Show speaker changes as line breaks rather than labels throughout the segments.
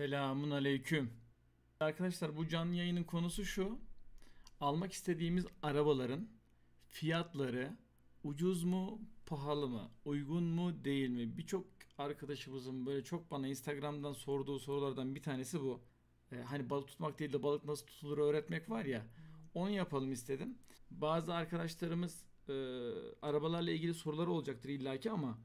Selamun aleyküm. Arkadaşlar bu canlı yayının konusu şu. Almak istediğimiz arabaların fiyatları ucuz mu, pahalı mı, uygun mu, değil mi? Birçok arkadaşımızın böyle çok bana Instagram'dan sorduğu sorulardan bir tanesi bu. Ee, hani balık tutmak değil de balık nasıl tutulur öğretmek var ya. Onu yapalım istedim. Bazı arkadaşlarımız e, arabalarla ilgili soruları olacaktır illaki ama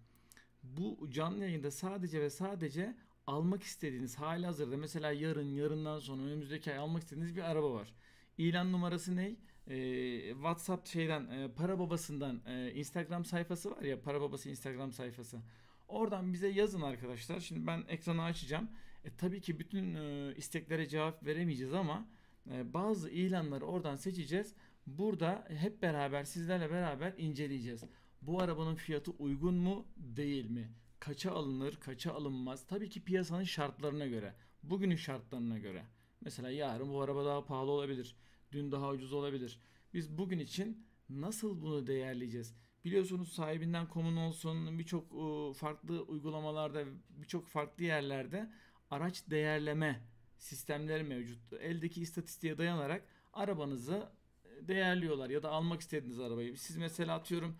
bu canlı yayında sadece ve sadece almak istediğiniz hali hazırda mesela yarın, yarından sonra önümüzdeki ay almak istediğiniz bir araba var. İlan numarası ne? Ee, WhatsApp şeyden, e, para babasından e, Instagram sayfası var ya, para babası Instagram sayfası. Oradan bize yazın arkadaşlar. Şimdi ben ekranı açacağım. E, tabii ki bütün e, isteklere cevap veremeyeceğiz ama e, bazı ilanları oradan seçeceğiz. Burada hep beraber sizlerle beraber inceleyeceğiz. Bu arabanın fiyatı uygun mu, değil mi? kaça alınır, kaça alınmaz? Tabii ki piyasanın şartlarına göre, bugünün şartlarına göre. Mesela yarın bu araba daha pahalı olabilir, dün daha ucuz olabilir. Biz bugün için nasıl bunu değerleyeceğiz? Biliyorsunuz sahibinden komun olsun birçok ıı, farklı uygulamalarda, birçok farklı yerlerde araç değerleme sistemleri mevcut. Eldeki istatistiğe dayanarak arabanızı ıı, değerliyorlar ya da almak istediğiniz arabayı. Siz mesela atıyorum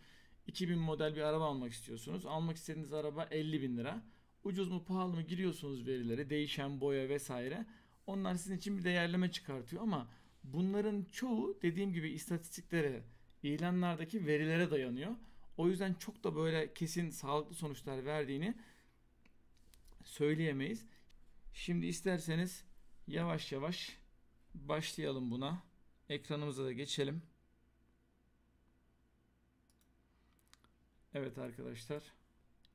2000 model bir araba almak istiyorsunuz. Almak istediğiniz araba 50 bin lira. Ucuz mu pahalı mı giriyorsunuz verileri. Değişen boya vesaire. Onlar sizin için bir değerleme çıkartıyor ama bunların çoğu dediğim gibi istatistiklere, ilanlardaki verilere dayanıyor. O yüzden çok da böyle kesin sağlıklı sonuçlar verdiğini söyleyemeyiz. Şimdi isterseniz yavaş yavaş başlayalım buna. Ekranımıza da geçelim. Evet arkadaşlar.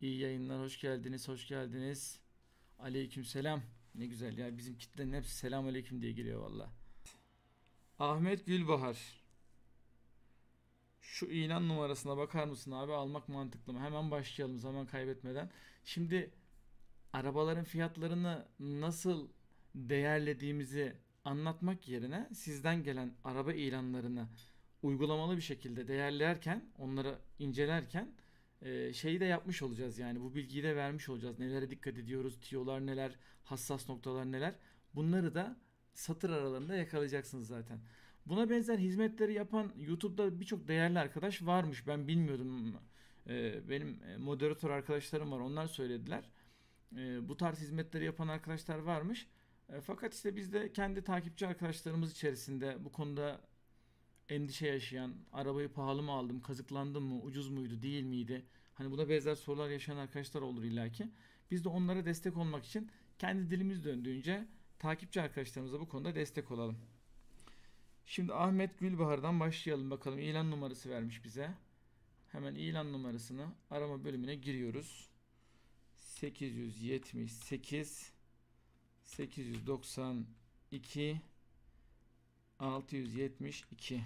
İyi yayınlar. Hoş geldiniz. Hoş geldiniz. Aleyküm selam. Ne güzel ya. Bizim kitlenin hepsi selam aleyküm diye giriyor valla. Ahmet Gülbahar. Şu ilan numarasına bakar mısın abi? Almak mantıklı mı? Hemen başlayalım zaman kaybetmeden. Şimdi arabaların fiyatlarını nasıl değerlediğimizi anlatmak yerine sizden gelen araba ilanlarını uygulamalı bir şekilde değerlerken, onları incelerken ee, şeyi de yapmış olacağız yani bu bilgiyi de vermiş olacağız. Nelere dikkat ediyoruz, tiyolar neler, hassas noktalar neler. Bunları da satır aralarında yakalayacaksınız zaten. Buna benzer hizmetleri yapan YouTube'da birçok değerli arkadaş varmış. Ben bilmiyordum. Ee, benim e, moderatör arkadaşlarım var. Onlar söylediler. Ee, bu tarz hizmetleri yapan arkadaşlar varmış. fakat işte biz de kendi takipçi arkadaşlarımız içerisinde bu konuda endişe yaşayan, arabayı pahalı mı aldım, kazıklandım mı, ucuz muydu, değil miydi? Hani buna benzer sorular yaşayan arkadaşlar olur illaki. Biz de onlara destek olmak için kendi dilimiz döndüğünce takipçi arkadaşlarımıza bu konuda destek olalım. Şimdi Ahmet Gülbahar'dan başlayalım bakalım. İlan numarası vermiş bize. Hemen ilan numarasını arama bölümüne giriyoruz. 878 892 672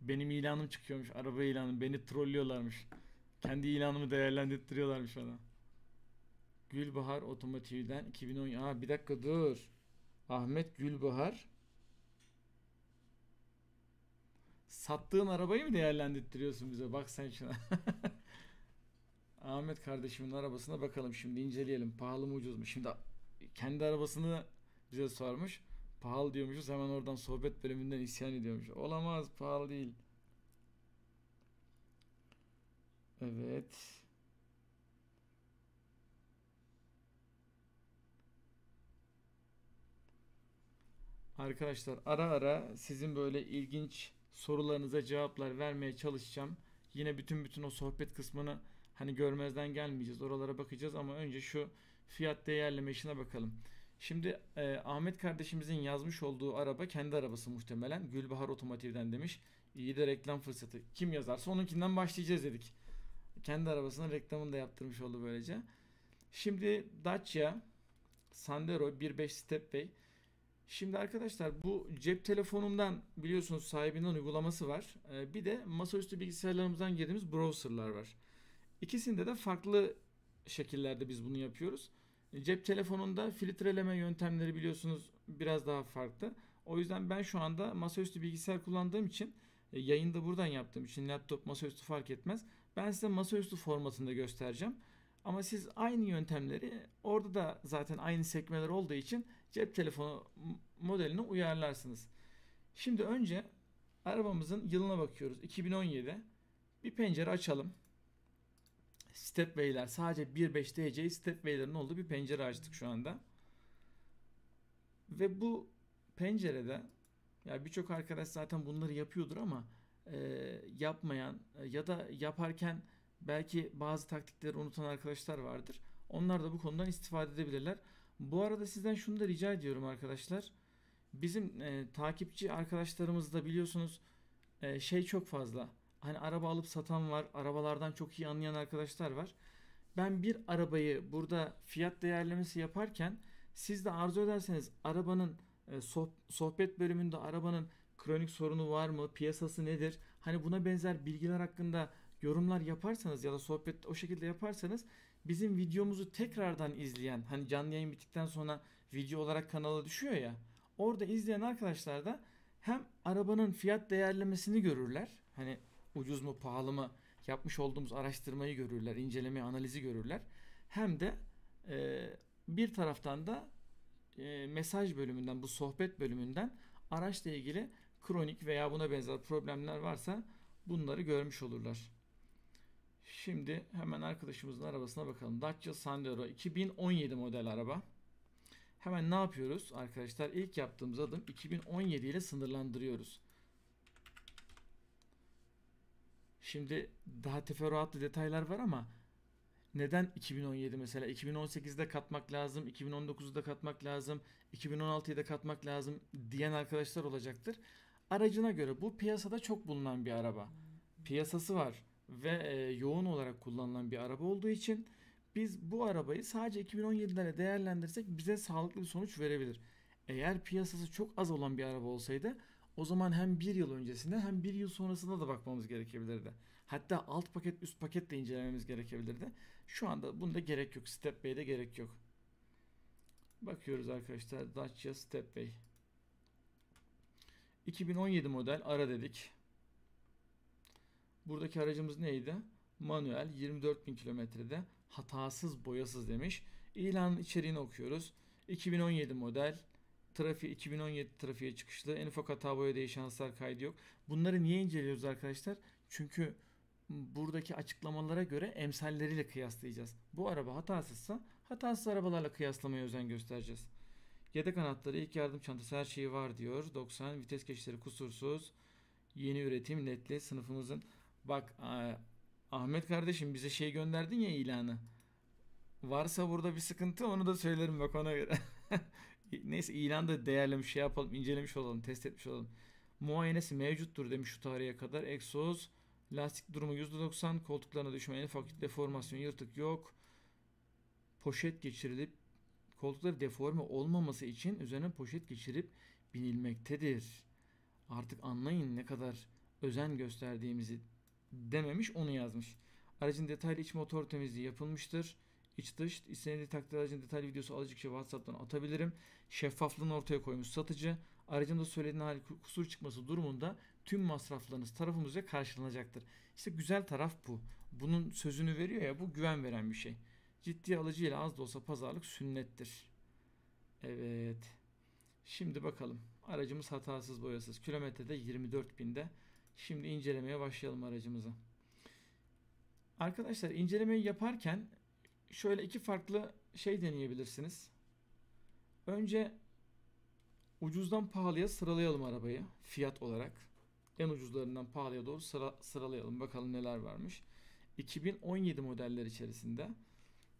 Benim ilanım çıkıyormuş araba ilanı beni trollüyorlarmış Kendi ilanımı değerlendirtiyorlarmış bana Gülbahar Otomotiv'den 2010 Aa bir dakika dur Ahmet Gülbahar Sattığın arabayı mı değerlendirtiyorsun bize bak sen şuna Ahmet kardeşimin arabasına bakalım şimdi inceleyelim pahalı mı ucuz mu şimdi kendi arabasını bize sormuş Pahalı diyormuşuz hemen oradan sohbet bölümünden isyan ediyormuş. Olamaz pahalı değil. Evet. Arkadaşlar ara ara sizin böyle ilginç sorularınıza cevaplar vermeye çalışacağım. Yine bütün bütün o sohbet kısmını hani görmezden gelmeyeceğiz. Oralara bakacağız ama önce şu fiyat değerleme işine bakalım. Şimdi e, Ahmet kardeşimizin yazmış olduğu araba kendi arabası muhtemelen. Gülbahar Otomotiv'den demiş. İyi de reklam fırsatı. Kim yazarsa onunkinden başlayacağız dedik. Kendi arabasının reklamını da yaptırmış oldu böylece. Şimdi Dacia Sandero 1.5 Stepway. Şimdi arkadaşlar bu cep telefonumdan biliyorsunuz sahibinden uygulaması var. E, bir de masaüstü bilgisayarlarımızdan girdiğimiz browserlar var. İkisinde de farklı şekillerde biz bunu yapıyoruz. Cep telefonunda filtreleme yöntemleri biliyorsunuz biraz daha farklı. O yüzden ben şu anda masaüstü bilgisayar kullandığım için e, yayında buradan yaptığım için laptop masaüstü fark etmez. Ben size masaüstü formatında göstereceğim. Ama siz aynı yöntemleri orada da zaten aynı sekmeler olduğu için cep telefonu modeline uyarlarsınız. Şimdi önce arabamızın yılına bakıyoruz. 2017. Bir pencere açalım. Stepway'ler sadece 1.5 TC Stepway'lerin olduğu bir pencere açtık şu anda. Ve bu pencerede ya birçok arkadaş zaten bunları yapıyordur ama e, yapmayan e, ya da yaparken belki bazı taktikleri unutan arkadaşlar vardır. Onlar da bu konudan istifade edebilirler. Bu arada sizden şunu da rica ediyorum arkadaşlar. Bizim e, takipçi da biliyorsunuz e, şey çok fazla hani araba alıp satan var, arabalardan çok iyi anlayan arkadaşlar var. Ben bir arabayı burada fiyat değerlemesi yaparken siz de arzu ederseniz arabanın e, sohbet bölümünde arabanın kronik sorunu var mı, piyasası nedir? Hani buna benzer bilgiler hakkında yorumlar yaparsanız ya da sohbet o şekilde yaparsanız bizim videomuzu tekrardan izleyen hani canlı yayın bittikten sonra video olarak kanala düşüyor ya orada izleyen arkadaşlar da hem arabanın fiyat değerlemesini görürler. Hani ucuz mu pahalı mı yapmış olduğumuz araştırmayı görürler, incelemeyi, analizi görürler. Hem de e, bir taraftan da e, mesaj bölümünden, bu sohbet bölümünden araçla ilgili kronik veya buna benzer problemler varsa bunları görmüş olurlar. Şimdi hemen arkadaşımızın arabasına bakalım. Dacia Sandero 2017 model araba. Hemen ne yapıyoruz arkadaşlar? İlk yaptığımız adım 2017 ile sınırlandırıyoruz. Şimdi daha teferruatlı detaylar var ama neden 2017 mesela? 2018'de katmak lazım, 2019'da katmak lazım, 2016'yı da katmak lazım diyen arkadaşlar olacaktır. Aracına göre bu piyasada çok bulunan bir araba. Piyasası var ve e, yoğun olarak kullanılan bir araba olduğu için biz bu arabayı sadece 2017'den değerlendirsek bize sağlıklı bir sonuç verebilir. Eğer piyasası çok az olan bir araba olsaydı o zaman hem bir yıl öncesinde hem bir yıl sonrasında da bakmamız gerekebilirdi. Hatta alt paket üst paket de incelememiz gerekebilirdi. Şu anda bunda gerek yok. Step B'de gerek yok. Bakıyoruz arkadaşlar. Dacia Step Bay. 2017 model ara dedik. Buradaki aracımız neydi? Manuel 24.000 kilometrede hatasız boyasız demiş. İlanın içeriğini okuyoruz. 2017 model trafiğe 2017 trafiğe çıkışlı en ufak hata boya değişen hasar kaydı yok. Bunları niye inceliyoruz arkadaşlar? Çünkü buradaki açıklamalara göre emsalleriyle kıyaslayacağız. Bu araba hatasızsa hatasız arabalarla kıyaslamaya özen göstereceğiz. Yedek anahtarı, ilk yardım çantası her şeyi var diyor. 90 vites geçişleri kusursuz. Yeni üretim netli sınıfımızın. Bak Ahmet kardeşim bize şey gönderdin ya ilanı. Varsa burada bir sıkıntı onu da söylerim bak ona göre. Neyse ilan da değerlemiş, şey yapalım, incelemiş olalım, test etmiş olalım. Muayenesi mevcuttur demiş şu tarihe kadar. Egzoz, lastik durumu %90, koltuklarına düşme en ufak deformasyon, yırtık yok. Poşet geçirilip, koltukları deforme olmaması için üzerine poşet geçirip binilmektedir. Artık anlayın ne kadar özen gösterdiğimizi dememiş onu yazmış. Aracın detaylı iç motor temizliği yapılmıştır iç dış istenildiği takdir aracın detaylı videosu alıcıkça WhatsApp'tan atabilirim. Şeffaflığını ortaya koymuş satıcı. Aracın da söylediğin hali kusur çıkması durumunda tüm masraflarınız tarafımızca karşılanacaktır. İşte güzel taraf bu. Bunun sözünü veriyor ya bu güven veren bir şey. Ciddi alıcıyla az da olsa pazarlık sünnettir. Evet. Şimdi bakalım. Aracımız hatasız boyasız. Kilometrede 24 binde Şimdi incelemeye başlayalım aracımızı. Arkadaşlar incelemeyi yaparken şöyle iki farklı şey deneyebilirsiniz. Önce ucuzdan pahalıya sıralayalım arabayı fiyat olarak. En ucuzlarından pahalıya doğru sıra, sıralayalım bakalım neler varmış. 2017 modeller içerisinde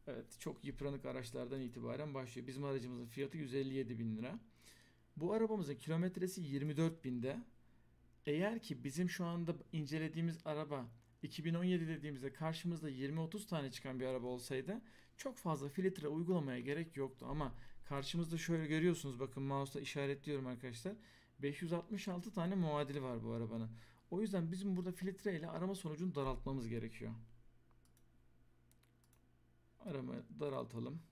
evet çok yıpranık araçlardan itibaren başlıyor. Bizim aracımızın fiyatı 157 bin lira. Bu arabamızın kilometresi 24 binde. Eğer ki bizim şu anda incelediğimiz araba 2017 dediğimizde karşımızda 20-30 tane çıkan bir araba olsaydı çok fazla filtre uygulamaya gerek yoktu ama karşımızda şöyle görüyorsunuz bakın mouse'la işaretliyorum arkadaşlar. 566 tane muadili var bu arabanın. O yüzden bizim burada filtre ile arama sonucunu daraltmamız gerekiyor. Arama daraltalım.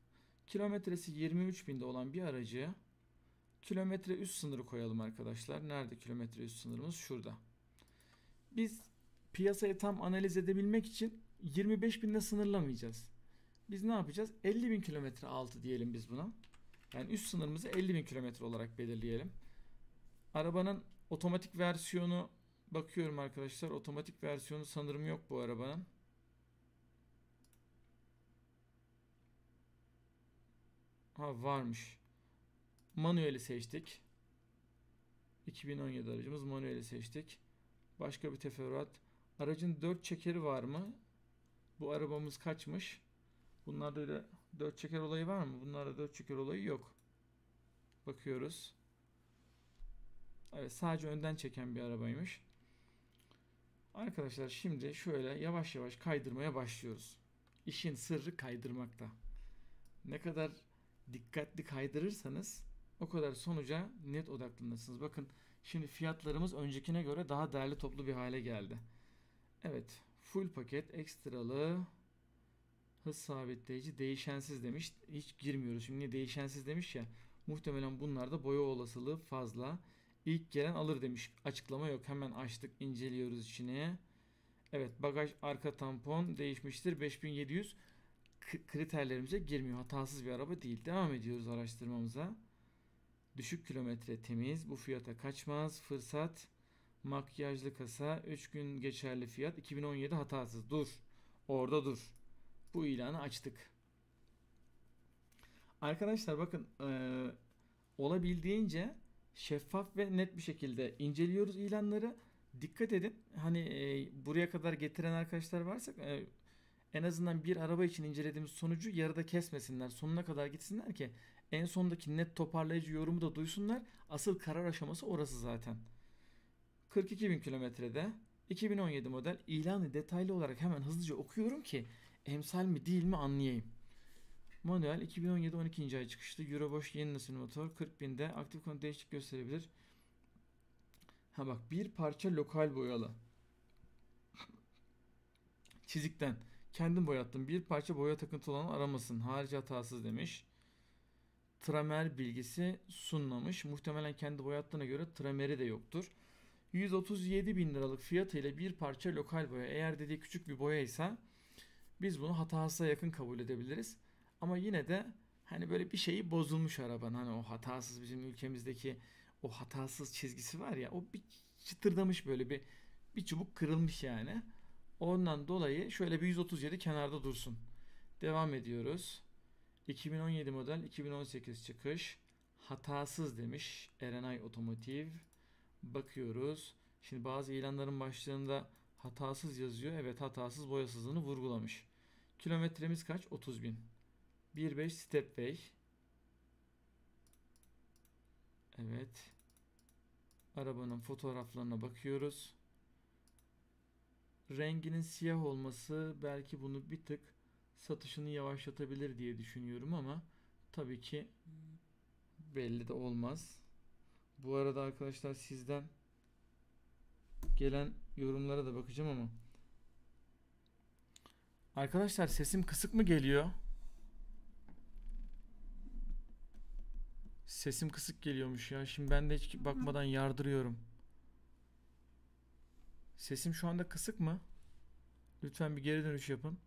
Kilometresi 23.000'de olan bir aracı kilometre üst sınırı koyalım arkadaşlar. Nerede kilometre üst sınırımız? Şurada. Biz piyasayı tam analiz edebilmek için 25 binde sınırlamayacağız. Biz ne yapacağız? 50 bin kilometre altı diyelim biz buna. Yani üst sınırımızı 50 bin kilometre olarak belirleyelim. Arabanın otomatik versiyonu bakıyorum arkadaşlar. Otomatik versiyonu sanırım yok bu arabanın. Ha varmış. Manuel'i seçtik. 2017 aracımız manuel'i seçtik. Başka bir teferruat. Aracın dört çekeri var mı? Bu arabamız kaçmış? Bunlarda öyle 4 çeker olayı var mı? Bunlarda dört çeker olayı yok. Bakıyoruz. Evet sadece önden çeken bir arabaymış. Arkadaşlar şimdi şöyle yavaş yavaş kaydırmaya başlıyoruz. İşin sırrı kaydırmakta. Ne kadar dikkatli kaydırırsanız o kadar sonuca net odaklanırsınız. Bakın şimdi fiyatlarımız öncekine göre daha değerli toplu bir hale geldi. Evet. Full paket ekstralı hız sabitleyici değişensiz demiş. Hiç girmiyoruz. Şimdi değişensiz demiş ya. Muhtemelen bunlarda boya olasılığı fazla. İlk gelen alır demiş. Açıklama yok. Hemen açtık inceliyoruz içine. Evet bagaj arka tampon değişmiştir. 5700 kriterlerimize girmiyor. Hatasız bir araba değil. Devam ediyoruz araştırmamıza. Düşük kilometre temiz. Bu fiyata kaçmaz. Fırsat. Makyajlı kasa 3 gün geçerli fiyat 2017 hatasız. Dur. Orada dur. Bu ilanı açtık. Arkadaşlar bakın e, olabildiğince şeffaf ve net bir şekilde inceliyoruz ilanları. Dikkat edin. Hani e, buraya kadar getiren arkadaşlar varsa e, en azından bir araba için incelediğimiz sonucu yarıda kesmesinler. Sonuna kadar gitsinler ki en sondaki net toparlayıcı yorumu da duysunlar. Asıl karar aşaması orası zaten. 42 bin kilometrede 2017 model ilanı detaylı olarak hemen hızlıca okuyorum ki emsal mi değil mi anlayayım. Manuel 2017 12. ay çıkışlı Euroboş yeni nesil motor 40 binde aktif konu değişiklik gösterebilir. Ha bak bir parça lokal boyalı. Çizikten. Kendim boyattım. Bir parça boya takıntı olan aramasın. Harici hatasız demiş. Tramer bilgisi sunmamış. Muhtemelen kendi boyattığına göre trameri de yoktur. 137 bin liralık fiyatı ile bir parça lokal boya eğer dediği küçük bir boya ise biz bunu hatasına yakın kabul edebiliriz. Ama yine de hani böyle bir şeyi bozulmuş arabanın hani o hatasız bizim ülkemizdeki o hatasız çizgisi var ya o bir çıtırdamış böyle bir bir çubuk kırılmış yani. Ondan dolayı şöyle bir 137 kenarda dursun. Devam ediyoruz. 2017 model 2018 çıkış hatasız demiş Erenay Otomotiv bakıyoruz. Şimdi bazı ilanların başlığında hatasız yazıyor. Evet hatasız boyasızlığını vurgulamış. Kilometremiz kaç? 30 bin. 1.5 Stepway. Evet. Arabanın fotoğraflarına bakıyoruz. Renginin siyah olması belki bunu bir tık satışını yavaşlatabilir diye düşünüyorum ama tabii ki belli de olmaz. Bu arada arkadaşlar sizden gelen yorumlara da bakacağım ama. Arkadaşlar sesim kısık mı geliyor? Sesim kısık geliyormuş ya. Şimdi ben de hiç bakmadan yardırıyorum. Sesim şu anda kısık mı? Lütfen bir geri dönüş yapın.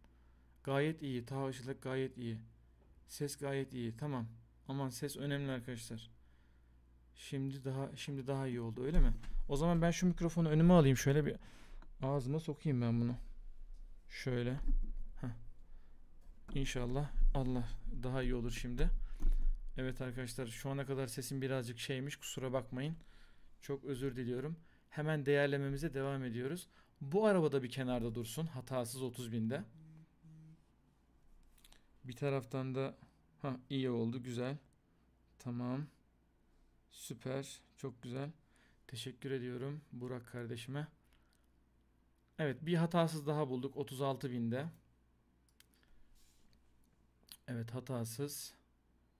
Gayet iyi. Taha gayet iyi. Ses gayet iyi. Tamam. Aman ses önemli arkadaşlar. Şimdi daha şimdi daha iyi oldu öyle mi? O zaman ben şu mikrofonu önüme alayım şöyle bir ağzıma sokayım ben bunu. Şöyle. Heh. İnşallah Allah daha iyi olur şimdi. Evet arkadaşlar şu ana kadar sesim birazcık şeymiş kusura bakmayın. Çok özür diliyorum. Hemen değerlememize devam ediyoruz. Bu arabada bir kenarda dursun hatasız 30 binde. Bir taraftan da ha iyi oldu güzel. Tamam. Süper. Çok güzel. Teşekkür ediyorum Burak kardeşime. Evet bir hatasız daha bulduk 36 binde. Evet hatasız.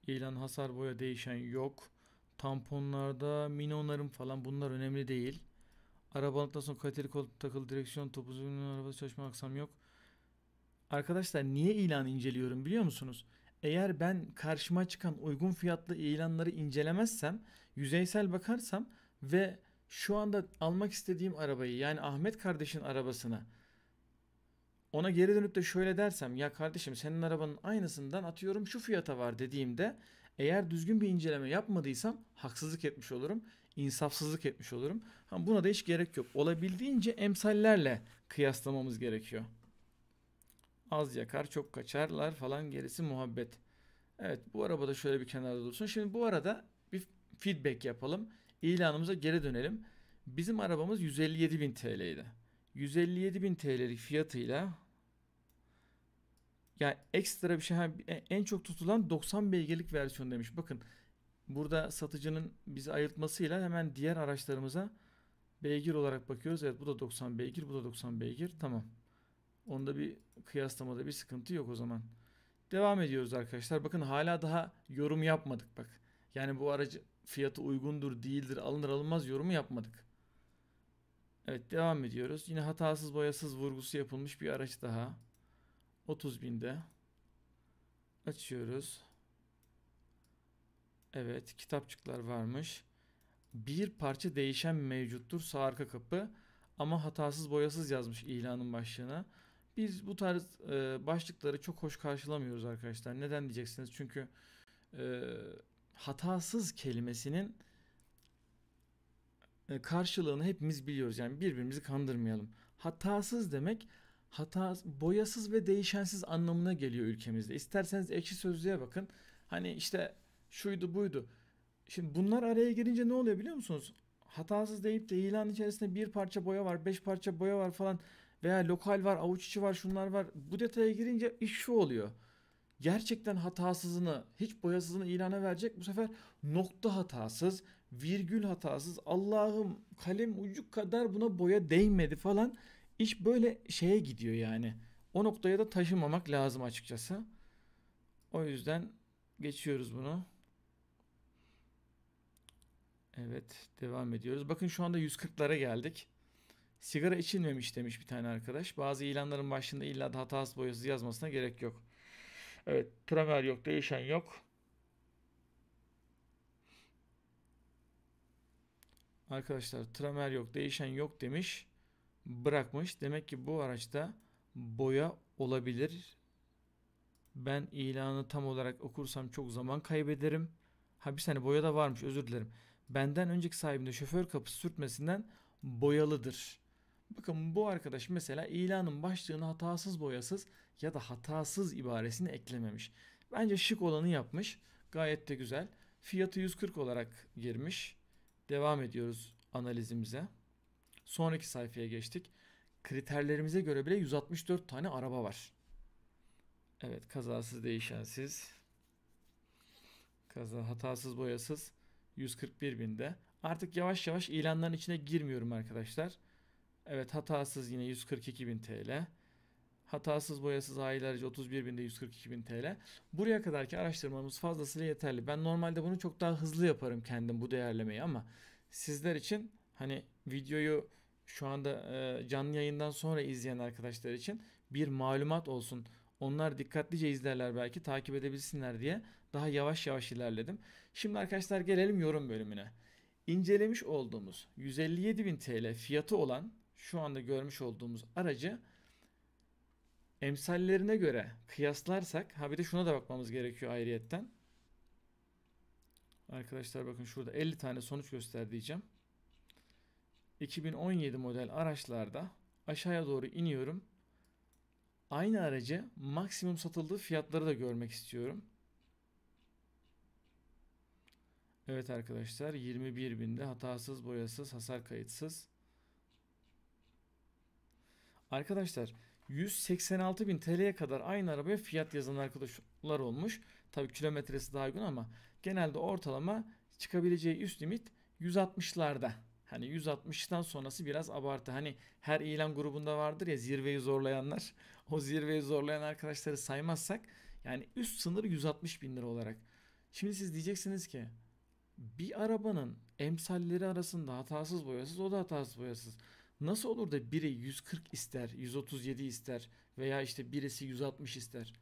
İlan hasar boya değişen yok. Tamponlarda mini onarım falan bunlar önemli değil. Araba aldıktan sonra kaliteli kol takılı direksiyon topuzu arabası çalışma aksam yok. Arkadaşlar niye ilan inceliyorum biliyor musunuz? Eğer ben karşıma çıkan uygun fiyatlı ilanları incelemezsem, yüzeysel bakarsam ve şu anda almak istediğim arabayı yani Ahmet kardeşin arabasına ona geri dönüp de şöyle dersem ya kardeşim senin arabanın aynısından atıyorum şu fiyata var dediğimde eğer düzgün bir inceleme yapmadıysam haksızlık etmiş olurum, insafsızlık etmiş olurum. Ha, buna da hiç gerek yok. Olabildiğince emsallerle kıyaslamamız gerekiyor. Az yakar çok kaçarlar falan gerisi muhabbet. Evet bu arabada şöyle bir kenarda dursun. Şimdi bu arada bir feedback yapalım. İlanımıza geri dönelim. Bizim arabamız 157 bin 157.000 157 bin TL'lik fiyatıyla yani ekstra bir şey e, en çok tutulan 90 beygirlik versiyon demiş. Bakın burada satıcının bizi ayırtmasıyla hemen diğer araçlarımıza beygir olarak bakıyoruz. Evet bu da 90 beygir, bu da 90 beygir. Tamam. Onda bir kıyaslamada bir sıkıntı yok o zaman. Devam ediyoruz arkadaşlar. Bakın hala daha yorum yapmadık bak. Yani bu aracı fiyatı uygundur, değildir, alınır alınmaz yorumu yapmadık. Evet devam ediyoruz. Yine hatasız boyasız vurgusu yapılmış bir araç daha. 30 binde. Açıyoruz. Evet kitapçıklar varmış. Bir parça değişen mevcuttur sağ arka kapı ama hatasız boyasız yazmış ilanın başlığına. Biz bu tarz e, başlıkları çok hoş karşılamıyoruz arkadaşlar. Neden diyeceksiniz? Çünkü e, hatasız kelimesinin e, karşılığını hepimiz biliyoruz. Yani birbirimizi kandırmayalım. Hatasız demek hata boyasız ve değişensiz anlamına geliyor ülkemizde. İsterseniz ekşi sözlüğe bakın. Hani işte şuydu buydu. Şimdi bunlar araya girince ne oluyor biliyor musunuz? Hatasız deyip de ilan içerisinde bir parça boya var, beş parça boya var falan veya lokal var, avuç içi var, şunlar var. Bu detaya girince iş şu oluyor. Gerçekten hatasızını, hiç boyasızını ilana verecek. Bu sefer nokta hatasız, virgül hatasız. Allah'ım kalem ucu kadar buna boya değmedi falan. İş böyle şeye gidiyor yani. O noktaya da taşımamak lazım açıkçası. O yüzden geçiyoruz bunu. Evet devam ediyoruz. Bakın şu anda 140'lara geldik. Sigara içilmemiş demiş bir tane arkadaş. Bazı ilanların başında illa da hatasız boyası yazmasına gerek yok. Evet tramer yok değişen yok. Arkadaşlar tramer yok değişen yok demiş. Bırakmış. Demek ki bu araçta boya olabilir. Ben ilanı tam olarak okursam çok zaman kaybederim. Ha bir saniye boya da varmış özür dilerim. Benden önceki sahibinde şoför kapısı sürtmesinden boyalıdır. Bakın bu arkadaş mesela ilanın başlığını hatasız boyasız ya da hatasız ibaresini eklememiş. Bence şık olanı yapmış. Gayet de güzel. Fiyatı 140 olarak girmiş. Devam ediyoruz analizimize. Sonraki sayfaya geçtik. Kriterlerimize göre bile 164 tane araba var. Evet kazasız değişensiz. Kaza hatasız boyasız 141 binde. Artık yavaş yavaş ilanların içine girmiyorum arkadaşlar. Evet hatasız yine 142.000 TL. Hatasız boyasız aile aracı 31.000'de 142.000 TL. Buraya kadarki araştırmamız fazlasıyla yeterli. Ben normalde bunu çok daha hızlı yaparım kendim bu değerlemeyi ama sizler için hani videoyu şu anda e, canlı yayından sonra izleyen arkadaşlar için bir malumat olsun. Onlar dikkatlice izlerler belki takip edebilsinler diye daha yavaş yavaş ilerledim. Şimdi arkadaşlar gelelim yorum bölümüne. İncelemiş olduğumuz 157.000 TL fiyatı olan şu anda görmüş olduğumuz aracı emsallerine göre kıyaslarsak ha bir de şuna da bakmamız gerekiyor ayrıyetten. Arkadaşlar bakın şurada 50 tane sonuç göster diyeceğim. 2017 model araçlarda aşağıya doğru iniyorum. Aynı aracı maksimum satıldığı fiyatları da görmek istiyorum. Evet arkadaşlar 21.000'de hatasız boyasız hasar kayıtsız Arkadaşlar 186 bin TL'ye kadar aynı arabaya fiyat yazan arkadaşlar olmuş. Tabi kilometresi daha uygun ama genelde ortalama çıkabileceği üst limit 160'larda. Hani 160'tan sonrası biraz abartı. Hani her ilan grubunda vardır ya zirveyi zorlayanlar. O zirveyi zorlayan arkadaşları saymazsak yani üst sınır 160 bin lira olarak. Şimdi siz diyeceksiniz ki bir arabanın emsalleri arasında hatasız boyasız o da hatasız boyasız. Nasıl olur da biri 140 ister, 137 ister veya işte birisi 160 ister?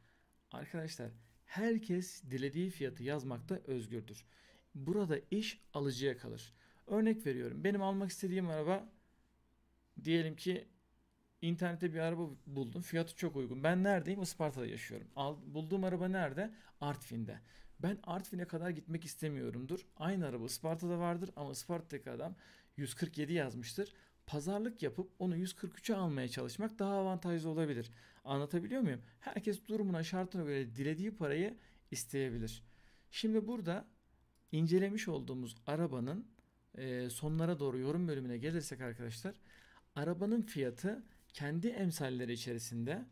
Arkadaşlar herkes dilediği fiyatı yazmakta özgürdür. Burada iş alıcıya kalır. Örnek veriyorum. Benim almak istediğim araba diyelim ki internette bir araba buldum. Fiyatı çok uygun. Ben neredeyim? Isparta'da yaşıyorum. Al, bulduğum araba nerede? Artvin'de. Ben Artvin'e kadar gitmek istemiyorumdur. Aynı araba Isparta'da vardır ama Isparta'daki adam 147 yazmıştır pazarlık yapıp onu 143'e almaya çalışmak daha avantajlı olabilir. Anlatabiliyor muyum? Herkes durumuna şartına göre dilediği parayı isteyebilir. Şimdi burada incelemiş olduğumuz arabanın e, sonlara doğru yorum bölümüne gelirsek arkadaşlar arabanın fiyatı kendi emsalleri içerisinde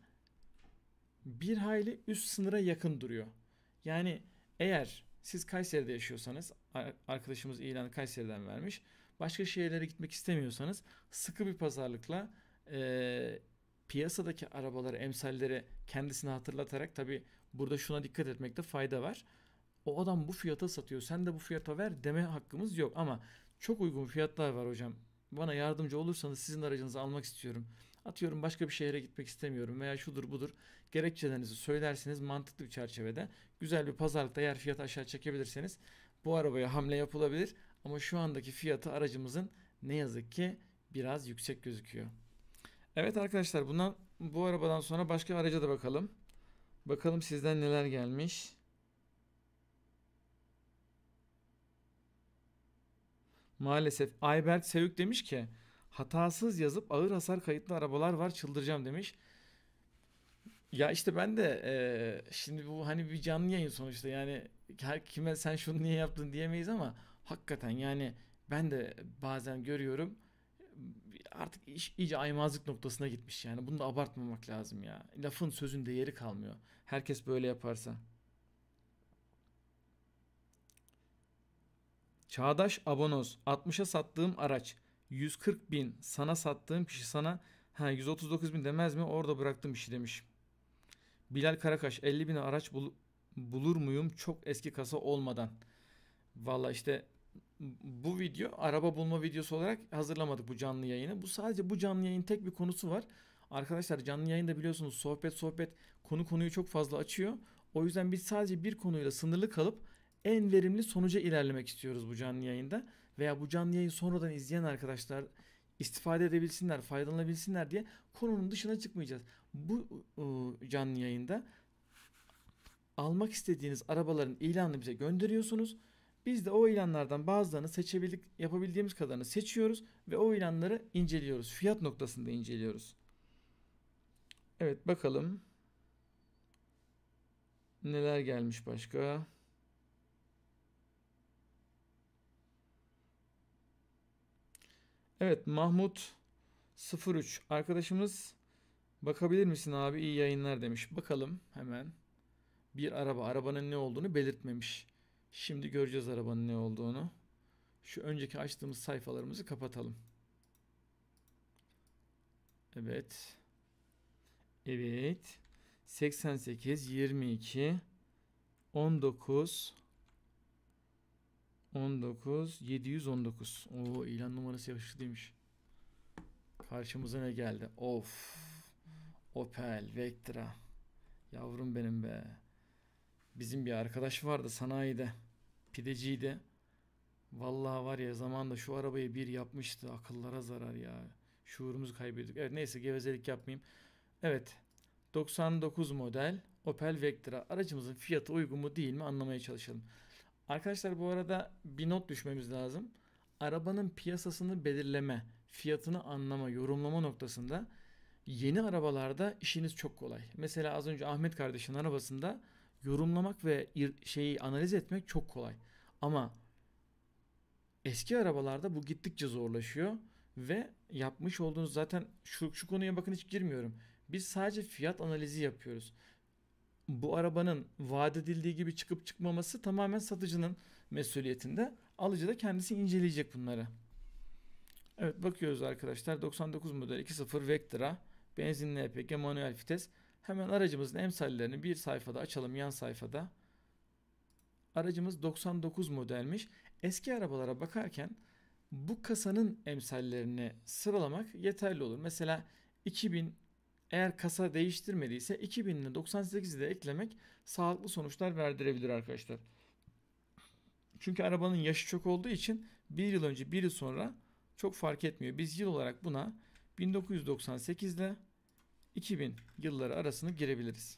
bir hayli üst sınıra yakın duruyor. Yani eğer siz Kayseri'de yaşıyorsanız arkadaşımız ilanı Kayseri'den vermiş başka şehirlere gitmek istemiyorsanız sıkı bir pazarlıkla e, piyasadaki arabaları, emsallere kendisini hatırlatarak tabi burada şuna dikkat etmekte fayda var. O adam bu fiyata satıyor sen de bu fiyata ver deme hakkımız yok ama çok uygun fiyatlar var hocam. Bana yardımcı olursanız sizin aracınızı almak istiyorum. Atıyorum başka bir şehre gitmek istemiyorum veya şudur budur. Gerekçelerinizi söylersiniz mantıklı bir çerçevede. Güzel bir pazarlıkta eğer fiyat aşağı çekebilirseniz bu arabaya hamle yapılabilir. Ama şu andaki fiyatı aracımızın ne yazık ki biraz yüksek gözüküyor. Evet arkadaşlar bundan bu arabadan sonra başka araca da bakalım. Bakalım sizden neler gelmiş. Maalesef Aybert Sevük demiş ki hatasız yazıp ağır hasar kayıtlı arabalar var çıldıracağım demiş. Ya işte ben de e, şimdi bu hani bir canlı yayın sonuçta yani her kime sen şunu niye yaptın diyemeyiz ama hakikaten yani ben de bazen görüyorum artık iş iyice aymazlık noktasına gitmiş yani. Bunu da abartmamak lazım ya. Lafın sözün değeri kalmıyor. Herkes böyle yaparsa. Çağdaş Abonoz 60'a sattığım araç 140 bin sana sattığım kişi sana ha 139 bin demez mi orada bıraktım işi demiş. Bilal Karakaş 50 bin araç bul bulur muyum çok eski kasa olmadan. Valla işte bu video araba bulma videosu olarak hazırlamadık bu canlı yayını. Bu sadece bu canlı yayın tek bir konusu var. Arkadaşlar canlı yayında biliyorsunuz sohbet sohbet konu konuyu çok fazla açıyor. O yüzden biz sadece bir konuyla sınırlı kalıp en verimli sonuca ilerlemek istiyoruz bu canlı yayında. Veya bu canlı yayın sonradan izleyen arkadaşlar istifade edebilsinler, faydalanabilsinler diye konunun dışına çıkmayacağız. Bu ıı, canlı yayında almak istediğiniz arabaların ilanını bize gönderiyorsunuz. Biz de o ilanlardan bazılarını seçebildik, yapabildiğimiz kadarını seçiyoruz ve o ilanları inceliyoruz. Fiyat noktasında inceliyoruz. Evet bakalım. Neler gelmiş başka? Evet Mahmut 03 arkadaşımız bakabilir misin abi iyi yayınlar demiş. Bakalım hemen bir araba arabanın ne olduğunu belirtmemiş. Şimdi göreceğiz arabanın ne olduğunu. Şu önceki açtığımız sayfalarımızı kapatalım. Evet. Evet. 88, 22, 19, 19, 719. Oo ilan numarası yakışıklıymış. Karşımıza ne geldi? Of. Opel, Vectra. Yavrum benim be. Bizim bir arkadaş vardı sanayide. Pideciydi. Vallahi var ya zamanda şu arabayı bir yapmıştı. Akıllara zarar ya. Şuurumuzu kaybettik. Evet neyse gevezelik yapmayayım. Evet. 99 model Opel Vectra. Aracımızın fiyatı uygun mu değil mi anlamaya çalışalım. Arkadaşlar bu arada bir not düşmemiz lazım. Arabanın piyasasını belirleme, fiyatını anlama, yorumlama noktasında yeni arabalarda işiniz çok kolay. Mesela az önce Ahmet kardeşin arabasında yorumlamak ve şeyi analiz etmek çok kolay. Ama eski arabalarda bu gittikçe zorlaşıyor ve yapmış olduğunuz zaten şu, şu konuya bakın hiç girmiyorum. Biz sadece fiyat analizi yapıyoruz. Bu arabanın vaat edildiği gibi çıkıp çıkmaması tamamen satıcının mesuliyetinde. Alıcı da kendisi inceleyecek bunları. Evet bakıyoruz arkadaşlar 99 model 2.0 Vectra benzinli EPG manuel vites Hemen aracımızın emsallerini bir sayfada açalım yan sayfada. Aracımız 99 modelmiş. Eski arabalara bakarken bu kasanın emsallerini sıralamak yeterli olur. Mesela 2000 eğer kasa değiştirmediyse 2000 ile 98'i de eklemek sağlıklı sonuçlar verdirebilir arkadaşlar. Çünkü arabanın yaşı çok olduğu için bir yıl önce bir yıl sonra çok fark etmiyor. Biz yıl olarak buna 1998 ile 2000 yılları arasını girebiliriz.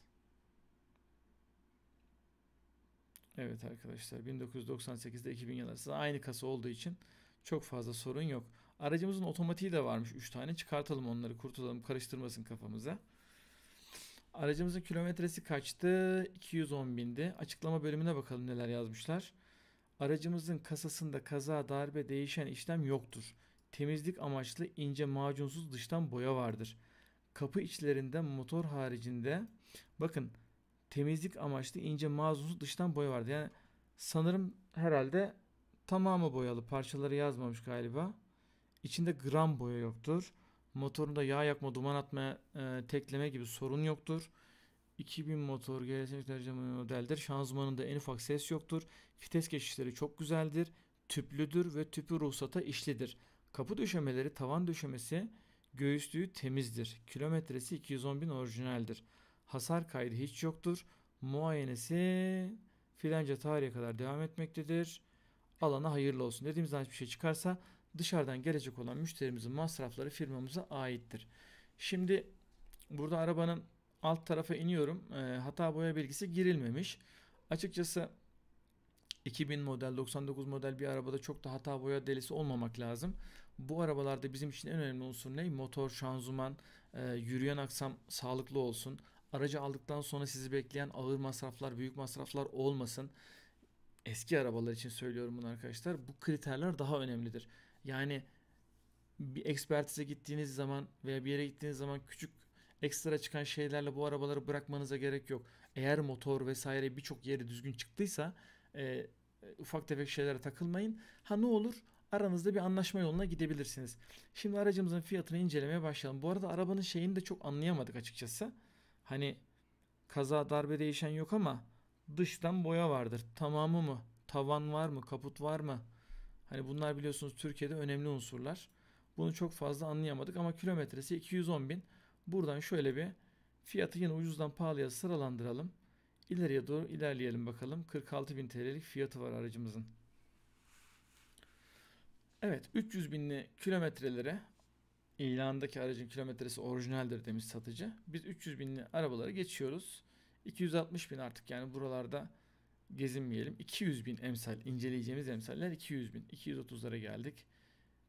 Evet arkadaşlar 1998'de 2000 yıl arası aynı kasa olduğu için çok fazla sorun yok. Aracımızın otomatiği de varmış 3 tane çıkartalım onları kurtulalım karıştırmasın kafamıza. Aracımızın kilometresi kaçtı? 210 bindi. Açıklama bölümüne bakalım neler yazmışlar. Aracımızın kasasında kaza, darbe, değişen işlem yoktur. Temizlik amaçlı ince macunsuz dıştan boya vardır kapı içlerinde motor haricinde bakın temizlik amaçlı ince mazusu dıştan boya vardı. Yani sanırım herhalde tamamı boyalı parçaları yazmamış galiba. İçinde gram boya yoktur. Motorunda yağ yakma, duman atma, e, tekleme gibi sorun yoktur. 2000 motor GSM derece modeldir. Şanzımanında en ufak ses yoktur. Vites geçişleri çok güzeldir. Tüplüdür ve tüpü ruhsata işlidir. Kapı döşemeleri, tavan döşemesi Göğüslüğü temizdir. Kilometresi 210 bin orijinaldir. Hasar kaydı hiç yoktur. Muayenesi filanca tarihe kadar devam etmektedir. Alana hayırlı olsun. Dediğimizden hiçbir şey çıkarsa dışarıdan gelecek olan müşterimizin masrafları firmamıza aittir. Şimdi burada arabanın alt tarafa iniyorum. E, hata boya bilgisi girilmemiş. Açıkçası 2000 model 99 model bir arabada çok da hata boya delisi olmamak lazım. Bu arabalarda bizim için en önemli unsur ne? Motor, şanzuman, e, yürüyen aksam sağlıklı olsun. Aracı aldıktan sonra sizi bekleyen ağır masraflar, büyük masraflar olmasın. Eski arabalar için söylüyorum bunu arkadaşlar. Bu kriterler daha önemlidir. Yani bir ekspertize gittiğiniz zaman veya bir yere gittiğiniz zaman küçük ekstra çıkan şeylerle bu arabaları bırakmanıza gerek yok. Eğer motor vesaire birçok yeri düzgün çıktıysa e, ufak tefek şeylere takılmayın. Ha ne olur? aranızda bir anlaşma yoluna gidebilirsiniz. Şimdi aracımızın fiyatını incelemeye başlayalım. Bu arada arabanın şeyini de çok anlayamadık açıkçası. Hani kaza darbe değişen yok ama dıştan boya vardır. Tamamı mı? Tavan var mı? Kaput var mı? Hani bunlar biliyorsunuz Türkiye'de önemli unsurlar. Bunu çok fazla anlayamadık ama kilometresi 210 bin. Buradan şöyle bir fiyatı yine ucuzdan pahalıya sıralandıralım. İleriye doğru ilerleyelim bakalım. 46 bin TL'lik fiyatı var aracımızın. Evet 300 binli kilometrelere ilandaki aracın kilometresi orijinaldir demiş satıcı. Biz 300 binli arabalara geçiyoruz. 260 bin artık yani buralarda gezinmeyelim. 200 bin emsal inceleyeceğimiz emsaller 200 bin. 230'lara geldik.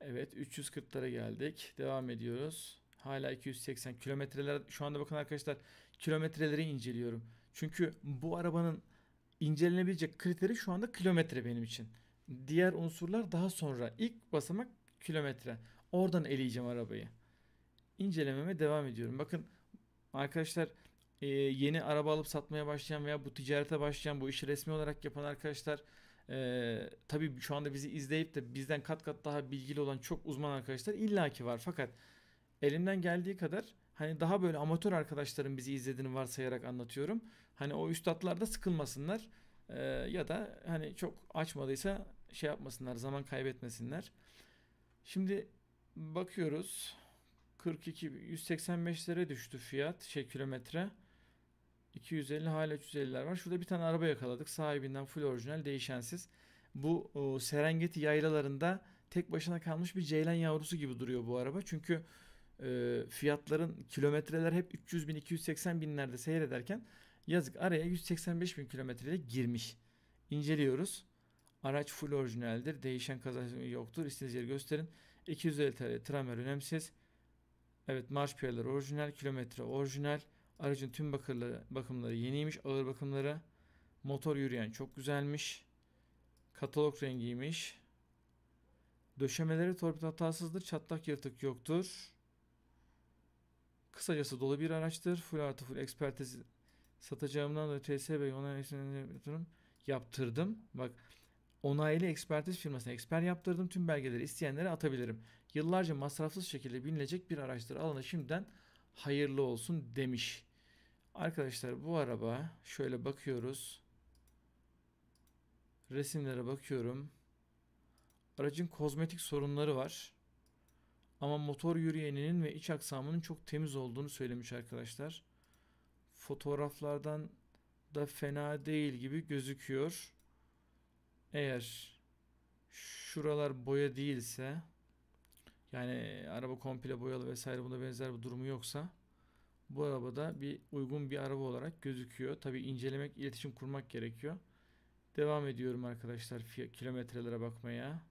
Evet 340'lara geldik. Devam ediyoruz. Hala 280 kilometreler şu anda bakın arkadaşlar kilometreleri inceliyorum. Çünkü bu arabanın incelenebilecek kriteri şu anda kilometre benim için. Diğer unsurlar daha sonra. İlk basamak kilometre. Oradan eleyeceğim arabayı. İncelememe devam ediyorum. Bakın arkadaşlar e, yeni araba alıp satmaya başlayan veya bu ticarete başlayan bu işi resmi olarak yapan arkadaşlar e, tabii şu anda bizi izleyip de bizden kat kat daha bilgili olan çok uzman arkadaşlar illaki var. Fakat elimden geldiği kadar hani daha böyle amatör arkadaşların bizi izlediğini varsayarak anlatıyorum. Hani o üstadlar da sıkılmasınlar. E, ya da hani çok açmadıysa şey yapmasınlar, zaman kaybetmesinler. Şimdi bakıyoruz. 42 185 lira düştü fiyat şey kilometre. 250 hala 350'ler var. Şurada bir tane araba yakaladık. Sahibinden full orijinal değişensiz. Bu o, Serengeti yaylalarında tek başına kalmış bir ceylan yavrusu gibi duruyor bu araba. Çünkü e, fiyatların kilometreler hep 300 bin 280 binlerde seyrederken yazık araya 185 bin kilometreyle girmiş. İnceliyoruz. Araç full orijinaldir. Değişen kazası yoktur. İstediğiniz yeri gösterin. 250 TL tramer önemsiz. Evet marş piyaları orijinal. Kilometre orijinal. Aracın tüm bakırları, bakımları yeniymiş. Ağır bakımları. Motor yürüyen çok güzelmiş. Katalog rengiymiş. Döşemeleri torpil hatasızdır. Çatlak yırtık yoktur. Kısacası dolu bir araçtır. Full artı full ekspertiz satacağımdan da TSB ona yaptırdım. Bak Onaylı ekspertiz firmasına eksper yaptırdım. Tüm belgeleri isteyenlere atabilirim. Yıllarca masrafsız şekilde bilinecek bir araçtır. Alana şimdiden hayırlı olsun demiş. Arkadaşlar bu araba şöyle bakıyoruz. Resimlere bakıyorum. Aracın kozmetik sorunları var. Ama motor yürüyeninin ve iç aksamının çok temiz olduğunu söylemiş arkadaşlar. Fotoğraflardan da fena değil gibi gözüküyor eğer şuralar boya değilse yani araba komple boyalı vesaire buna benzer bir durumu yoksa bu arabada bir uygun bir araba olarak gözüküyor. Tabi incelemek, iletişim kurmak gerekiyor. Devam ediyorum arkadaşlar kilometrelere bakmaya.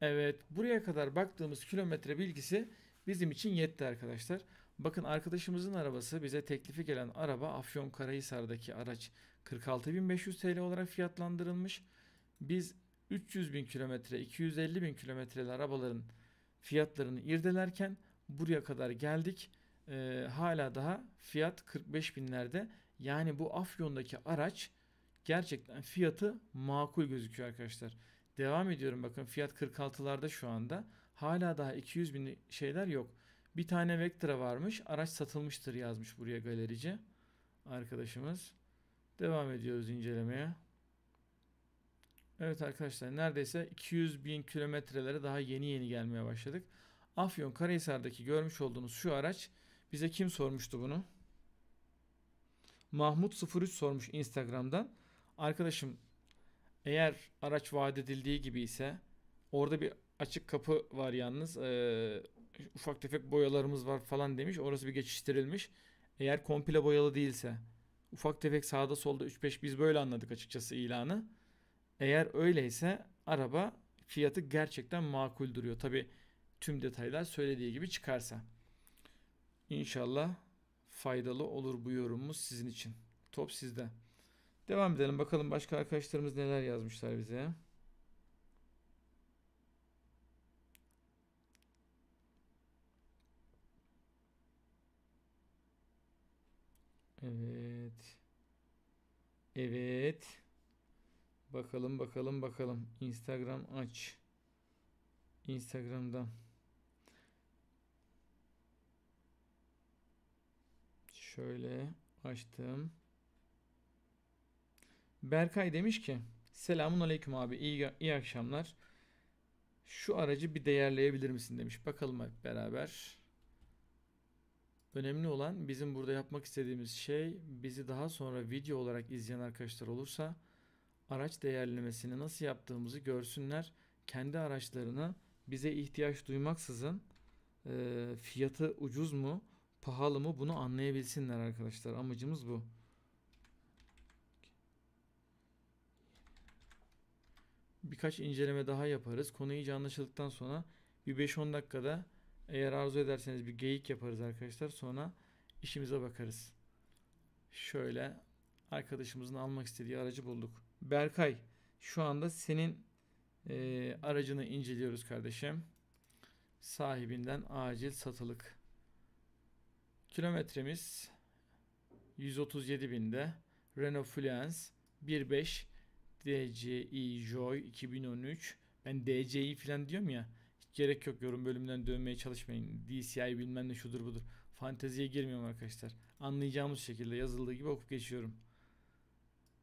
Evet buraya kadar baktığımız kilometre bilgisi bizim için yetti arkadaşlar. Bakın arkadaşımızın arabası bize teklifi gelen araba Afyon Afyonkarahisar'daki araç 46.500 TL olarak fiyatlandırılmış. Biz 300 bin kilometre 250 bin kilometreli arabaların fiyatlarını irdelerken buraya kadar geldik. Ee, hala daha fiyat 45 binlerde yani bu Afyon'daki araç gerçekten fiyatı makul gözüküyor arkadaşlar. Devam ediyorum bakın fiyat 46'larda şu anda. Hala daha 200 bin şeyler yok. Bir tane Vectra varmış. Araç satılmıştır yazmış buraya galerici arkadaşımız. Devam ediyoruz incelemeye. Evet arkadaşlar neredeyse 200 bin kilometrelere daha yeni yeni gelmeye başladık. Afyon Karahisar'daki görmüş olduğunuz şu araç bize kim sormuştu bunu? Mahmut 03 sormuş Instagram'dan. Arkadaşım eğer araç vaat edildiği gibi ise orada bir açık kapı var yalnız. Ee, ufak tefek boyalarımız var falan demiş. Orası bir geçiştirilmiş. Eğer komple boyalı değilse ufak tefek sağda solda 3-5 biz böyle anladık açıkçası ilanı. Eğer öyleyse araba fiyatı gerçekten makul duruyor. Tabi tüm detaylar söylediği gibi çıkarsa. İnşallah faydalı olur bu yorumumuz sizin için. Top sizde. Devam edelim bakalım başka arkadaşlarımız neler yazmışlar bize. Evet. Evet. Bakalım bakalım bakalım. Instagram aç. Instagram'dan. Şöyle açtım. Berkay demiş ki Selamun Aleyküm abi iyi, iyi akşamlar. Şu aracı bir değerleyebilir misin demiş. Bakalım hep beraber. Önemli olan bizim burada yapmak istediğimiz şey bizi daha sonra video olarak izleyen arkadaşlar olursa araç değerlemesini nasıl yaptığımızı görsünler. Kendi araçlarını bize ihtiyaç duymaksızın e, fiyatı ucuz mu pahalı mı bunu anlayabilsinler arkadaşlar. Amacımız bu. Birkaç inceleme daha yaparız. Konu iyice anlaşıldıktan sonra bir 5-10 dakikada eğer arzu ederseniz bir geyik yaparız arkadaşlar. Sonra işimize bakarız. Şöyle arkadaşımızın almak istediği aracı bulduk. Berkay şu anda senin e, aracını inceliyoruz kardeşim. Sahibinden acil satılık. Kilometremiz 137 binde. Renault Fluence 1.5 DCI Joy 2013. Ben DCI falan diyorum ya. Gerek yok yorum bölümünden dönmeye çalışmayın. DCI bilmem ne şudur budur. Fanteziye girmiyorum arkadaşlar. Anlayacağımız şekilde yazıldığı gibi okup geçiyorum.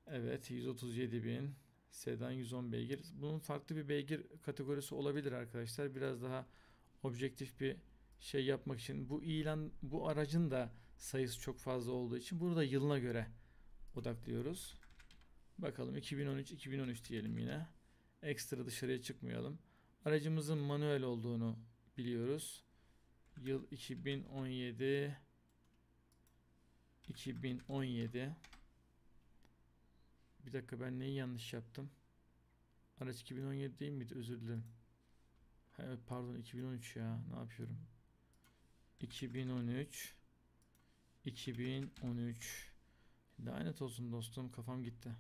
Evet 137 bin. Sedan 110 beygir. Bunun farklı bir beygir kategorisi olabilir arkadaşlar. Biraz daha objektif bir şey yapmak için bu ilan bu aracın da sayısı çok fazla olduğu için burada da yılına göre odaklıyoruz. Bakalım 2013 2013 diyelim yine. Ekstra dışarıya çıkmayalım. Aracımızın manuel olduğunu biliyoruz. Yıl 2017 2017 Bir dakika ben neyi yanlış yaptım? Araç 2017 değil miydi? Özür dilerim. evet, pardon 2013 ya. Ne yapıyorum? 2013 2013 Lanet olsun dostum kafam gitti.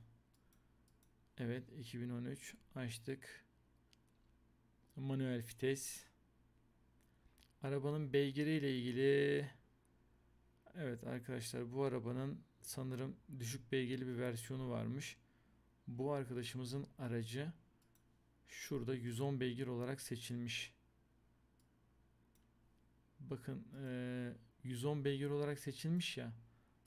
Evet 2013 açtık. Manuel vites. Arabanın beygiri ile ilgili Evet arkadaşlar bu arabanın sanırım düşük beygirli bir versiyonu varmış. Bu arkadaşımızın aracı şurada 110 beygir olarak seçilmiş. Bakın 110 e, beygir olarak seçilmiş ya.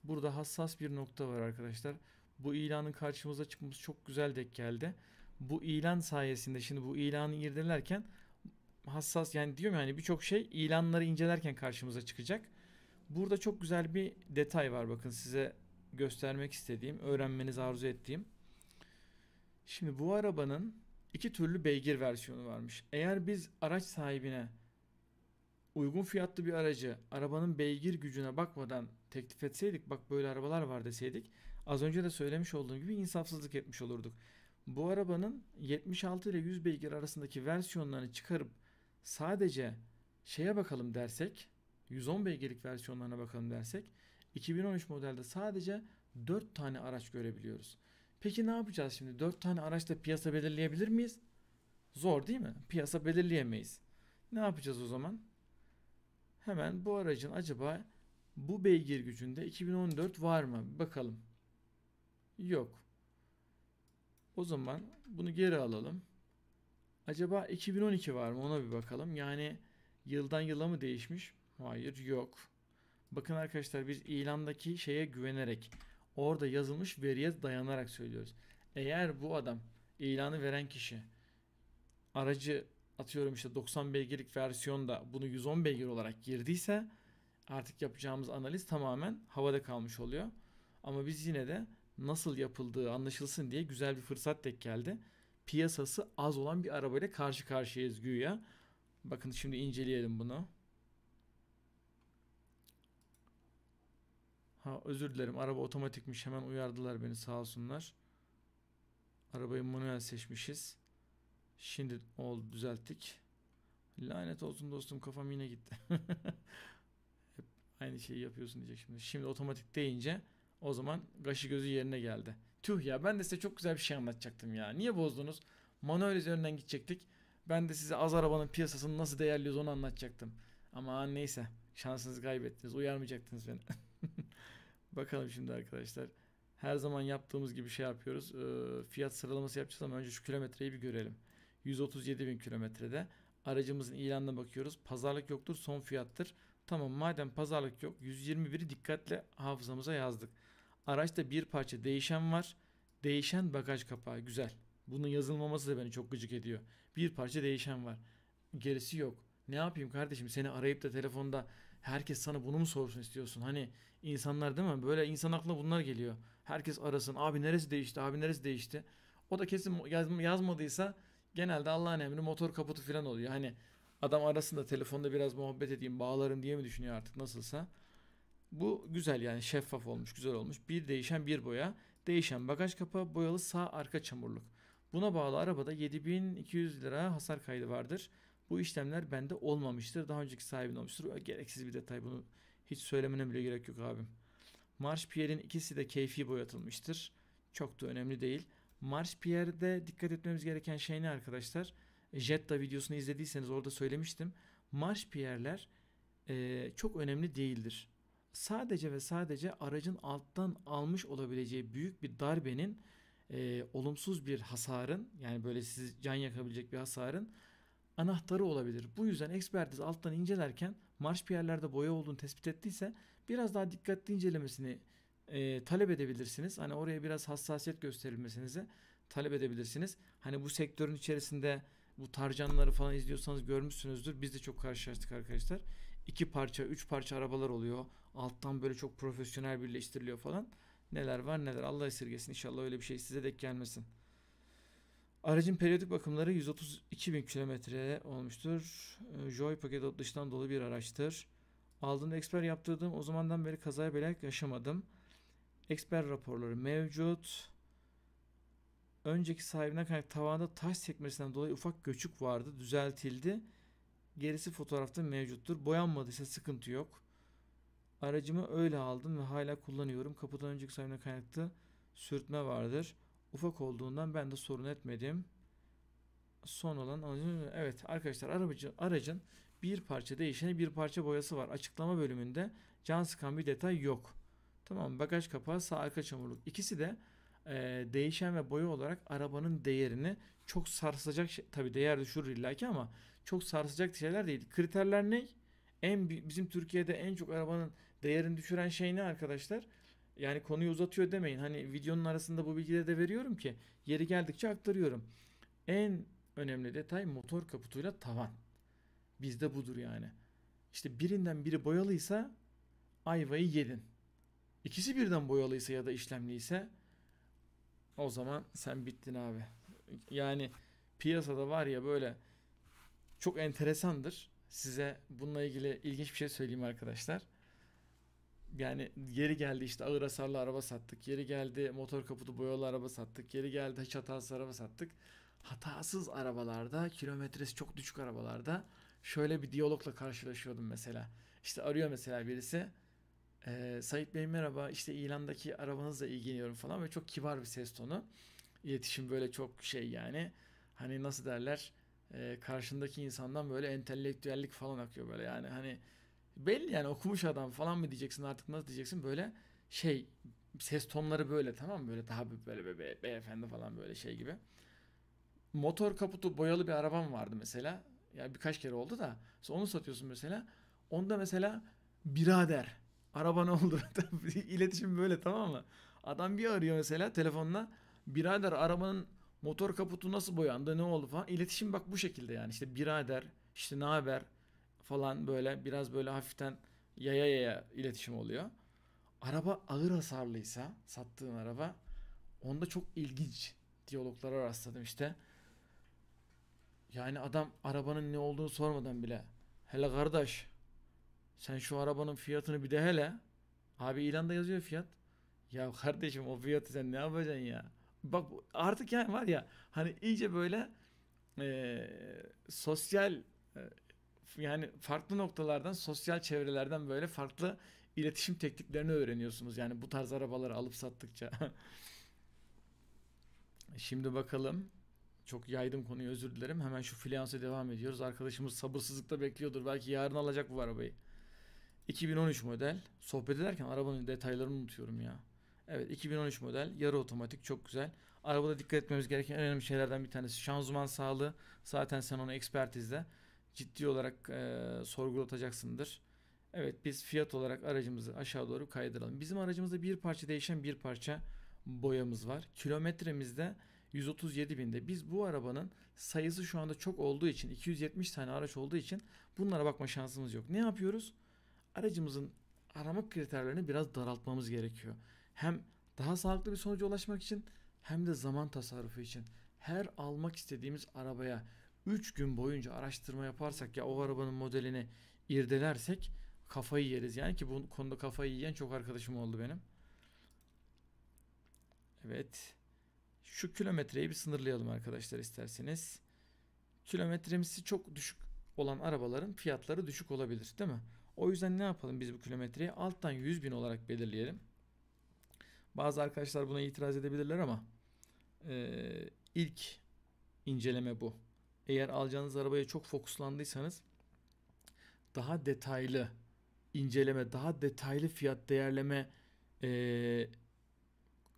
Burada hassas bir nokta var arkadaşlar. Bu ilanın karşımıza çıkması çok güzel denk geldi bu ilan sayesinde şimdi bu ilanı irdelerken hassas yani diyorum yani birçok şey ilanları incelerken karşımıza çıkacak. Burada çok güzel bir detay var bakın size göstermek istediğim, öğrenmenizi arzu ettiğim. Şimdi bu arabanın iki türlü beygir versiyonu varmış. Eğer biz araç sahibine uygun fiyatlı bir aracı arabanın beygir gücüne bakmadan teklif etseydik bak böyle arabalar var deseydik az önce de söylemiş olduğum gibi insafsızlık etmiş olurduk bu arabanın 76 ile 100 beygir arasındaki versiyonlarını çıkarıp sadece şeye bakalım dersek 110 beygirlik versiyonlarına bakalım dersek 2013 modelde sadece 4 tane araç görebiliyoruz. Peki ne yapacağız şimdi? 4 tane araçla piyasa belirleyebilir miyiz? Zor değil mi? Piyasa belirleyemeyiz. Ne yapacağız o zaman? Hemen bu aracın acaba bu beygir gücünde 2014 var mı? bakalım. Yok. O zaman bunu geri alalım. Acaba 2012 var mı ona bir bakalım. Yani yıldan yıla mı değişmiş? Hayır yok. Bakın arkadaşlar biz ilandaki şeye güvenerek orada yazılmış veriye dayanarak söylüyoruz. Eğer bu adam ilanı veren kişi aracı atıyorum işte 90 beygirlik versiyonda bunu 110 beygir olarak girdiyse artık yapacağımız analiz tamamen havada kalmış oluyor. Ama biz yine de nasıl yapıldığı anlaşılsın diye güzel bir fırsat tek geldi. Piyasası az olan bir arabayla karşı karşıyayız güya. Bakın şimdi inceleyelim bunu. Ha özür dilerim araba otomatikmiş hemen uyardılar beni sağ olsunlar. Arabayı manuel seçmişiz. Şimdi oldu düzelttik. Lanet olsun dostum kafam yine gitti. Hep aynı şeyi yapıyorsun diyecek şimdi. Şimdi otomatik deyince o zaman gaşı gözü yerine geldi. Tüh ya ben de size çok güzel bir şey anlatacaktım ya. Niye bozdunuz? Manuel üzerinden gidecektik. Ben de size az arabanın piyasasını nasıl değerliyoruz onu anlatacaktım. Ama neyse şansınızı kaybettiniz. Uyarmayacaktınız beni. Bakalım şimdi arkadaşlar. Her zaman yaptığımız gibi şey yapıyoruz. Ee, fiyat sıralaması yapacağız ama önce şu kilometreyi bir görelim. 137 bin kilometrede. Aracımızın ilanına bakıyoruz. Pazarlık yoktur son fiyattır. Tamam madem pazarlık yok 121'i dikkatle hafızamıza yazdık. Araçta bir parça değişen var. Değişen bagaj kapağı güzel. Bunun yazılmaması da beni çok gıcık ediyor. Bir parça değişen var. Gerisi yok. Ne yapayım kardeşim seni arayıp da telefonda herkes sana bunu mu sorsun istiyorsun? Hani insanlar değil mi? Böyle insan aklına bunlar geliyor. Herkes arasın. Abi neresi değişti? Abi neresi değişti? O da kesin yazmadıysa genelde Allah'ın emri motor kaputu falan oluyor. Hani adam arasında telefonda biraz muhabbet edeyim bağlarım diye mi düşünüyor artık nasılsa. Bu güzel yani şeffaf olmuş, güzel olmuş. Bir değişen bir boya, değişen bagaj kapağı, boyalı sağ arka çamurluk. Buna bağlı arabada 7200 lira hasar kaydı vardır. Bu işlemler bende olmamıştır. Daha önceki sahibinde olmuştur. Gereksiz bir detay bunu hiç söylemene bile gerek yok abim. Marş Pierre'in ikisi de keyfi boyatılmıştır. Çok da önemli değil. Marş Pierre'de dikkat etmemiz gereken şey ne arkadaşlar? Jetta videosunu izlediyseniz orada söylemiştim. Marş Pierre'ler e, çok önemli değildir sadece ve sadece aracın alttan almış olabileceği büyük bir darbenin e, olumsuz bir hasarın yani böyle sizi can yakabilecek bir hasarın anahtarı olabilir. Bu yüzden ekspertiz alttan incelerken marş piyerlerde boya olduğunu tespit ettiyse biraz daha dikkatli incelemesini e, talep edebilirsiniz. Hani oraya biraz hassasiyet gösterilmesinizi talep edebilirsiniz. Hani bu sektörün içerisinde bu tarcanları falan izliyorsanız görmüşsünüzdür. Biz de çok karşılaştık arkadaşlar iki parça, üç parça arabalar oluyor. Alttan böyle çok profesyonel birleştiriliyor falan. Neler var neler. Allah esirgesin inşallah öyle bir şey size dek gelmesin. Aracın periyodik bakımları 132 bin kilometre olmuştur. Ee, Joy paket dıştan dolu bir araçtır. Aldığımda eksper yaptırdığım o zamandan beri kazaya belak yaşamadım. Eksper raporları mevcut. Önceki sahibine kaynak tavanda taş sekmesinden dolayı ufak göçük vardı. Düzeltildi. Gerisi fotoğrafta mevcuttur. Boyanmadıysa sıkıntı yok. Aracımı öyle aldım ve hala kullanıyorum. Kapıdan önceki sahibine kaynaklı sürtme vardır. Ufak olduğundan ben de sorun etmedim. Son olan evet arkadaşlar aracın, aracın bir parça değişeni bir parça boyası var. Açıklama bölümünde can sıkan bir detay yok. Tamam bagaj kapağı sağ arka çamurluk. İkisi de e, değişen ve boya olarak arabanın değerini çok sarsacak şey- tabi değer düşürür illaki ama çok sarsacak şeyler değil. Kriterler ne? En bizim Türkiye'de en çok arabanın değerini düşüren şey ne arkadaşlar? Yani konuyu uzatıyor demeyin. Hani videonun arasında bu bilgileri de veriyorum ki yeri geldikçe aktarıyorum. En önemli detay motor kaputuyla tavan. Bizde budur yani. İşte birinden biri boyalıysa ayvayı yedin. İkisi birden boyalıysa ya da işlemliyse o zaman sen bittin abi. Yani piyasada var ya böyle çok enteresandır. Size bununla ilgili ilginç bir şey söyleyeyim arkadaşlar. Yani geri geldi işte ağır hasarlı araba sattık. Geri geldi motor kaputu boyalı araba sattık. Geri geldi hiç hatasız araba sattık. Hatasız arabalarda, kilometresi çok düşük arabalarda şöyle bir diyalogla karşılaşıyordum mesela. İşte arıyor mesela birisi. E, Sait Bey merhaba işte ilandaki arabanızla ilgileniyorum falan ve çok kibar bir ses tonu. İletişim böyle çok şey yani. Hani nasıl derler? e, karşındaki insandan böyle entelektüellik falan akıyor böyle yani hani belli yani okumuş adam falan mı diyeceksin artık nasıl diyeceksin böyle şey ses tonları böyle tamam mı böyle daha böyle be, be, beyefendi falan böyle şey gibi. Motor kaputu boyalı bir arabam vardı mesela. Ya yani birkaç kere oldu da. onu satıyorsun mesela. Onda mesela birader araba ne oldu? iletişim böyle tamam mı? Adam bir arıyor mesela telefonla. Birader arabanın Motor kaputu nasıl boyandı ne oldu falan. iletişim bak bu şekilde yani işte birader işte ne haber falan böyle biraz böyle hafiften yaya yaya iletişim oluyor. Araba ağır hasarlıysa sattığın araba onda çok ilginç diyaloglara rastladım işte. Yani adam arabanın ne olduğunu sormadan bile hele kardeş sen şu arabanın fiyatını bir de hele abi ilanda yazıyor fiyat. Ya kardeşim o fiyatı sen ne yapacaksın ya? bak artık yani var ya hani iyice böyle e, sosyal e, yani farklı noktalardan sosyal çevrelerden böyle farklı iletişim tekniklerini öğreniyorsunuz. Yani bu tarz arabaları alıp sattıkça. Şimdi bakalım. Çok yaydım konuyu özür dilerim. Hemen şu Fluence'e devam ediyoruz. Arkadaşımız sabırsızlıkla bekliyordur. Belki yarın alacak bu arabayı. 2013 model. Sohbet ederken arabanın detaylarını unutuyorum ya. Evet 2013 model yarı otomatik çok güzel. Arabada dikkat etmemiz gereken en önemli şeylerden bir tanesi şanzıman sağlığı. Zaten sen onu ekspertizde ciddi olarak e, sorgulatacaksındır. Evet biz fiyat olarak aracımızı aşağı doğru kaydıralım. Bizim aracımızda bir parça değişen bir parça boyamız var. Kilometremizde 137 binde. Biz bu arabanın sayısı şu anda çok olduğu için 270 tane araç olduğu için bunlara bakma şansımız yok. Ne yapıyoruz? Aracımızın aramak kriterlerini biraz daraltmamız gerekiyor. Hem daha sağlıklı bir sonuca ulaşmak için hem de zaman tasarrufu için her almak istediğimiz arabaya 3 gün boyunca araştırma yaparsak ya o arabanın modelini irdelersek kafayı yeriz. Yani ki bu konuda kafayı yiyen çok arkadaşım oldu benim. Evet. Şu kilometreyi bir sınırlayalım arkadaşlar isterseniz. Kilometremizi çok düşük olan arabaların fiyatları düşük olabilir değil mi? O yüzden ne yapalım biz bu kilometreyi alttan 100 bin olarak belirleyelim. Bazı arkadaşlar buna itiraz edebilirler ama e, ilk inceleme bu. Eğer alacağınız arabaya çok fokuslandıysanız daha detaylı inceleme, daha detaylı fiyat değerleme e,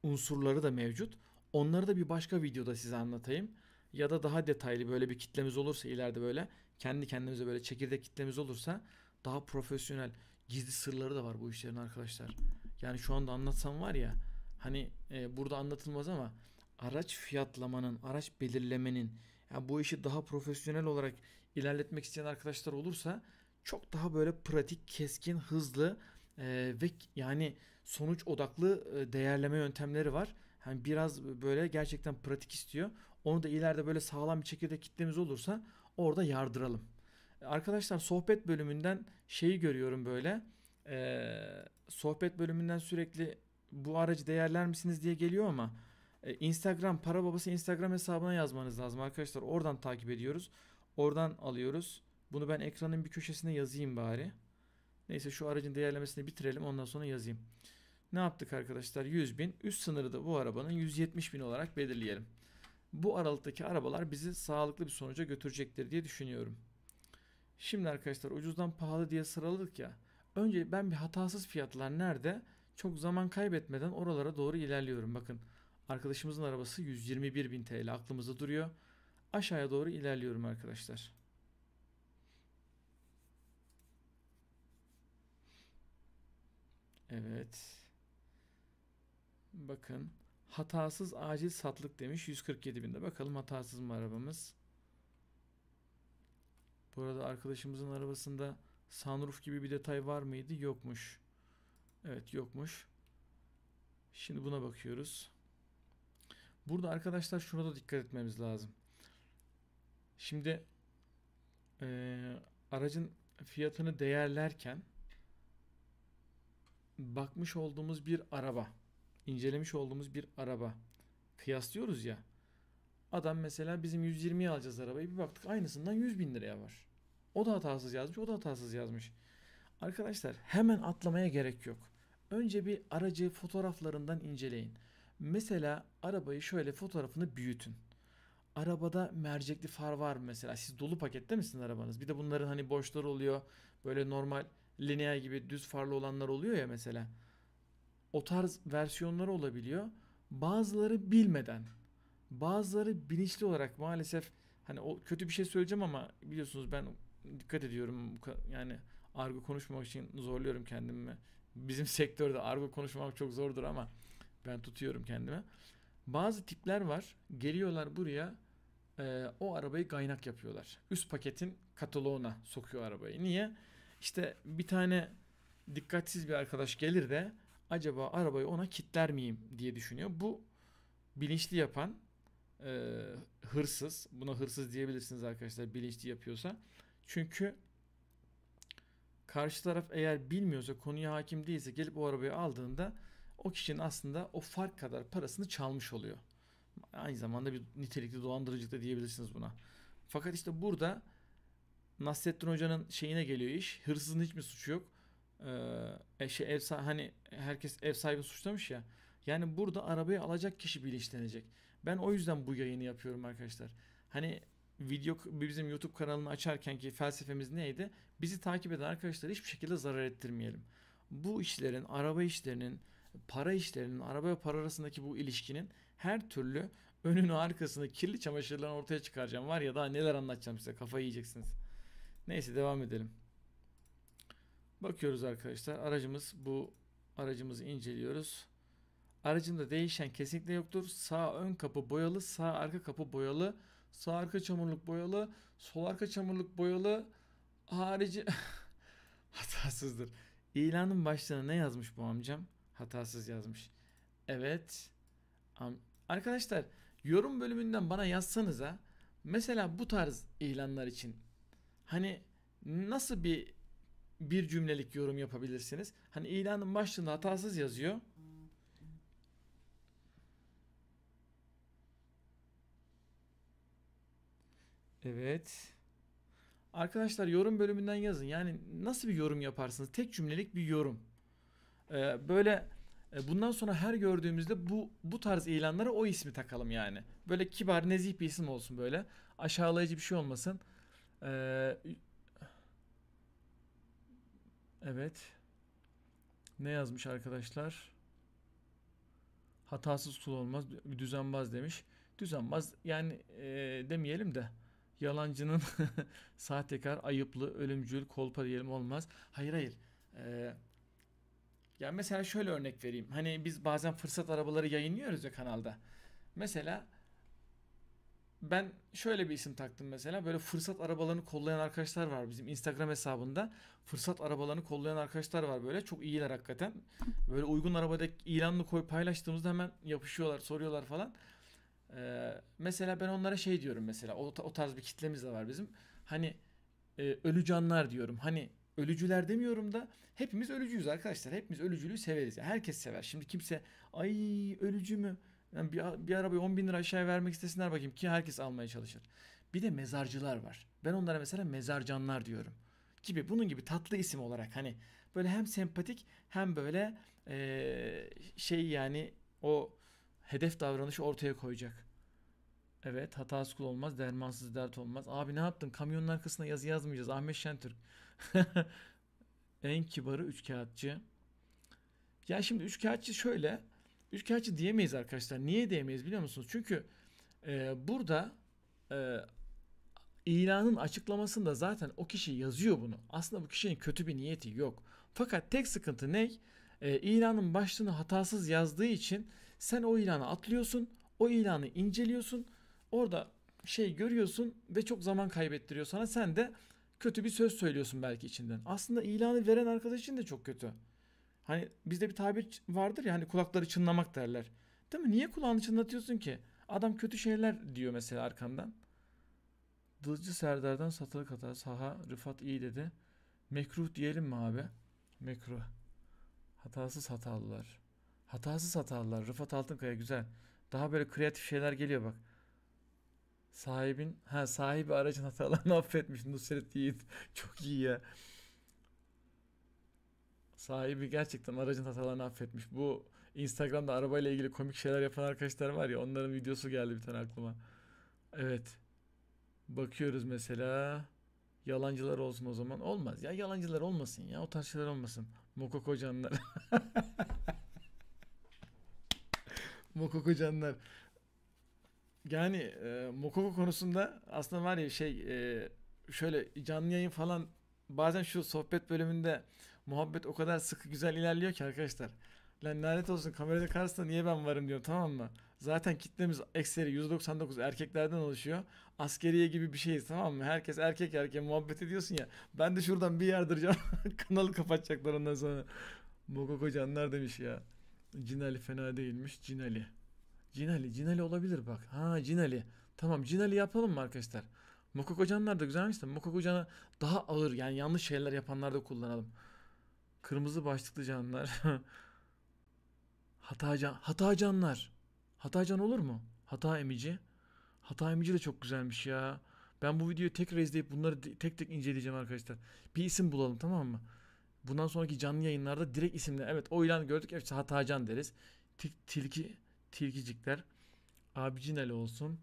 unsurları da mevcut. Onları da bir başka videoda size anlatayım. Ya da daha detaylı böyle bir kitlemiz olursa ileride böyle kendi kendimize böyle çekirdek kitlemiz olursa daha profesyonel gizli sırları da var bu işlerin arkadaşlar. Yani şu anda anlatsam var ya hani e, burada anlatılmaz ama araç fiyatlamanın, araç belirlemenin yani bu işi daha profesyonel olarak ilerletmek isteyen arkadaşlar olursa çok daha böyle pratik, keskin, hızlı e, ve yani sonuç odaklı e, değerleme yöntemleri var. Hani biraz böyle gerçekten pratik istiyor. Onu da ileride böyle sağlam bir çekirdek kitlemiz olursa orada yardıralım. Arkadaşlar sohbet bölümünden şeyi görüyorum böyle. E, sohbet bölümünden sürekli bu aracı değerler misiniz diye geliyor ama e, Instagram para babası Instagram hesabına yazmanız lazım arkadaşlar. Oradan takip ediyoruz. Oradan alıyoruz. Bunu ben ekranın bir köşesine yazayım bari. Neyse şu aracın değerlemesini bitirelim ondan sonra yazayım. Ne yaptık arkadaşlar? 100 bin. Üst sınırı da bu arabanın 170 bin olarak belirleyelim. Bu aralıktaki arabalar bizi sağlıklı bir sonuca götürecektir diye düşünüyorum. Şimdi arkadaşlar ucuzdan pahalı diye sıraladık ya. Önce ben bir hatasız fiyatlar nerede? Çok zaman kaybetmeden oralara doğru ilerliyorum. Bakın arkadaşımızın arabası 121.000 TL aklımızda duruyor. Aşağıya doğru ilerliyorum arkadaşlar. Evet. Bakın hatasız acil satlık demiş 147 binde. Bakalım hatasız mı arabamız? Burada arkadaşımızın arabasında sunroof gibi bir detay var mıydı? Yokmuş. Evet yokmuş. Şimdi buna bakıyoruz. Burada arkadaşlar şuna da dikkat etmemiz lazım. Şimdi e, aracın fiyatını değerlerken bakmış olduğumuz bir araba, incelemiş olduğumuz bir araba kıyaslıyoruz ya. Adam mesela bizim 120'ye alacağız arabayı bir baktık aynısından 100 bin liraya var. O da hatasız yazmış, o da hatasız yazmış. Arkadaşlar hemen atlamaya gerek yok. Önce bir aracı fotoğraflarından inceleyin. Mesela arabayı şöyle fotoğrafını büyütün. Arabada mercekli far var mı mesela? Siz dolu pakette misiniz arabanız? Bir de bunların hani boşları oluyor. Böyle normal lineer gibi düz farlı olanlar oluyor ya mesela. O tarz versiyonları olabiliyor. Bazıları bilmeden, bazıları bilinçli olarak maalesef hani o kötü bir şey söyleyeceğim ama biliyorsunuz ben dikkat ediyorum yani argo konuşmamak için zorluyorum kendimi bizim sektörde argo konuşmak çok zordur ama ben tutuyorum kendime. Bazı tipler var. Geliyorlar buraya e, o arabayı kaynak yapıyorlar. Üst paketin kataloğuna sokuyor arabayı. Niye? İşte bir tane dikkatsiz bir arkadaş gelir de acaba arabayı ona kitler miyim diye düşünüyor. Bu bilinçli yapan e, hırsız. Buna hırsız diyebilirsiniz arkadaşlar bilinçli yapıyorsa. Çünkü karşı taraf eğer bilmiyorsa konuya hakim değilse gelip o arabayı aldığında o kişinin aslında o fark kadar parasını çalmış oluyor. Aynı zamanda bir nitelikli dolandırıcılık da diyebilirsiniz buna. Fakat işte burada Nasrettin Hoca'nın şeyine geliyor iş. Hırsızın hiçbir suçu yok. Ee, e, şey, ev hani herkes ev sahibi suçlamış ya. Yani burada arabayı alacak kişi bilinçlenecek. Ben o yüzden bu yayını yapıyorum arkadaşlar. Hani video bizim YouTube kanalını açarken ki felsefemiz neydi? Bizi takip eden arkadaşları hiçbir şekilde zarar ettirmeyelim. Bu işlerin, araba işlerinin, para işlerinin, araba ve para arasındaki bu ilişkinin her türlü önünü arkasını kirli çamaşırların ortaya çıkaracağım. Var ya daha neler anlatacağım size kafayı yiyeceksiniz. Neyse devam edelim. Bakıyoruz arkadaşlar aracımız bu aracımızı inceliyoruz. Aracında değişen kesinlikle yoktur. Sağ ön kapı boyalı, sağ arka kapı boyalı. Sağ arka çamurluk boyalı. Sol arka çamurluk boyalı. Harici hatasızdır. İlanın başlığına ne yazmış bu amcam? Hatasız yazmış. Evet. Am Arkadaşlar yorum bölümünden bana yazsanıza. Mesela bu tarz ilanlar için hani nasıl bir bir cümlelik yorum yapabilirsiniz? Hani ilanın başlığında hatasız yazıyor. Evet. Arkadaşlar yorum bölümünden yazın. Yani nasıl bir yorum yaparsınız? Tek cümlelik bir yorum. Ee, böyle e, bundan sonra her gördüğümüzde bu bu tarz ilanlara o ismi takalım yani. Böyle kibar, nezih bir isim olsun böyle. Aşağılayıcı bir şey olmasın. Ee, evet. Ne yazmış arkadaşlar? Hatasız kul olmaz, düzenbaz demiş. Düzenbaz yani e, demeyelim de yalancının sahtekar, ayıplı, ölümcül, kolpa diyelim olmaz. Hayır hayır. Ee, ya mesela şöyle örnek vereyim. Hani biz bazen fırsat arabaları yayınlıyoruz ya kanalda. Mesela ben şöyle bir isim taktım mesela. Böyle fırsat arabalarını kollayan arkadaşlar var bizim Instagram hesabında. Fırsat arabalarını kollayan arkadaşlar var böyle. Çok iyiler hakikaten. Böyle uygun arabada ilanını koy paylaştığımızda hemen yapışıyorlar, soruyorlar falan. Ee, mesela ben onlara şey diyorum mesela o, o tarz bir kitlemiz de var bizim. Hani e, ölü canlar diyorum. Hani ölücüler demiyorum da hepimiz ölücüyüz arkadaşlar. Hepimiz ölücülüğü severiz. Yani herkes sever. Şimdi kimse ay ölücü mü? Yani bir, bir arabayı 10 bin lira aşağıya vermek istesinler bakayım ki herkes almaya çalışır. Bir de mezarcılar var. Ben onlara mesela mezarcanlar diyorum. Gibi bunun gibi tatlı isim olarak hani böyle hem sempatik hem böyle e, şey yani o hedef davranışı ortaya koyacak. Evet hatası kul olmaz, dermansız dert olmaz. Abi ne yaptın? Kamyonun arkasına yazı yazmayacağız. Ahmet Şentürk. en kibarı üç kağıtçı. Ya şimdi üç kağıtçı şöyle. üç kağıtçı diyemeyiz arkadaşlar. Niye diyemeyiz biliyor musunuz? Çünkü e, burada e, ilanın açıklamasında zaten o kişi yazıyor bunu. Aslında bu kişinin kötü bir niyeti yok. Fakat tek sıkıntı ne? E, ilanın başlığını hatasız yazdığı için sen o ilanı atlıyorsun, o ilanı inceliyorsun. Orada şey görüyorsun ve çok zaman kaybettiriyor sana. Sen de kötü bir söz söylüyorsun belki içinden. Aslında ilanı veren arkadaş için de çok kötü. Hani bizde bir tabir vardır ya hani kulakları çınlamak derler. Değil mi? Niye kulağını çınlatıyorsun ki? Adam kötü şeyler diyor mesela arkandan. Dılcı Serdar'dan satılık hata. Saha Rıfat iyi dedi. Mekruh diyelim mi abi? Mekruh. Hatasız hatalılar. Hatasız hatalar. Rıfat Altınkaya güzel. Daha böyle kreatif şeyler geliyor bak. Sahibin, ha sahibi aracın hatalarını affetmiş Nusret Yiğit. Çok iyi ya. Sahibi gerçekten aracın hatalarını affetmiş. Bu Instagram'da arabayla ilgili komik şeyler yapan arkadaşlar var ya onların videosu geldi bir tane aklıma. Evet. Bakıyoruz mesela. Yalancılar olsun o zaman. Olmaz ya yalancılar olmasın ya o tarz şeyler olmasın. Mokoko canlar. Mokoko canlar. Yani e, Mokoko konusunda aslında var ya şey e, şöyle canlı yayın falan bazen şu sohbet bölümünde muhabbet o kadar sıkı güzel ilerliyor ki arkadaşlar. Lan lanet olsun kamerada karşısında niye ben varım diyor tamam mı? Zaten kitlemiz ekseri 199 erkeklerden oluşuyor. Askeriye gibi bir şeyiz tamam mı? Herkes erkek erkek muhabbet ediyorsun ya. Ben de şuradan bir yardıracağım. Kanalı kapatacaklar ondan sonra. Mokoko canlar demiş ya. Cinali fena değilmiş. Cinali. Cinali. Cinali olabilir bak. Ha Cinali. Tamam Cinali yapalım mı arkadaşlar? Mokok da güzelmiş de Mokok Hocan'a daha ağır yani yanlış şeyler yapanlar da kullanalım. Kırmızı başlıklı canlar. hata, can, hata canlar. Hata can olur mu? Hata emici. Hata emici de çok güzelmiş ya. Ben bu videoyu tekrar izleyip bunları tek tek inceleyeceğim arkadaşlar. Bir isim bulalım tamam mı? bundan sonraki canlı yayınlarda direkt isimle evet o ilan gördük hepsi Hatacan deriz. Tik, tilki, tilkicikler. Abicinel olsun.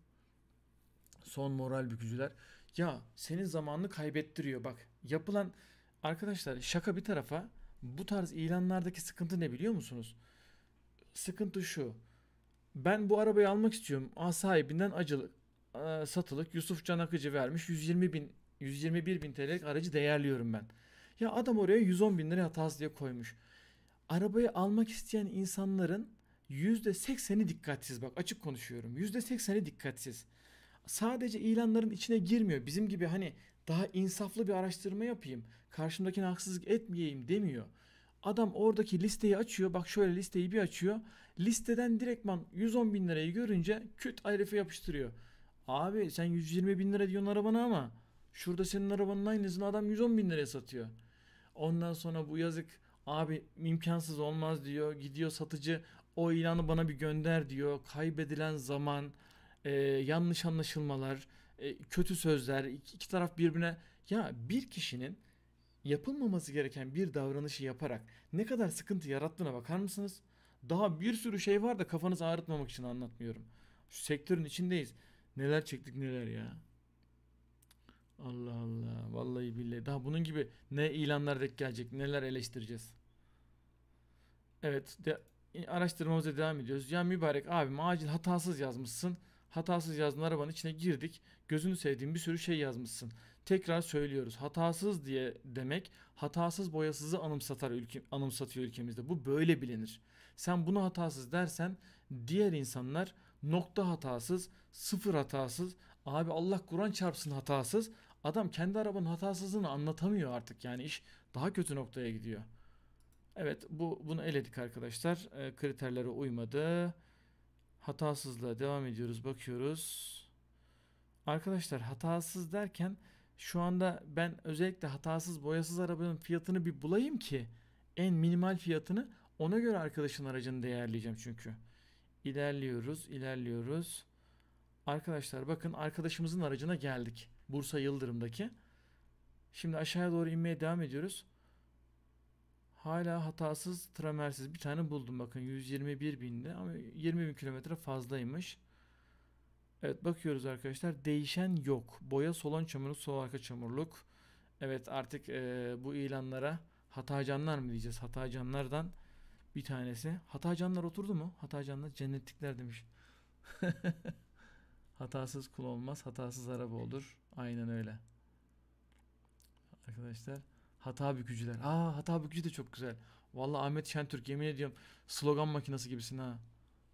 Son moral bükücüler. Ya senin zamanını kaybettiriyor bak. Yapılan arkadaşlar şaka bir tarafa bu tarz ilanlardaki sıkıntı ne biliyor musunuz? Sıkıntı şu. Ben bu arabayı almak istiyorum. A sahibinden acılık satılık Yusuf Can Akıcı vermiş. 120 bin 121 bin TL'lik aracı değerliyorum ben. Ya adam oraya 110 bin lira hatası diye koymuş. Arabayı almak isteyen insanların %80'i dikkatsiz bak açık konuşuyorum. %80'i dikkatsiz. Sadece ilanların içine girmiyor. Bizim gibi hani daha insaflı bir araştırma yapayım. Karşımdakine haksızlık etmeyeyim demiyor. Adam oradaki listeyi açıyor. Bak şöyle listeyi bir açıyor. Listeden direktman 110 bin lirayı görünce küt ayrıfe yapıştırıyor. Abi sen 120 bin lira diyorsun arabana ama şurada senin arabanın aynısını adam 110 bin liraya satıyor. Ondan sonra bu yazık abi imkansız olmaz diyor. Gidiyor satıcı o ilanı bana bir gönder diyor. Kaybedilen zaman, e, yanlış anlaşılmalar, e, kötü sözler, iki, iki taraf birbirine ya bir kişinin yapılmaması gereken bir davranışı yaparak ne kadar sıkıntı yarattığına bakar mısınız? Daha bir sürü şey var da kafanızı ağrıtmamak için anlatmıyorum. Şu sektörün içindeyiz. Neler çektik neler ya. Allah Allah. Vallahi billahi. Daha bunun gibi ne ilanlar denk gelecek, neler eleştireceğiz. Evet. De, e, araştırmamıza devam ediyoruz. Ya mübarek abim acil hatasız yazmışsın. Hatasız yazdın arabanın içine girdik. Gözünü sevdiğim bir sürü şey yazmışsın. Tekrar söylüyoruz. Hatasız diye demek hatasız boyasızı anımsatar ülke, anımsatıyor ülkemizde. Bu böyle bilinir. Sen bunu hatasız dersen diğer insanlar nokta hatasız, sıfır hatasız, abi Allah Kur'an çarpsın hatasız Adam kendi arabanın hatasızlığını anlatamıyor artık. Yani iş daha kötü noktaya gidiyor. Evet bu bunu eledik arkadaşlar. E, kriterlere uymadı. Hatasızlığa devam ediyoruz. Bakıyoruz. Arkadaşlar hatasız derken şu anda ben özellikle hatasız boyasız arabanın fiyatını bir bulayım ki en minimal fiyatını ona göre arkadaşın aracını değerleyeceğim çünkü. İlerliyoruz, ilerliyoruz. Arkadaşlar bakın arkadaşımızın aracına geldik. Bursa Yıldırım'daki. Şimdi aşağıya doğru inmeye devam ediyoruz. Hala hatasız, tramersiz bir tane buldum bakın 121 binde ama 20 bin kilometre fazlaymış. Evet bakıyoruz arkadaşlar değişen yok. Boya solon çamurluk, sol arka çamurluk. Evet artık e, bu ilanlara hatacanlar mı diyeceğiz? Hatacanlardan bir tanesi. Hatacanlar oturdu mu? Hatacanlar cennetlikler demiş. Hatasız kul olmaz, hatasız araba olur. Aynen öyle. Arkadaşlar hata bükücüler. Aa hata bükücü de çok güzel. Vallahi Ahmet Şentürk yemin ediyorum slogan makinesi gibisin ha.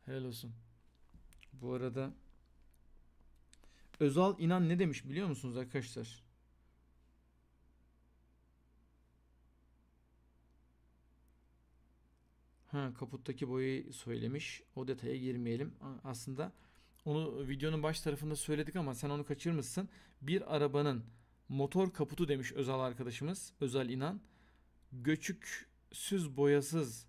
Helal olsun. Bu arada Özal İnan ne demiş biliyor musunuz arkadaşlar? Ha, kaputtaki boyayı söylemiş. O detaya girmeyelim. Aslında onu videonun baş tarafında söyledik ama sen onu kaçırmışsın. Bir arabanın motor kaputu demiş özel arkadaşımız. Özal İnan. Göçüksüz boyasız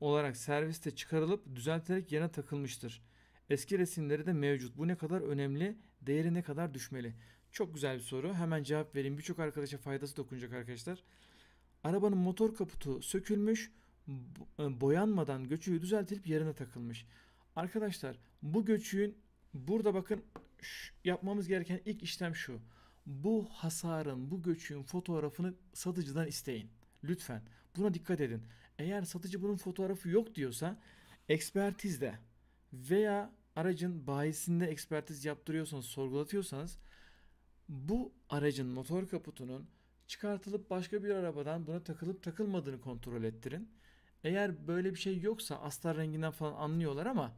olarak serviste çıkarılıp düzeltilerek yerine takılmıştır. Eski resimleri de mevcut. Bu ne kadar önemli? Değeri ne kadar düşmeli? Çok güzel bir soru. Hemen cevap vereyim. Birçok arkadaşa faydası dokunacak arkadaşlar. Arabanın motor kaputu sökülmüş, e, boyanmadan göçüğü düzeltilip yerine takılmış. Arkadaşlar bu göçüğün burada bakın yapmamız gereken ilk işlem şu. Bu hasarın, bu göçüğün fotoğrafını satıcıdan isteyin. Lütfen buna dikkat edin. Eğer satıcı bunun fotoğrafı yok diyorsa ekspertizde veya aracın bayisinde ekspertiz yaptırıyorsanız, sorgulatıyorsanız bu aracın motor kaputunun çıkartılıp başka bir arabadan buna takılıp takılmadığını kontrol ettirin. Eğer böyle bir şey yoksa astar renginden falan anlıyorlar ama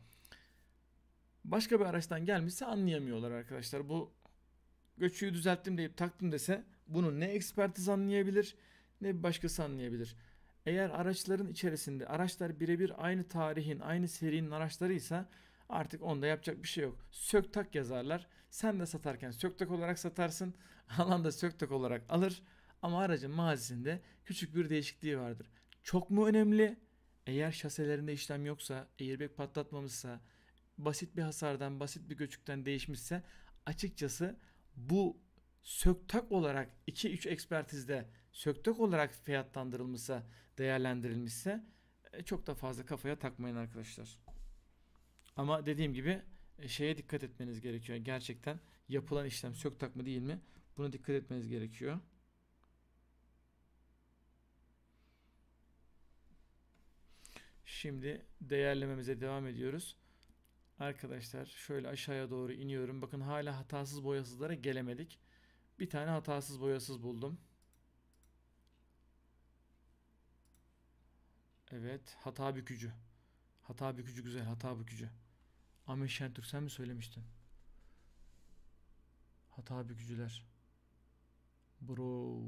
başka bir araçtan gelmişse anlayamıyorlar arkadaşlar. Bu göçüyü düzelttim deyip taktım dese bunu ne ekspertiz anlayabilir ne bir başkası anlayabilir. Eğer araçların içerisinde araçlar birebir aynı tarihin, aynı serinin araçlarıysa artık onda yapacak bir şey yok. Söktak yazarlar. Sen de satarken söktak olarak satarsın. Alan da sök olarak alır. Ama aracın mazisinde küçük bir değişikliği vardır çok mu önemli? Eğer şaselerinde işlem yoksa, airbag patlatmamışsa, basit bir hasardan, basit bir göçükten değişmişse açıkçası bu söktak olarak 2-3 ekspertizde söktak olarak fiyatlandırılmışsa, değerlendirilmişse e, çok da fazla kafaya takmayın arkadaşlar. Ama dediğim gibi e, şeye dikkat etmeniz gerekiyor. Gerçekten yapılan işlem söktak mı değil mi? Buna dikkat etmeniz gerekiyor. Şimdi değerlememize devam ediyoruz. Arkadaşlar şöyle aşağıya doğru iniyorum. Bakın hala hatasız boyasızlara gelemedik. Bir tane hatasız boyasız buldum. Evet hata bükücü. Hata bükücü güzel hata bükücü. Ahmet Şentürk sen mi söylemiştin? Hata bükücüler. Bro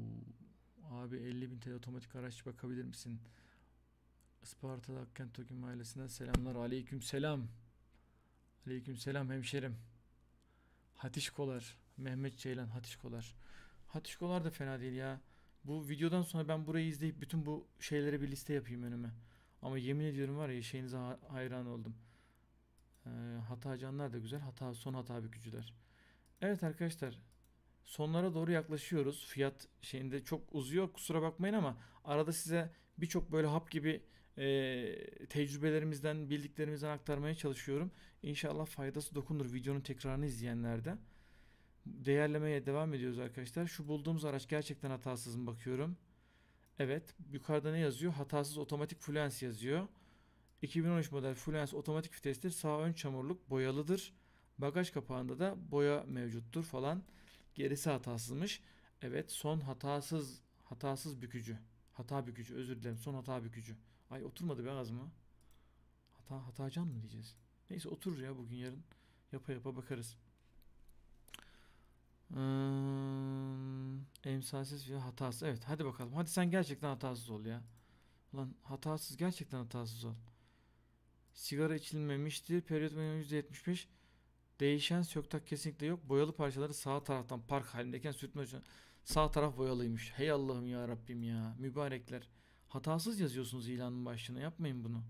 abi 50 bin TL otomatik araç bakabilir misin? Isparta'da Akkent Tokim ailesinden selamlar. Aleyküm selam. Aleyküm selam hemşerim. Hatiş Mehmet Ceylan Hatiş Kolar. da fena değil ya. Bu videodan sonra ben burayı izleyip bütün bu şeylere bir liste yapayım önüme. Ama yemin ediyorum var ya şeyinize hayran oldum. Ee, hata canlar da güzel. Hata son hata bükücüler. Evet arkadaşlar. Sonlara doğru yaklaşıyoruz. Fiyat şeyinde çok uzuyor. Kusura bakmayın ama arada size birçok böyle hap gibi e, tecrübelerimizden, bildiklerimizden aktarmaya çalışıyorum. İnşallah faydası dokunur videonun tekrarını izleyenlerde. Değerlemeye devam ediyoruz arkadaşlar. Şu bulduğumuz araç gerçekten hatasız mı bakıyorum. Evet yukarıda ne yazıyor? Hatasız otomatik fluence yazıyor. 2013 model fluence otomatik vitestir. Sağ ön çamurluk boyalıdır. Bagaj kapağında da boya mevcuttur falan. Gerisi hatasızmış. Evet son hatasız hatasız bükücü. Hata bükücü özür dilerim son hata bükücü. Ay oturmadı be ağzıma. Hata hatacan mı diyeceğiz? Neyse oturur ya bugün yarın. Yapa yapa bakarız. Hmm, emsalsiz ve hatasız. Evet hadi bakalım. Hadi sen gerçekten hatasız ol ya. Ulan hatasız gerçekten hatasız ol. Sigara içilmemiştir. Periyot boyunca %75. Değişen söktak kesinlikle yok. Boyalı parçaları sağ taraftan park halindeyken sürtme sağ taraf boyalıymış. Hey Allah'ım ya Rabbim ya. Mübarekler. Hatasız yazıyorsunuz ilanın başına Yapmayın bunu.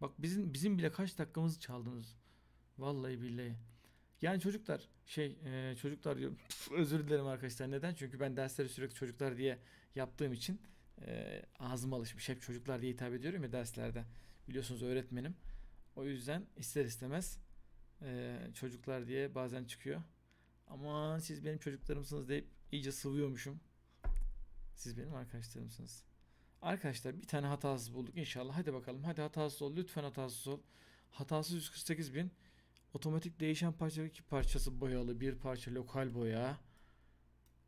Bak bizim bizim bile kaç dakikamızı çaldınız. Vallahi billahi. Yani çocuklar şey e, çocuklar diyorum özür dilerim arkadaşlar neden? Çünkü ben dersleri sürekli çocuklar diye yaptığım için e, ağzıma alışmış. Hep çocuklar diye hitap ediyorum ya derslerde. Biliyorsunuz öğretmenim. O yüzden ister istemez e, çocuklar diye bazen çıkıyor. Aman siz benim çocuklarımsınız deyip iyice sıvıyormuşum. Siz benim arkadaşlarımsınız. Arkadaşlar bir tane hatasız bulduk inşallah. Hadi bakalım. Hadi hatasız ol. Lütfen hatasız ol. Hatasız 148 bin. Otomatik değişen parça iki parçası boyalı. Bir parça lokal boya.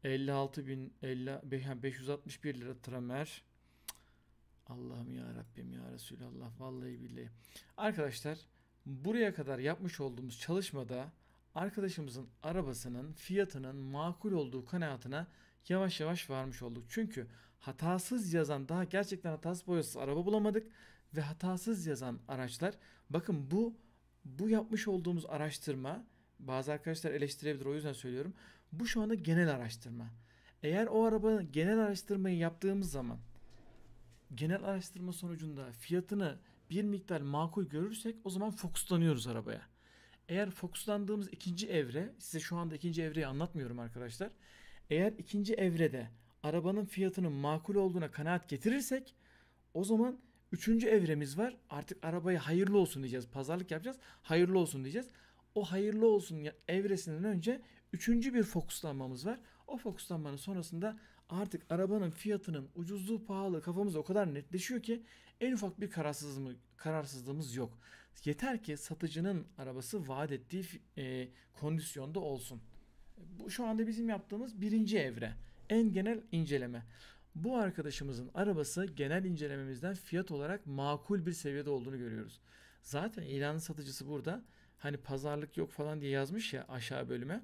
56 bin 50, 561 lira tramer. Allah'ım ya Rabbim ya Resulallah vallahi billahi. Arkadaşlar buraya kadar yapmış olduğumuz çalışmada arkadaşımızın arabasının fiyatının makul olduğu kanaatına yavaş yavaş varmış olduk. Çünkü hatasız yazan daha gerçekten hatasız boyasız araba bulamadık ve hatasız yazan araçlar bakın bu bu yapmış olduğumuz araştırma bazı arkadaşlar eleştirebilir o yüzden söylüyorum. Bu şu anda genel araştırma. Eğer o araba genel araştırmayı yaptığımız zaman genel araştırma sonucunda fiyatını bir miktar makul görürsek o zaman fokuslanıyoruz arabaya. Eğer fokuslandığımız ikinci evre, size şu anda ikinci evreyi anlatmıyorum arkadaşlar. Eğer ikinci evrede arabanın fiyatının makul olduğuna kanaat getirirsek o zaman üçüncü evremiz var. Artık arabaya hayırlı olsun diyeceğiz. Pazarlık yapacağız. Hayırlı olsun diyeceğiz. O hayırlı olsun evresinden önce üçüncü bir fokuslanmamız var. O fokuslanmanın sonrasında artık arabanın fiyatının ucuzluğu pahalı kafamız o kadar netleşiyor ki en ufak bir kararsızlığımız, yok. Yeter ki satıcının arabası vaat ettiği e, kondisyonda olsun. Bu şu anda bizim yaptığımız birinci evre. En genel inceleme. Bu arkadaşımızın arabası genel incelememizden fiyat olarak makul bir seviyede olduğunu görüyoruz. Zaten ilanın satıcısı burada hani pazarlık yok falan diye yazmış ya aşağı bölüme.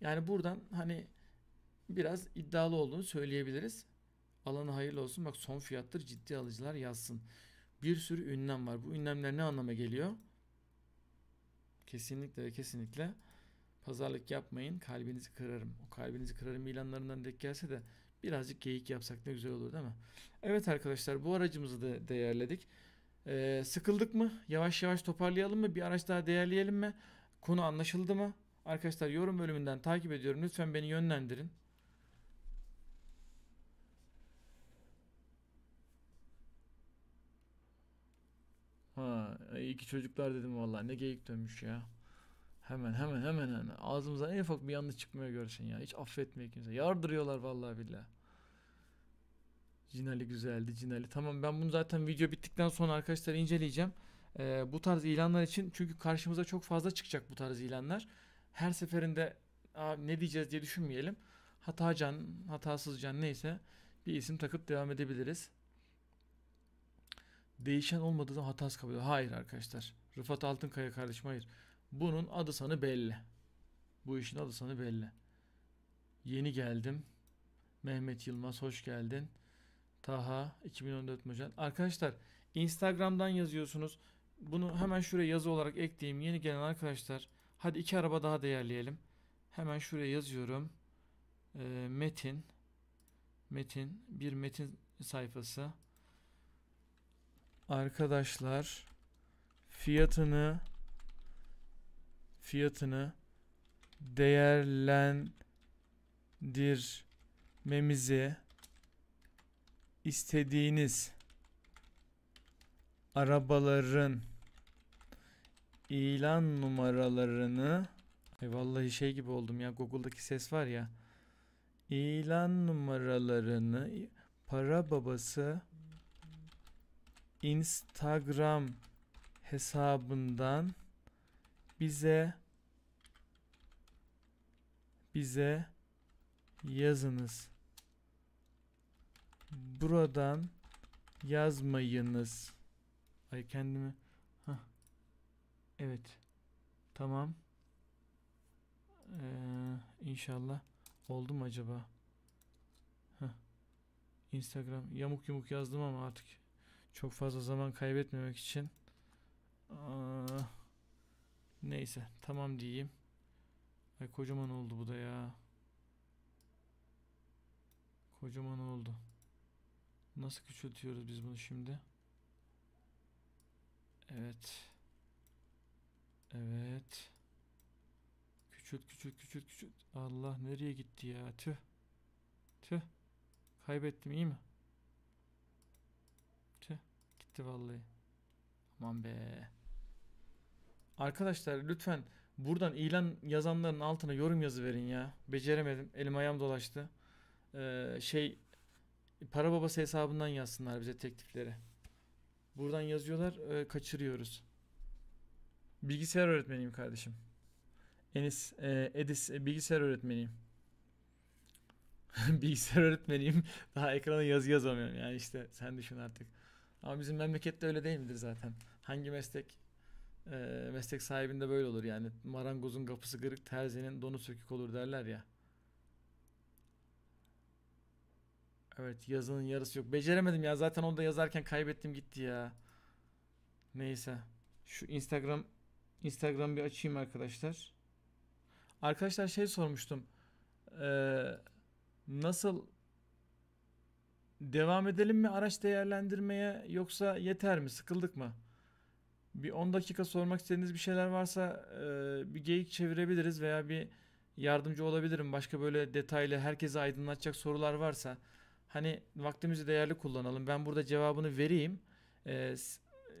Yani buradan hani biraz iddialı olduğunu söyleyebiliriz. Alanı hayırlı olsun. Bak son fiyattır ciddi alıcılar yazsın. Bir sürü ünlem var. Bu ünlemler ne anlama geliyor? Kesinlikle ve kesinlikle Pazarlık yapmayın kalbinizi kırarım. O kalbinizi kırarım ilanlarından dek gelse de birazcık geyik yapsak ne güzel olur değil mi? Evet arkadaşlar bu aracımızı da değerledik. Ee, sıkıldık mı? Yavaş yavaş toparlayalım mı? Bir araç daha değerleyelim mi? Konu anlaşıldı mı? Arkadaşlar yorum bölümünden takip ediyorum. Lütfen beni yönlendirin. Ha, iyi ki çocuklar dedim vallahi ne geyik dönmüş ya. Hemen hemen hemen hemen. Ağzımızdan en ufak bir yanlış çıkmıyor görsen ya. Hiç affetmiyor kimse. Yardırıyorlar vallahi billahi. Cinali güzeldi Cinali. Tamam ben bunu zaten video bittikten sonra arkadaşlar inceleyeceğim. Ee, bu tarz ilanlar için çünkü karşımıza çok fazla çıkacak bu tarz ilanlar. Her seferinde ne diyeceğiz diye düşünmeyelim. Hatacan, can neyse bir isim takıp devam edebiliriz. Değişen olmadığı da hatası kabul ediyor. Hayır arkadaşlar. Rıfat Altınkaya kardeşim hayır. Bunun adı sanı belli. Bu işin adı sanı belli. Yeni geldim. Mehmet Yılmaz hoş geldin. Taha 2014 Mojen. Arkadaşlar Instagram'dan yazıyorsunuz. Bunu hemen şuraya yazı olarak ekleyeyim. Yeni gelen arkadaşlar. Hadi iki araba daha değerleyelim. Hemen şuraya yazıyorum. E, metin. Metin. Bir metin sayfası. Arkadaşlar fiyatını fiyatını değerlendirmemizi istediğiniz arabaların ilan numaralarını Ay vallahi şey gibi oldum ya Google'daki ses var ya ilan numaralarını para babası Instagram hesabından bize bize yazınız. Buradan yazmayınız. Ay kendimi. Hah. Evet. Tamam. Ee, inşallah oldu mu acaba? Heh. Instagram yamuk yumuk yazdım ama artık çok fazla zaman kaybetmemek için. Aa, neyse tamam diyeyim. Ay kocaman oldu bu da ya. Kocaman oldu. Nasıl küçültüyoruz biz bunu şimdi? Evet. Evet. Küçült küçült küçült küçült. Allah nereye gitti ya? Tüh. Tüh. Kaybettim iyi mi? Tüh. Gitti vallahi. Aman be. Arkadaşlar lütfen Buradan ilan yazanların altına yorum yazı verin ya. Beceremedim. Elim ayağım dolaştı. Ee, şey para babası hesabından yazsınlar bize teklifleri. Buradan yazıyorlar. E, kaçırıyoruz. Bilgisayar öğretmeniyim kardeşim. Enis, e, Edis e, bilgisayar öğretmeniyim. bilgisayar öğretmeniyim. Daha ekrana yazı yazamıyorum yani işte sen düşün artık. Ama bizim memlekette öyle değil midir zaten? Hangi meslek e, meslek sahibinde böyle olur yani. Marangozun kapısı kırık, terzinin donu sökük olur derler ya. Evet yazının yarısı yok. Beceremedim ya zaten onu da yazarken kaybettim gitti ya. Neyse. Şu Instagram Instagram bir açayım arkadaşlar. Arkadaşlar şey sormuştum. Ee, nasıl devam edelim mi araç değerlendirmeye yoksa yeter mi? Sıkıldık mı? Bir 10 dakika sormak istediğiniz bir şeyler varsa e, bir geyik çevirebiliriz veya bir yardımcı olabilirim. Başka böyle detaylı herkese aydınlatacak sorular varsa hani vaktimizi değerli kullanalım. Ben burada cevabını vereyim. E,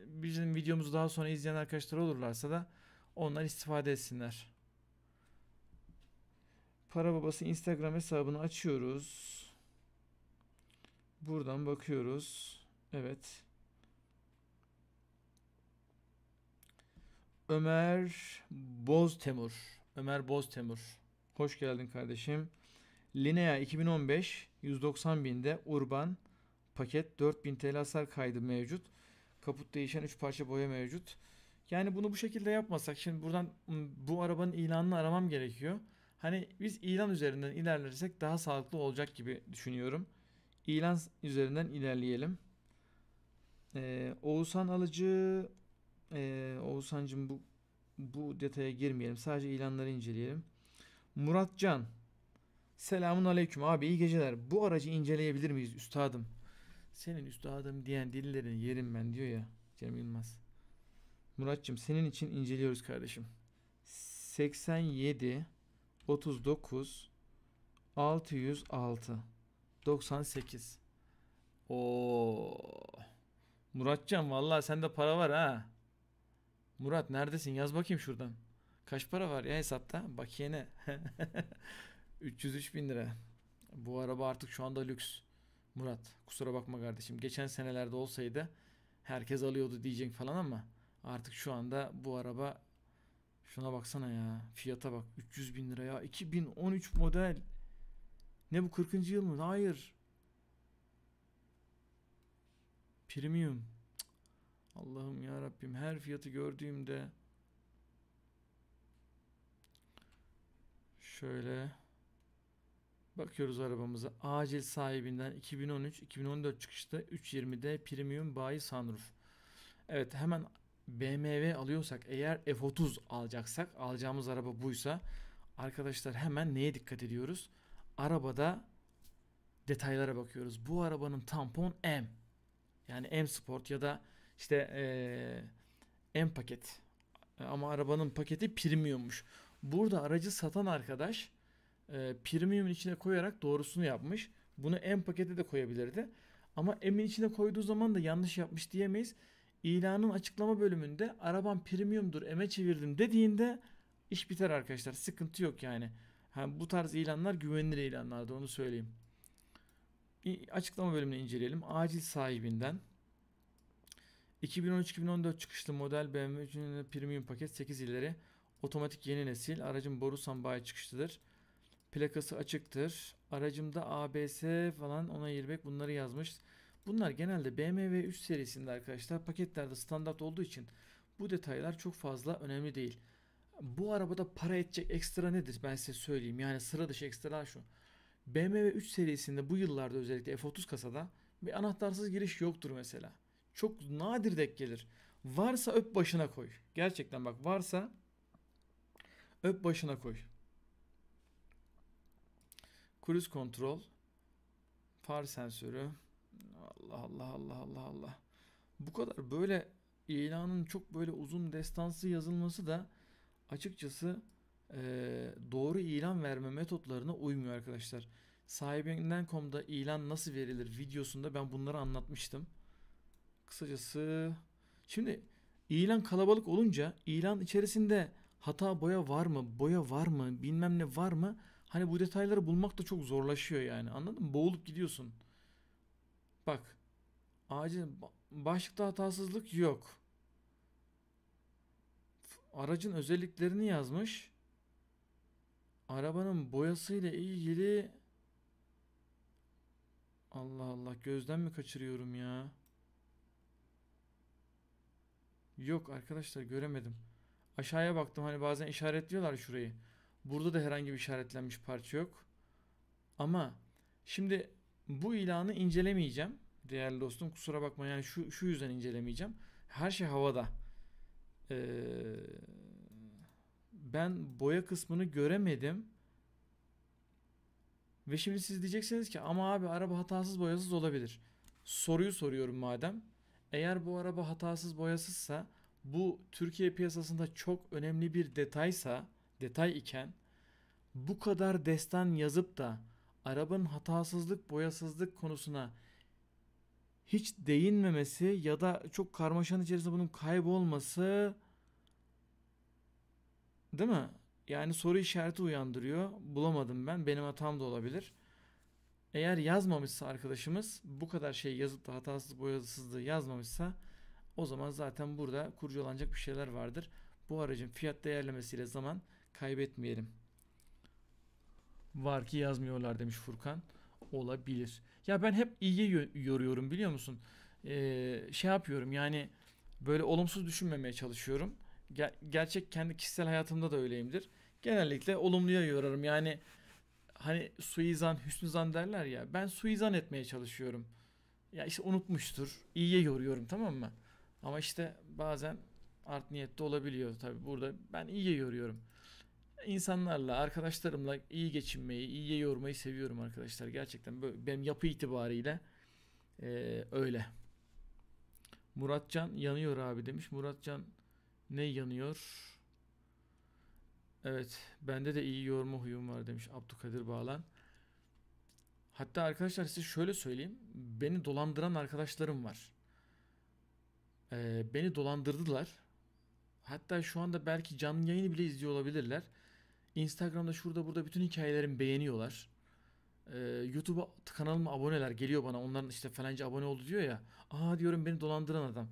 bizim videomuzu daha sonra izleyen arkadaşlar olurlarsa da onlar istifade etsinler. Para babası Instagram hesabını açıyoruz. Buradan bakıyoruz. Evet. Ömer Boztemur. Ömer Boztemur. Hoş geldin kardeşim. Linea 2015 190 binde Urban paket 4000 TL hasar kaydı mevcut. Kaput değişen 3 parça boya mevcut. Yani bunu bu şekilde yapmasak şimdi buradan bu arabanın ilanını aramam gerekiyor. Hani biz ilan üzerinden ilerlersek daha sağlıklı olacak gibi düşünüyorum. İlan üzerinden ilerleyelim. Ee, Oğuzhan Alıcı ee, Oğuzhan'cığım bu, bu detaya girmeyelim. Sadece ilanları inceleyelim. Muratcan. Selamun aleyküm abi iyi geceler. Bu aracı inceleyebilir miyiz üstadım? Senin üstadım diyen dillerin yerim ben diyor ya Cem Yılmaz. Muratcığım senin için inceliyoruz kardeşim. 87 39 606 98 Oo. Muratcan vallahi sende para var ha. Murat neredesin? Yaz bakayım şuradan. Kaç para var ya hesapta? Bakiye ne? 303 bin lira. Bu araba artık şu anda lüks. Murat kusura bakma kardeşim. Geçen senelerde olsaydı herkes alıyordu diyecek falan ama artık şu anda bu araba şuna baksana ya. Fiyata bak. 300 bin lira ya. 2013 model. Ne bu 40. yıl mı? Hayır. Premium. Allah'ım ya Rabbim her fiyatı gördüğümde şöyle bakıyoruz arabamıza. Acil sahibinden 2013-2014 çıkışta 320'de premium bayi sunroof. Evet hemen BMW alıyorsak eğer F30 alacaksak alacağımız araba buysa arkadaşlar hemen neye dikkat ediyoruz? Arabada detaylara bakıyoruz. Bu arabanın tampon M. Yani M Sport ya da işte e, M paket e, ama arabanın paketi premiummuş. Burada aracı satan arkadaş e, premiumun içine koyarak doğrusunu yapmış. Bunu M pakete de koyabilirdi. Ama M'in içine koyduğu zaman da yanlış yapmış diyemeyiz. İlanın açıklama bölümünde araban premiumdur M'e çevirdim dediğinde iş biter arkadaşlar. Sıkıntı yok yani. Ha, bu tarz ilanlar güvenilir ilanlardı onu söyleyeyim. Açıklama bölümünü inceleyelim. Acil sahibinden 2013-2014 çıkışlı model BMW 3. Premium paket 8 ileri otomatik yeni nesil aracın boru sambağı çıkışlıdır. Plakası açıktır. Aracımda ABS falan ona yirmek bunları yazmış. Bunlar genelde BMW 3 serisinde arkadaşlar paketlerde standart olduğu için bu detaylar çok fazla önemli değil. Bu arabada para edecek ekstra nedir ben size söyleyeyim. Yani sıra dışı ekstralar şu. BMW 3 serisinde bu yıllarda özellikle F30 kasada bir anahtarsız giriş yoktur mesela. Çok nadir denk gelir. Varsa öp başına koy. Gerçekten bak varsa öp başına koy. Cruise kontrol. Far sensörü. Allah Allah Allah Allah Allah. Bu kadar böyle ilanın çok böyle uzun destansı yazılması da açıkçası e, doğru ilan verme metotlarına uymuyor arkadaşlar. Sahibinden.com'da ilan nasıl verilir videosunda ben bunları anlatmıştım kısacası şimdi ilan kalabalık olunca ilan içerisinde hata boya var mı? Boya var mı? Bilmem ne var mı? Hani bu detayları bulmak da çok zorlaşıyor yani. Anladın mı? Boğulup gidiyorsun. Bak. Acil başlıkta hatasızlık yok. Aracın özelliklerini yazmış. Arabanın boyasıyla ilgili Allah Allah gözden mi kaçırıyorum ya? Yok arkadaşlar göremedim. Aşağıya baktım hani bazen işaretliyorlar şurayı. Burada da herhangi bir işaretlenmiş parça yok. Ama şimdi bu ilanı incelemeyeceğim. Değerli dostum kusura bakma yani şu, şu yüzden incelemeyeceğim. Her şey havada. Ee, ben boya kısmını göremedim. Ve şimdi siz diyeceksiniz ki ama abi araba hatasız boyasız olabilir. Soruyu soruyorum madem. Eğer bu araba hatasız boyasızsa bu Türkiye piyasasında çok önemli bir detaysa, detay iken bu kadar destan yazıp da arabanın hatasızlık, boyasızlık konusuna hiç değinmemesi ya da çok karmaşanın içerisinde bunun kaybolması değil mi? Yani soru işareti uyandırıyor. Bulamadım ben. Benim hatam da olabilir. Eğer yazmamışsa arkadaşımız bu kadar şey yazıp da hatasız boyasızlığı yazmamışsa o zaman zaten burada kurcalanacak bir şeyler vardır. Bu aracın fiyat değerlemesiyle zaman kaybetmeyelim. Var ki yazmıyorlar demiş Furkan. Olabilir. Ya ben hep iyiye yoruyorum biliyor musun? Ee, şey yapıyorum yani böyle olumsuz düşünmemeye çalışıyorum. Ger gerçek kendi kişisel hayatımda da öyleyimdir. Genellikle olumluya yorarım. Yani hani suizan, hüsnü zan derler ya. Ben suizan etmeye çalışıyorum. Ya işte unutmuştur. İyiye yoruyorum tamam mı? Ama işte bazen art niyette olabiliyor tabii. Burada ben iyiye yoruyorum. İnsanlarla, arkadaşlarımla iyi geçinmeyi, iyiye yormayı seviyorum arkadaşlar. Gerçekten böyle, benim yapı itibariyle ee, öyle. Muratcan yanıyor abi demiş. Muratcan ne yanıyor? Evet bende de iyi yorma huyum var demiş Abdülkadir Bağlan. Hatta arkadaşlar size şöyle söyleyeyim. Beni dolandıran arkadaşlarım var. Ee, beni dolandırdılar. Hatta şu anda belki canlı yayını bile izliyor olabilirler. Instagram'da şurada burada bütün hikayelerimi beğeniyorlar. Ee, YouTube'a kanalıma aboneler geliyor bana. Onların işte falanca abone oldu diyor ya. Aa diyorum beni dolandıran adam.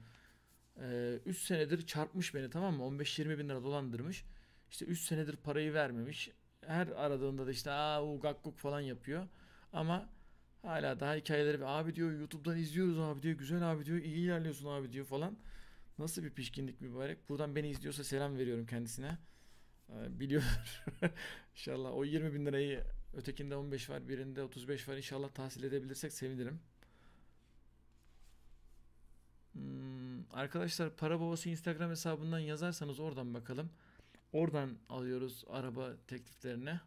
Ee, senedir çarpmış beni tamam mı? 15-20 bin lira dolandırmış. İşte 3 senedir parayı vermemiş. Her aradığında da işte aa u gakkuk falan yapıyor. Ama hala daha hikayeleri abi diyor YouTube'dan izliyoruz abi diyor. Güzel abi diyor. iyi ilerliyorsun abi diyor falan. Nasıl bir pişkinlik mübarek. Buradan beni izliyorsa selam veriyorum kendisine. Ee, biliyor. İnşallah o 20 bin lirayı ötekinde 15 var birinde 35 var. İnşallah tahsil edebilirsek sevinirim. Hmm, arkadaşlar para babası Instagram hesabından yazarsanız oradan bakalım. Oradan alıyoruz araba tekliflerini.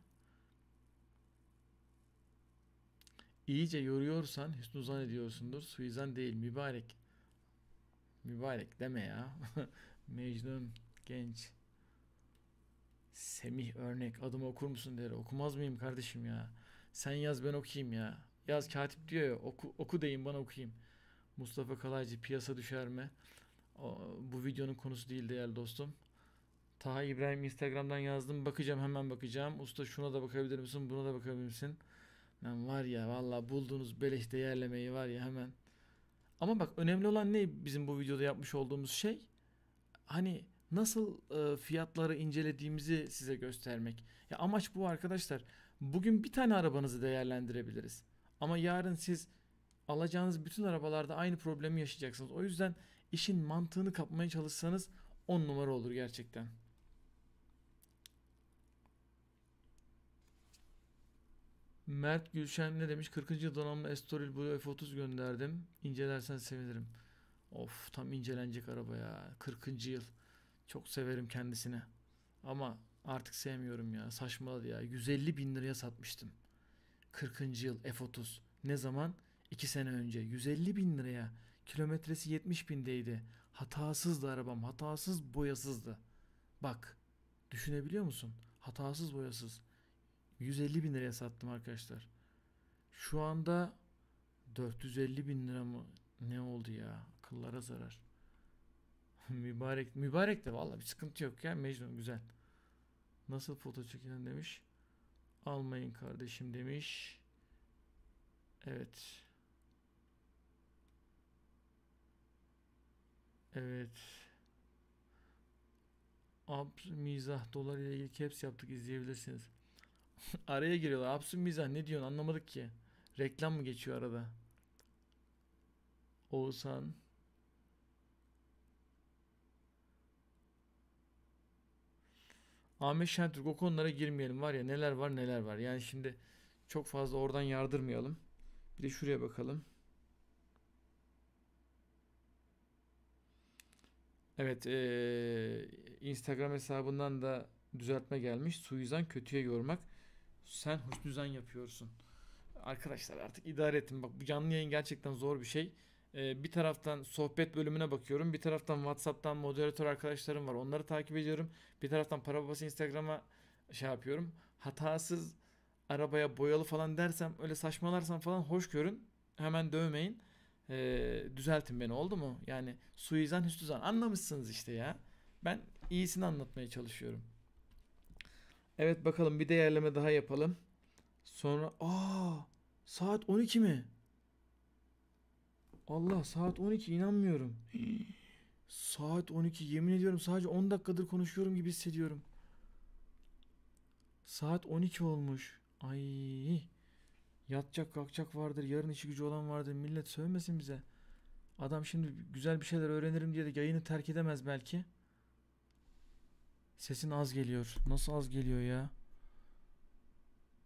İyice yoruyorsan hüsnü zan ediyorsundur. Suizan değil mübarek. Mübarek deme ya. Mecnun genç. Semih örnek adımı okur musun der. Okumaz mıyım kardeşim ya? Sen yaz ben okuyayım ya. Yaz katip diyor ya oku, oku deyin bana okuyayım. Mustafa Kalaycı piyasa düşer mi? O, bu videonun konusu değil değerli dostum. Taha İbrahim Instagram'dan yazdım. Bakacağım hemen bakacağım. Usta şuna da bakabilir misin? Buna da bakabilir misin? Ben var ya valla bulduğunuz beleş değerlemeyi var ya hemen. Ama bak önemli olan ne bizim bu videoda yapmış olduğumuz şey? Hani nasıl e, fiyatları incelediğimizi size göstermek. Ya amaç bu arkadaşlar. Bugün bir tane arabanızı değerlendirebiliriz. Ama yarın siz alacağınız bütün arabalarda aynı problemi yaşayacaksınız. O yüzden işin mantığını kapmaya çalışsanız 10 numara olur gerçekten. Mert Gülşen ne demiş? 40. yıl donanımlı Estoril Blue F30 gönderdim. İncelersen sevinirim. Of tam incelenecek araba ya. 40. yıl. Çok severim kendisini. Ama artık sevmiyorum ya. Saçmaladı ya. 150 bin liraya satmıştım. 40. yıl F30. Ne zaman? 2 sene önce. 150 bin liraya. Kilometresi 70 bindeydi. Hatasızdı arabam. Hatasız boyasızdı. Bak. Düşünebiliyor musun? Hatasız boyasız. 150 bin liraya sattım arkadaşlar. Şu anda 450 bin lira mı ne oldu ya? Akıllara zarar. mübarek, mübarek de valla bir sıkıntı yok ya. Mecnun güzel. Nasıl foto çekilen demiş. Almayın kardeşim demiş. Evet. Evet. Ab mizah dolar ile ilgili caps yaptık izleyebilirsiniz. Araya giriyorlar. Absün mizah ne diyorsun anlamadık ki. Reklam mı geçiyor arada? Oğuzhan. Ahmet Şentürk o konulara girmeyelim var ya neler var neler var. Yani şimdi çok fazla oradan yardırmayalım. Bir de şuraya bakalım. Evet ee, Instagram hesabından da düzeltme gelmiş. Suizan kötüye yormak. Sen husnüzen yapıyorsun. Arkadaşlar artık idare ettim. Bak bu canlı yayın gerçekten zor bir şey. Ee, bir taraftan sohbet bölümüne bakıyorum. Bir taraftan Whatsapp'tan moderatör arkadaşlarım var. Onları takip ediyorum. Bir taraftan para babası Instagram'a şey yapıyorum. Hatasız arabaya boyalı falan dersem öyle saçmalarsam falan hoş görün. Hemen dövmeyin. Ee, düzeltin beni oldu mu? Yani suizan hüsnüzan anlamışsınız işte ya. Ben iyisini anlatmaya çalışıyorum. Evet bakalım bir değerleme daha yapalım. Sonra aa saat 12 mi? Allah saat 12 inanmıyorum. saat 12 yemin ediyorum sadece 10 dakikadır konuşuyorum gibi hissediyorum. Saat 12 olmuş. Ay. Yatacak kalkacak vardır. Yarın işi gücü olan vardır. Millet sövmesin bize. Adam şimdi güzel bir şeyler öğrenirim diye de yayını terk edemez belki. Sesin az geliyor. Nasıl az geliyor ya?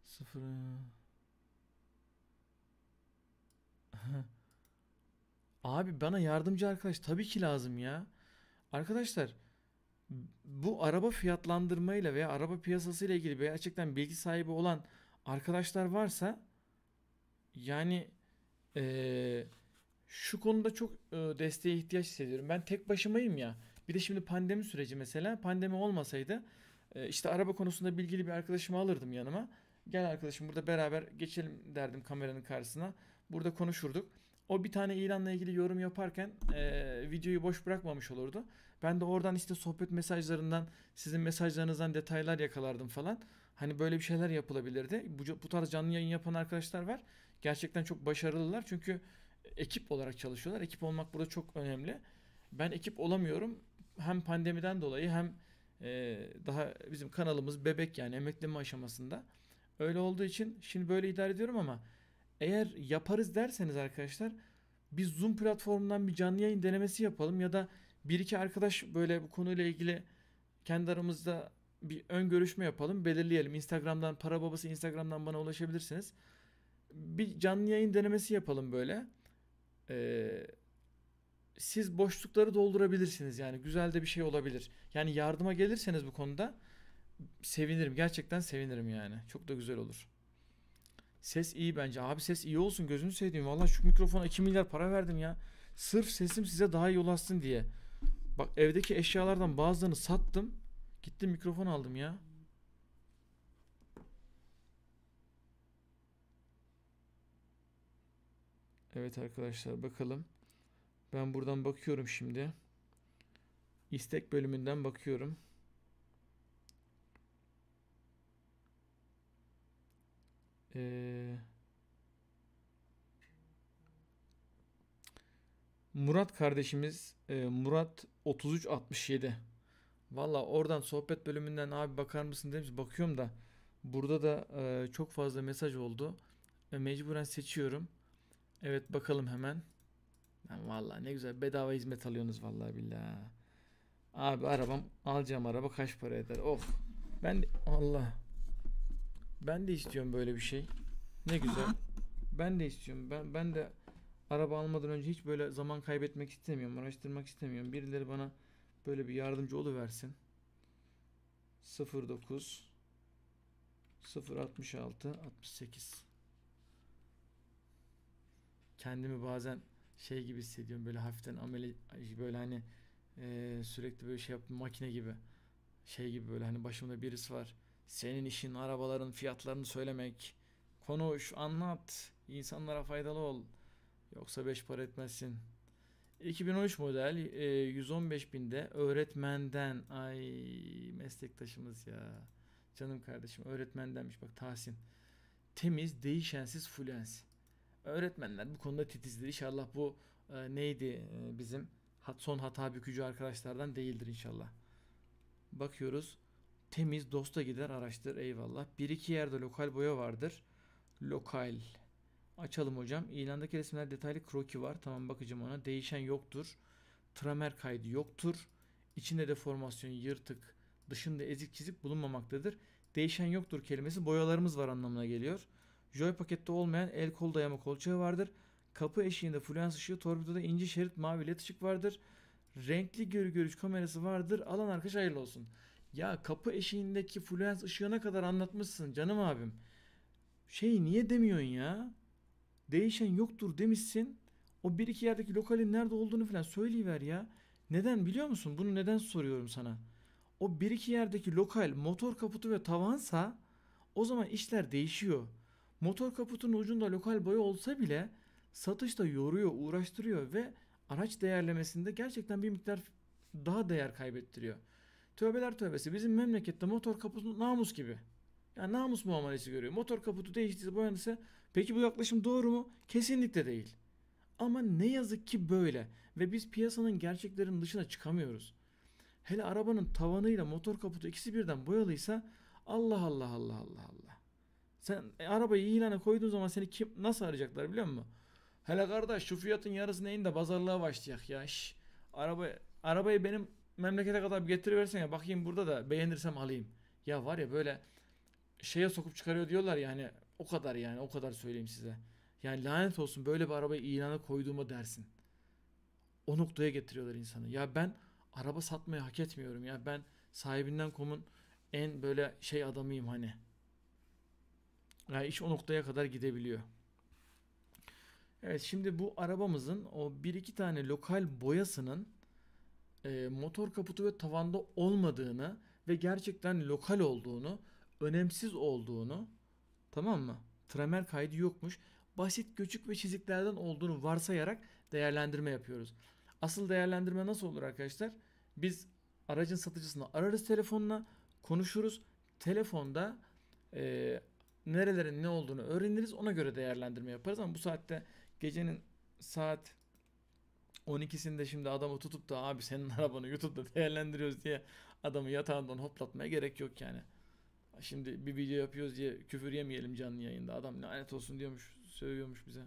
Sıfır. E. Abi bana yardımcı arkadaş tabii ki lazım ya. Arkadaşlar bu araba fiyatlandırmayla veya araba piyasası ile ilgili gerçekten bilgi sahibi olan arkadaşlar varsa yani e, şu konuda çok e, desteğe ihtiyaç hissediyorum. Ben tek başımayım ya. Bir de şimdi pandemi süreci mesela pandemi olmasaydı e, işte araba konusunda bilgili bir arkadaşımı alırdım yanıma. Gel arkadaşım burada beraber geçelim derdim kameranın karşısına. Burada konuşurduk. O bir tane ilanla ilgili yorum yaparken e, videoyu boş bırakmamış olurdu. Ben de oradan işte sohbet mesajlarından, sizin mesajlarınızdan detaylar yakalardım falan. Hani böyle bir şeyler yapılabilirdi. Bu, bu tarz canlı yayın yapan arkadaşlar var. Gerçekten çok başarılılar çünkü ekip olarak çalışıyorlar. Ekip olmak burada çok önemli. Ben ekip olamıyorum hem pandemiden dolayı hem e, daha bizim kanalımız bebek yani emekleme aşamasında. Öyle olduğu için şimdi böyle idare ediyorum ama eğer yaparız derseniz arkadaşlar biz Zoom platformundan bir canlı yayın denemesi yapalım ya da bir iki arkadaş böyle bu konuyla ilgili kendi aramızda bir ön görüşme yapalım belirleyelim. Instagram'dan para babası Instagram'dan bana ulaşabilirsiniz. Bir canlı yayın denemesi yapalım böyle. Eee siz boşlukları doldurabilirsiniz yani güzel de bir şey olabilir. Yani yardıma gelirseniz bu konuda sevinirim. Gerçekten sevinirim yani. Çok da güzel olur. Ses iyi bence. Abi ses iyi olsun gözünü seveyim. vallahi şu mikrofona 2 milyar para verdim ya. Sırf sesim size daha iyi ulaşsın diye. Bak evdeki eşyalardan bazılarını sattım. Gittim mikrofon aldım ya. Evet arkadaşlar bakalım. Ben buradan bakıyorum şimdi. İstek bölümünden bakıyorum. Ee, Murat kardeşimiz e, Murat 3367 Valla oradan sohbet bölümünden abi bakar mısın demiş. Bakıyorum da burada da e, çok fazla mesaj oldu. E, mecburen seçiyorum. Evet bakalım hemen. Ben vallahi ne güzel bedava hizmet alıyorsunuz vallahi billahi. Abi arabam alacağım araba kaç para eder? Of. Ben de, Allah. Ben de istiyorum böyle bir şey. Ne güzel. Ben de istiyorum. Ben ben de araba almadan önce hiç böyle zaman kaybetmek istemiyorum. Araştırmak istemiyorum. Birileri bana böyle bir yardımcı oluversin. 09 066 68 Kendimi bazen şey gibi hissediyorum böyle hafiften ameli böyle hani e, sürekli böyle şey yap makine gibi şey gibi böyle hani başımda birisi var senin işin arabaların fiyatlarını söylemek konuş anlat insanlara faydalı ol yoksa beş para etmezsin 2013 model e, 115 binde öğretmenden ay meslektaşımız ya canım kardeşim öğretmendenmiş bak Tahsin temiz değişensiz fulens öğretmenler bu konuda titizdir. İnşallah bu e, neydi e, bizim son hata bükücü arkadaşlardan değildir inşallah. Bakıyoruz. Temiz dosta gider araştır eyvallah. Bir iki yerde lokal boya vardır. Lokal. Açalım hocam. İlandaki resimler detaylı kroki var. Tamam bakacağım ona. Değişen yoktur. Tramer kaydı yoktur. İçinde deformasyon, yırtık, dışında ezik çizik bulunmamaktadır. Değişen yoktur kelimesi boyalarımız var anlamına geliyor. Joy pakette olmayan el kol dayama kolçağı vardır. Kapı eşiğinde fluans ışığı, torpidoda ince şerit mavi led ışık vardır. Renkli görü görüş kamerası vardır. Alan arkadaş hayırlı olsun. Ya kapı eşiğindeki fluans ışığına kadar anlatmışsın canım abim. Şey niye demiyorsun ya? Değişen yoktur demişsin. O bir iki yerdeki lokalin nerede olduğunu falan söyleyiver ya. Neden biliyor musun? Bunu neden soruyorum sana? O bir iki yerdeki lokal motor kaputu ve tavansa o zaman işler değişiyor. Motor kaputunun ucunda lokal boya olsa bile satışta yoruyor, uğraştırıyor ve araç değerlemesinde gerçekten bir miktar daha değer kaybettiriyor. Tövbeler tövbesi bizim memlekette motor kaputu namus gibi. Yani namus muamelesi görüyor. Motor kaputu değişti, boyanırsa peki bu yaklaşım doğru mu? Kesinlikle değil. Ama ne yazık ki böyle ve biz piyasanın gerçeklerin dışına çıkamıyoruz. Hele arabanın tavanıyla motor kaputu ikisi birden boyalıysa Allah Allah Allah Allah Allah. Sen e, arabayı ilana koyduğun zaman seni kim nasıl arayacaklar biliyor musun? Hele kardeş şu fiyatın yarısını in de pazarlığa başlayak ya. Şş, araba, arabayı benim memlekete kadar bir getiriversen ya bakayım burada da beğenirsem alayım. Ya var ya böyle şeye sokup çıkarıyor diyorlar yani o kadar yani o kadar söyleyeyim size. Yani lanet olsun böyle bir arabayı ilana koyduğuma dersin. O noktaya getiriyorlar insanı. Ya ben araba satmayı hak etmiyorum ya ben sahibinden komun en böyle şey adamıyım hani. Yani iş o noktaya kadar gidebiliyor. Evet şimdi bu arabamızın o bir iki tane lokal boyasının e, motor kaputu ve tavanda olmadığını ve gerçekten lokal olduğunu, önemsiz olduğunu tamam mı? Tramer kaydı yokmuş. Basit göçük ve çiziklerden olduğunu varsayarak değerlendirme yapıyoruz. Asıl değerlendirme nasıl olur arkadaşlar? Biz aracın satıcısını ararız telefonla, konuşuruz. Telefonda e, nerelerin ne olduğunu öğreniriz. Ona göre değerlendirme yaparız ama bu saatte gecenin saat 12'sinde şimdi adamı tutup da abi senin arabanı YouTube'da değerlendiriyoruz diye adamı yatağından hoplatmaya gerek yok yani. Şimdi bir video yapıyoruz diye küfür yemeyelim canlı yayında. Adam lanet olsun diyormuş, söylüyormuş bize.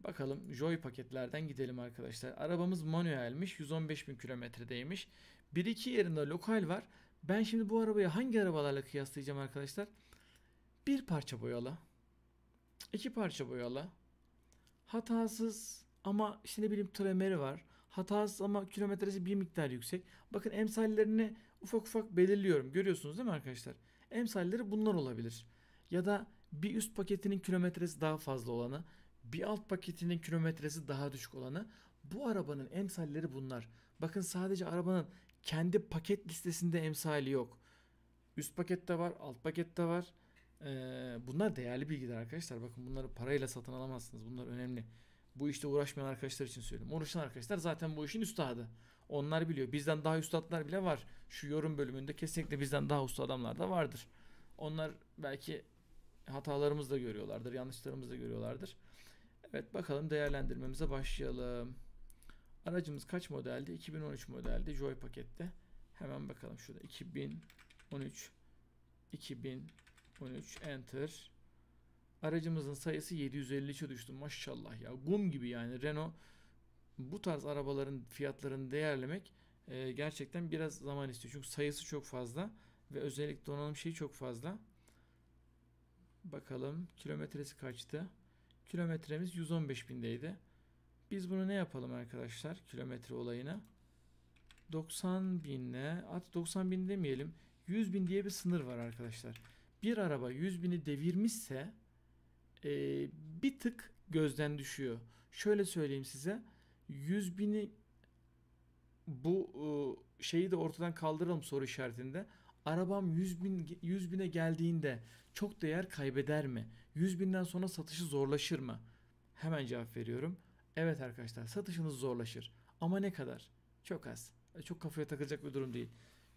Bakalım Joy paketlerden gidelim arkadaşlar. Arabamız manuelmiş. 115 bin kilometredeymiş. Bir iki yerinde lokal var. Ben şimdi bu arabayı hangi arabalarla kıyaslayacağım arkadaşlar? bir parça boyala, iki parça boyala, hatasız ama işte ne bileyim tremeri var. Hatasız ama kilometresi bir miktar yüksek. Bakın emsallerini ufak ufak belirliyorum. Görüyorsunuz değil mi arkadaşlar? Emsalleri bunlar olabilir. Ya da bir üst paketinin kilometresi daha fazla olanı, bir alt paketinin kilometresi daha düşük olanı. Bu arabanın emsalleri bunlar. Bakın sadece arabanın kendi paket listesinde emsali yok. Üst pakette var, alt pakette var bunlar değerli bilgiler arkadaşlar. Bakın bunları parayla satın alamazsınız. Bunlar önemli. Bu işte uğraşmayan arkadaşlar için söylüyorum. Uğraşan arkadaşlar zaten bu işin üstadı. Onlar biliyor. Bizden daha üstadlar bile var. Şu yorum bölümünde kesinlikle bizden daha usta adamlar da vardır. Onlar belki hatalarımızı da görüyorlardır. Yanlışlarımızı da görüyorlardır. Evet bakalım değerlendirmemize başlayalım. Aracımız kaç modeldi? 2013 modeldi. Joy pakette. Hemen bakalım şurada 2013 2000 13 enter. Aracımızın sayısı 753'e düştü maşallah ya. Gum gibi yani Renault bu tarz arabaların fiyatlarını değerlemek e, gerçekten biraz zaman istiyor. Çünkü sayısı çok fazla ve özellikle donanım şeyi çok fazla. Bakalım kilometresi kaçtı? Kilometremiz 115 bindeydi. Biz bunu ne yapalım arkadaşlar kilometre olayına? 90 binle at 90 bin demeyelim 100 bin diye bir sınır var arkadaşlar bir araba 100 bini devirmişse e, bir tık gözden düşüyor. Şöyle söyleyeyim size 100 bini bu e, şeyi de ortadan kaldıralım soru işaretinde. Arabam 100 bin 100 bine geldiğinde çok değer kaybeder mi? 100 binden sonra satışı zorlaşır mı? Hemen cevap veriyorum. Evet arkadaşlar satışınız zorlaşır. Ama ne kadar? Çok az. E, çok kafaya takılacak bir durum değil.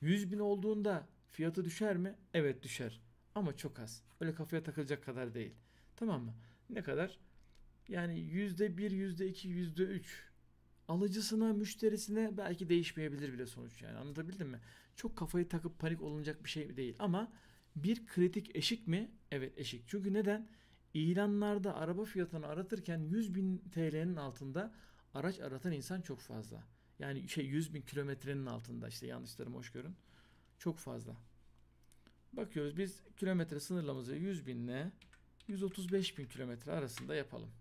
100 bin olduğunda fiyatı düşer mi? Evet düşer. Ama çok az. Öyle kafaya takılacak kadar değil. Tamam mı? Ne kadar? Yani yüzde bir, yüzde iki, yüzde üç. Alıcısına, müşterisine belki değişmeyebilir bile sonuç yani. Anlatabildim mi? Çok kafayı takıp panik olunacak bir şey değil. Ama bir kritik eşik mi? Evet eşik. Çünkü neden? İlanlarda araba fiyatını aratırken 100 bin TL'nin altında araç aratan insan çok fazla. Yani şey 100 bin kilometrenin altında işte yanlışlarımı hoş görün. Çok fazla. Bakıyoruz biz kilometre sınırlamızı 100 binle 135 bin kilometre arasında yapalım.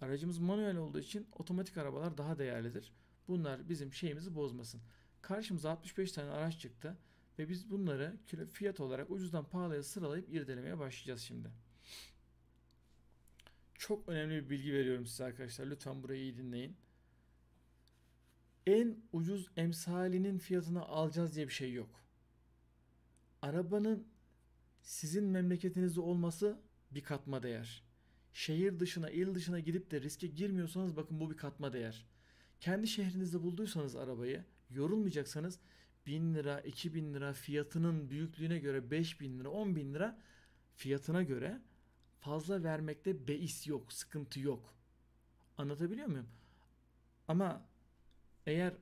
Aracımız manuel olduğu için otomatik arabalar daha değerlidir. Bunlar bizim şeyimizi bozmasın. Karşımıza 65 tane araç çıktı ve biz bunları fiyat olarak ucuzdan pahalıya sıralayıp irdelemeye başlayacağız şimdi. Çok önemli bir bilgi veriyorum size arkadaşlar. Lütfen burayı iyi dinleyin. En ucuz emsalinin fiyatını alacağız diye bir şey yok. Arabanın sizin memleketinizde olması bir katma değer. Şehir dışına, il dışına gidip de riske girmiyorsanız bakın bu bir katma değer. Kendi şehrinizde bulduysanız arabayı, yorulmayacaksanız 1000 lira, 2000 lira fiyatının büyüklüğüne göre 5000 lira, 10 bin lira fiyatına göre fazla vermekte beis yok, sıkıntı yok. Anlatabiliyor muyum? Ama eğer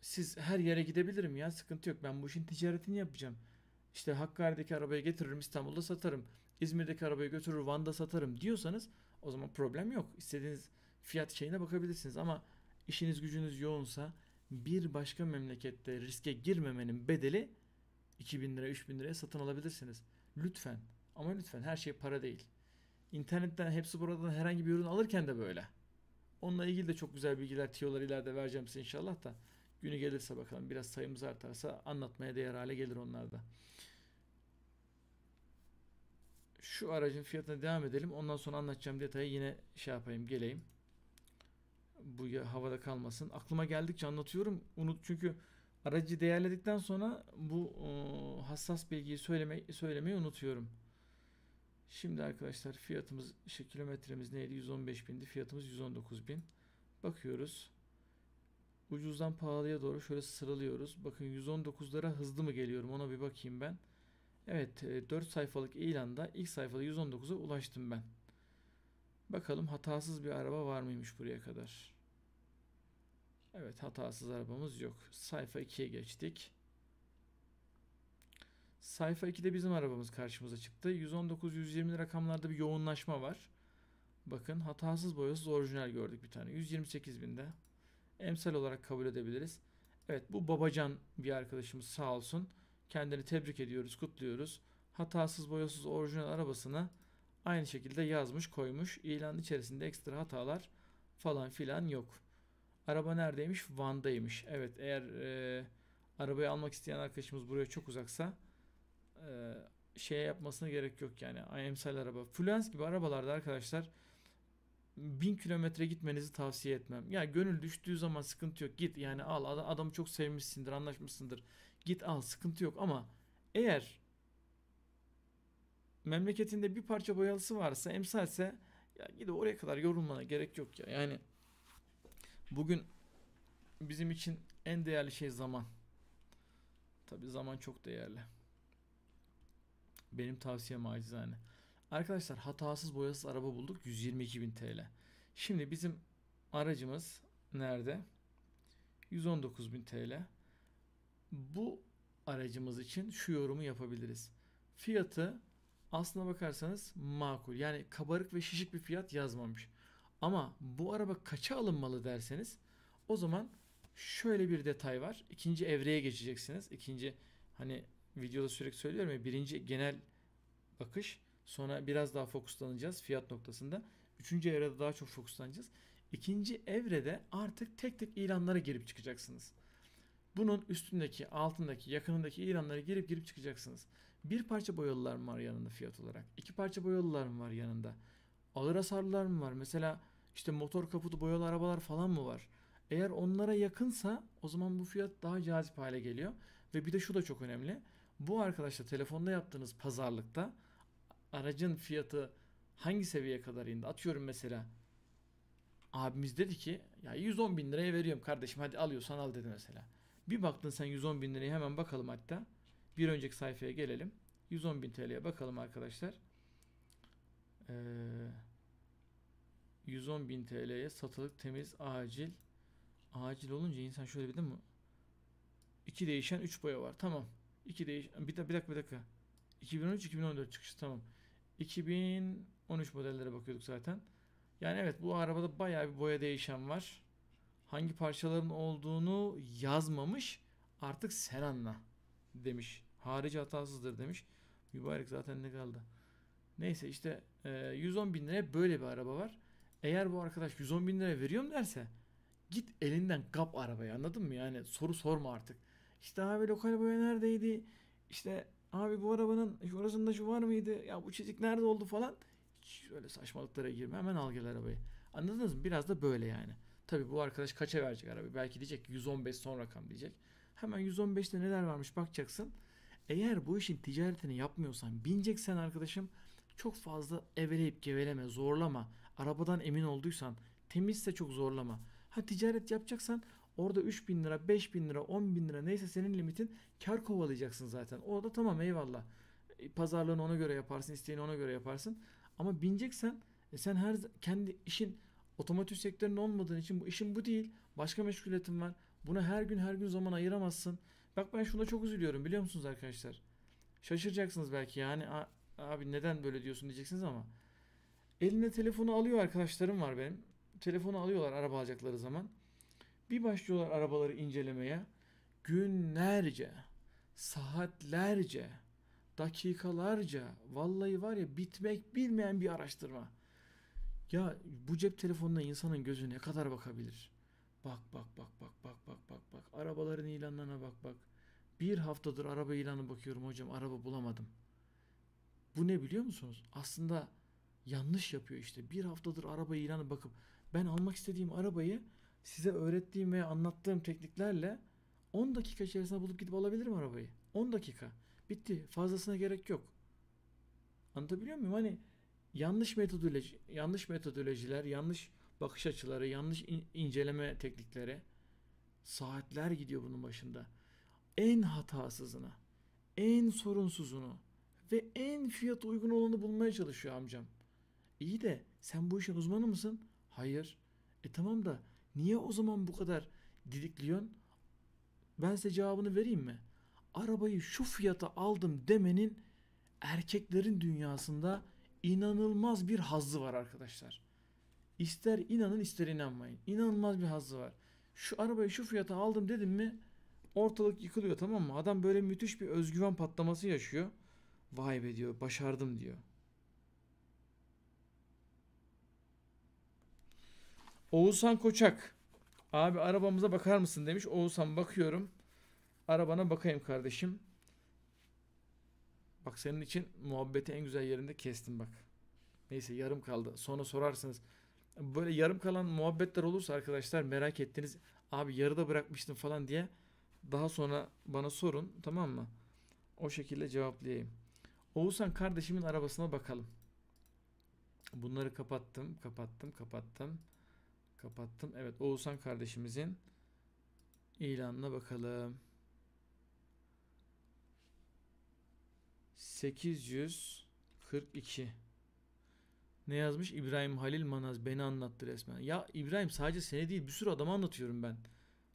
siz her yere gidebilirim ya sıkıntı yok ben bu işin ticaretini yapacağım.'' işte Hakkari'deki arabayı getiririm İstanbul'da satarım. İzmir'deki arabayı götürür Van'da satarım diyorsanız o zaman problem yok. İstediğiniz fiyat şeyine bakabilirsiniz ama işiniz gücünüz yoğunsa bir başka memlekette riske girmemenin bedeli 2000 lira 3000 liraya satın alabilirsiniz. Lütfen ama lütfen her şey para değil. İnternetten hepsi buradan herhangi bir ürün alırken de böyle. Onunla ilgili de çok güzel bilgiler tiyolar ileride vereceğim size inşallah da günü gelirse bakalım biraz sayımız artarsa anlatmaya değer hale gelir onlarda şu aracın fiyatına devam edelim. Ondan sonra anlatacağım detayı yine şey yapayım geleyim. Bu havada kalmasın. Aklıma geldikçe anlatıyorum. Unut çünkü aracı değerledikten sonra bu e, hassas bilgiyi söyleme, söylemeyi unutuyorum. Şimdi arkadaşlar fiyatımız işte kilometremiz neydi? 115 bindi. Fiyatımız 119 bin. Bakıyoruz. Ucuzdan pahalıya doğru şöyle sıralıyoruz. Bakın 119'lara hızlı mı geliyorum ona bir bakayım ben. Evet 4 e, sayfalık ilanda ilk sayfada 119'a ulaştım ben. Bakalım hatasız bir araba var mıymış buraya kadar. Evet hatasız arabamız yok. Sayfa 2'ye geçtik. Sayfa 2'de bizim arabamız karşımıza çıktı. 119-120 rakamlarda bir yoğunlaşma var. Bakın hatasız boyasız orijinal gördük bir tane. 128 binde. Emsal olarak kabul edebiliriz. Evet bu babacan bir arkadaşımız sağ olsun. Kendini tebrik ediyoruz, kutluyoruz. Hatasız boyasız orijinal arabasını aynı şekilde yazmış koymuş. İlan içerisinde ekstra hatalar falan filan yok. Araba neredeymiş? Van'daymış. Evet eğer e, arabayı almak isteyen arkadaşımız buraya çok uzaksa e, şey yapmasına gerek yok yani. IMSL araba. Fluence gibi arabalarda arkadaşlar bin kilometre gitmenizi tavsiye etmem. Ya gönül düştüğü zaman sıkıntı yok. Git yani al adamı çok sevmişsindir, anlaşmışsındır git al sıkıntı yok ama eğer memleketinde bir parça boyalısı varsa emsalse ya gide oraya kadar yorulmana gerek yok ya. Yani bugün bizim için en değerli şey zaman. Tabi zaman çok değerli. Benim tavsiyem acizane. Arkadaşlar hatasız boyasız araba bulduk 122 bin TL. Şimdi bizim aracımız nerede? 119 bin TL bu aracımız için şu yorumu yapabiliriz. Fiyatı aslına bakarsanız makul. Yani kabarık ve şişik bir fiyat yazmamış. Ama bu araba kaça alınmalı derseniz o zaman şöyle bir detay var. İkinci evreye geçeceksiniz. İkinci hani videoda sürekli söylüyorum ya birinci genel bakış. Sonra biraz daha fokuslanacağız fiyat noktasında. Üçüncü evrede daha çok fokuslanacağız. İkinci evrede artık tek tek ilanlara girip çıkacaksınız. Bunun üstündeki, altındaki, yakınındaki ilanlara girip girip çıkacaksınız. Bir parça boyalılar mı var yanında fiyat olarak? İki parça boyalılar mı var yanında? Ağır hasarlılar mı var? Mesela işte motor kaputu boyalı arabalar falan mı var? Eğer onlara yakınsa o zaman bu fiyat daha cazip hale geliyor. Ve bir de şu da çok önemli. Bu arkadaşla telefonda yaptığınız pazarlıkta aracın fiyatı hangi seviyeye kadar indi? Atıyorum mesela abimiz dedi ki ya 110 bin liraya veriyorum kardeşim hadi alıyorsan al dedi mesela. Bir baktın sen 110 bin liraya hemen bakalım hatta. Bir önceki sayfaya gelelim. 110 bin TL'ye bakalım arkadaşlar. Ee, 110 bin TL'ye satılık temiz acil. Acil olunca insan şöyle bir değil mi? İki değişen 3 boya var. Tamam. İki değiş bir, dakika, bir dakika bir dakika. 2013 2014 çıkışı tamam. 2013 modellere bakıyorduk zaten. Yani evet bu arabada bayağı bir boya değişen var hangi parçaların olduğunu yazmamış. Artık sen anla demiş. Harici hatasızdır demiş. Mübarek zaten ne kaldı. Neyse işte 110 e, bin liraya böyle bir araba var. Eğer bu arkadaş 110 bin liraya veriyorum derse git elinden kap arabayı anladın mı? Yani soru sorma artık. İşte abi lokal boya neredeydi? İşte abi bu arabanın orasında şu var mıydı? Ya bu çizik nerede oldu falan. Hiç öyle saçmalıklara girme hemen al gel arabayı. Anladınız mı? Biraz da böyle yani. Tabii bu arkadaş kaça verecek arabayı? Belki diyecek 115 son rakam diyecek. Hemen 115'te neler varmış bakacaksın. Eğer bu işin ticaretini yapmıyorsan bineceksen arkadaşım çok fazla eveleyip geveleme, zorlama. Arabadan emin olduysan temizse çok zorlama. Ha ticaret yapacaksan orada 3 bin lira, 5 bin lira, 10 bin lira neyse senin limitin kar kovalayacaksın zaten. O da tamam eyvallah. E, pazarlığını ona göre yaparsın, isteğini ona göre yaparsın. Ama bineceksen e sen her kendi işin Otomotiv sektörünün olmadığın için bu işin bu değil. Başka meşguliyetin var. Buna her gün her gün zaman ayıramazsın. Bak ben şuna çok üzülüyorum biliyor musunuz arkadaşlar? Şaşıracaksınız belki yani abi neden böyle diyorsun diyeceksiniz ama. Eline telefonu alıyor arkadaşlarım var benim. Telefonu alıyorlar araba alacakları zaman. Bir başlıyorlar arabaları incelemeye. Günlerce, saatlerce, dakikalarca vallahi var ya bitmek bilmeyen bir araştırma. Ya bu cep telefonuna insanın gözü ne kadar bakabilir? Bak bak bak bak bak bak bak bak. Arabaların ilanlarına bak bak. Bir haftadır araba ilanı bakıyorum hocam araba bulamadım. Bu ne biliyor musunuz? Aslında yanlış yapıyor işte. Bir haftadır araba ilanı bakıp ben almak istediğim arabayı size öğrettiğim ve anlattığım tekniklerle 10 dakika içerisinde bulup gidip alabilirim arabayı. 10 dakika. Bitti. Fazlasına gerek yok. Anlatabiliyor muyum? Hani yanlış metodoloji yanlış metodolojiler, yanlış bakış açıları, yanlış in, inceleme teknikleri saatler gidiyor bunun başında. En hatasızını, en sorunsuzunu ve en fiyat uygun olanı bulmaya çalışıyor amcam. İyi de sen bu işin uzmanı mısın? Hayır. E tamam da niye o zaman bu kadar didikliyorsun? Ben size cevabını vereyim mi? Arabayı şu fiyata aldım demenin erkeklerin dünyasında inanılmaz bir hazzı var arkadaşlar. İster inanın ister inanmayın. İnanılmaz bir hazzı var. Şu arabayı şu fiyata aldım dedim mi ortalık yıkılıyor tamam mı? Adam böyle müthiş bir özgüven patlaması yaşıyor. Vay be diyor başardım diyor. Oğuzhan Koçak. Abi arabamıza bakar mısın demiş. Oğuzhan bakıyorum. Arabana bakayım kardeşim. Bak senin için muhabbeti en güzel yerinde kestim bak. Neyse yarım kaldı. Sonra sorarsınız. Böyle yarım kalan muhabbetler olursa arkadaşlar merak ettiniz. Abi yarıda bırakmıştım falan diye daha sonra bana sorun tamam mı? O şekilde cevaplayayım. Oğuzhan kardeşimin arabasına bakalım. Bunları kapattım, kapattım, kapattım. Kapattım. Evet Oğuzhan kardeşimizin ilanına bakalım. 842 ne yazmış? İbrahim Halil Manaz beni anlattı resmen. Ya İbrahim sadece seni değil bir sürü adama anlatıyorum ben.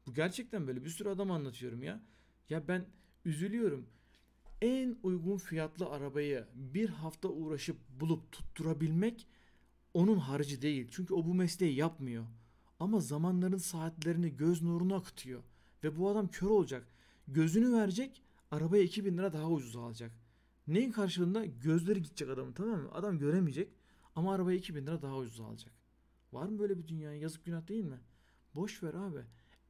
Bu gerçekten böyle bir sürü adam anlatıyorum ya. Ya ben üzülüyorum. En uygun fiyatlı arabayı bir hafta uğraşıp bulup tutturabilmek onun harcı değil. Çünkü o bu mesleği yapmıyor. Ama zamanların saatlerini göz nuruna akıtıyor. Ve bu adam kör olacak. Gözünü verecek arabaya 2000 lira daha ucuz alacak. Neyin karşılığında? Gözleri gidecek adamın tamam mı? Adam göremeyecek ama arabaya 2000 lira daha ucuz alacak. Var mı böyle bir dünya? Yazık günah değil mi? Boş ver abi.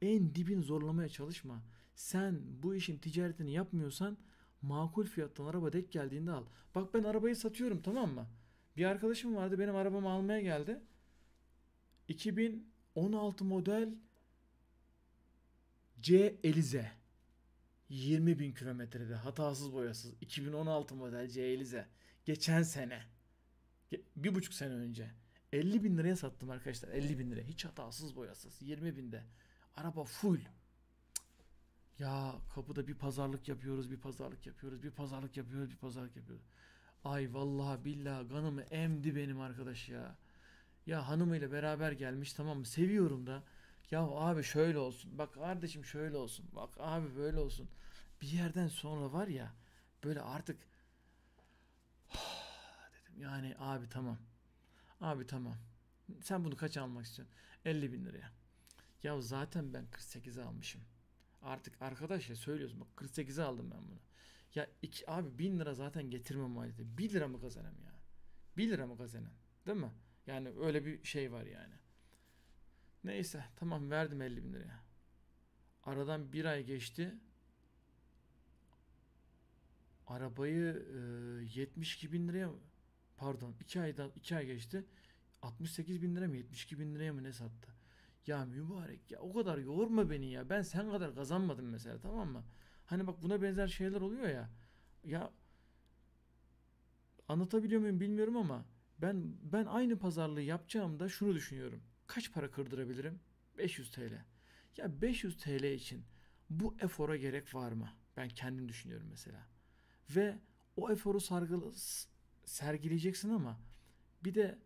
En dibini zorlamaya çalışma. Sen bu işin ticaretini yapmıyorsan makul fiyattan araba dek geldiğinde al. Bak ben arabayı satıyorum tamam mı? Bir arkadaşım vardı benim arabamı almaya geldi. 2016 model C Elize. 20 bin kilometrede hatasız boyasız 2016 model C-Elize geçen sene bir buçuk sene önce 50 bin liraya sattım arkadaşlar 50 bin liraya hiç hatasız boyasız 20 binde araba full ya kapıda bir pazarlık yapıyoruz bir pazarlık yapıyoruz bir pazarlık yapıyoruz bir pazarlık yapıyoruz ay vallahi billahi kanımı emdi benim arkadaş ya ya hanımıyla beraber gelmiş tamam mı seviyorum da ya abi şöyle olsun. Bak kardeşim şöyle olsun. Bak abi böyle olsun. Bir yerden sonra var ya böyle artık dedim yani abi tamam. Abi tamam. Sen bunu kaç almak istiyorsun? 50 bin liraya. Ya zaten ben 48 almışım. Artık arkadaş ya söylüyorsun bak 48 aldım ben bunu. Ya iki, abi 1000 lira zaten getirme maliyeti. 1 lira mı kazanayım ya? 1 lira mı kazanan? Değil mi? Yani öyle bir şey var yani. Neyse tamam verdim 50 bin liraya. Aradan bir ay geçti. Arabayı e, 72 bin liraya mı? Pardon 2 aydan 2 ay geçti. 68 bin lira mı 72 bin liraya mı ne sattı? Ya mübarek ya o kadar yorma beni ya. Ben sen kadar kazanmadım mesela tamam mı? Hani bak buna benzer şeyler oluyor ya. Ya anlatabiliyor muyum bilmiyorum ama ben ben aynı pazarlığı yapacağımda şunu düşünüyorum kaç para kırdırabilirim? 500 TL. Ya 500 TL için bu efora gerek var mı? Ben kendim düşünüyorum mesela. Ve o eforu sargılı, sergileyeceksin ama bir de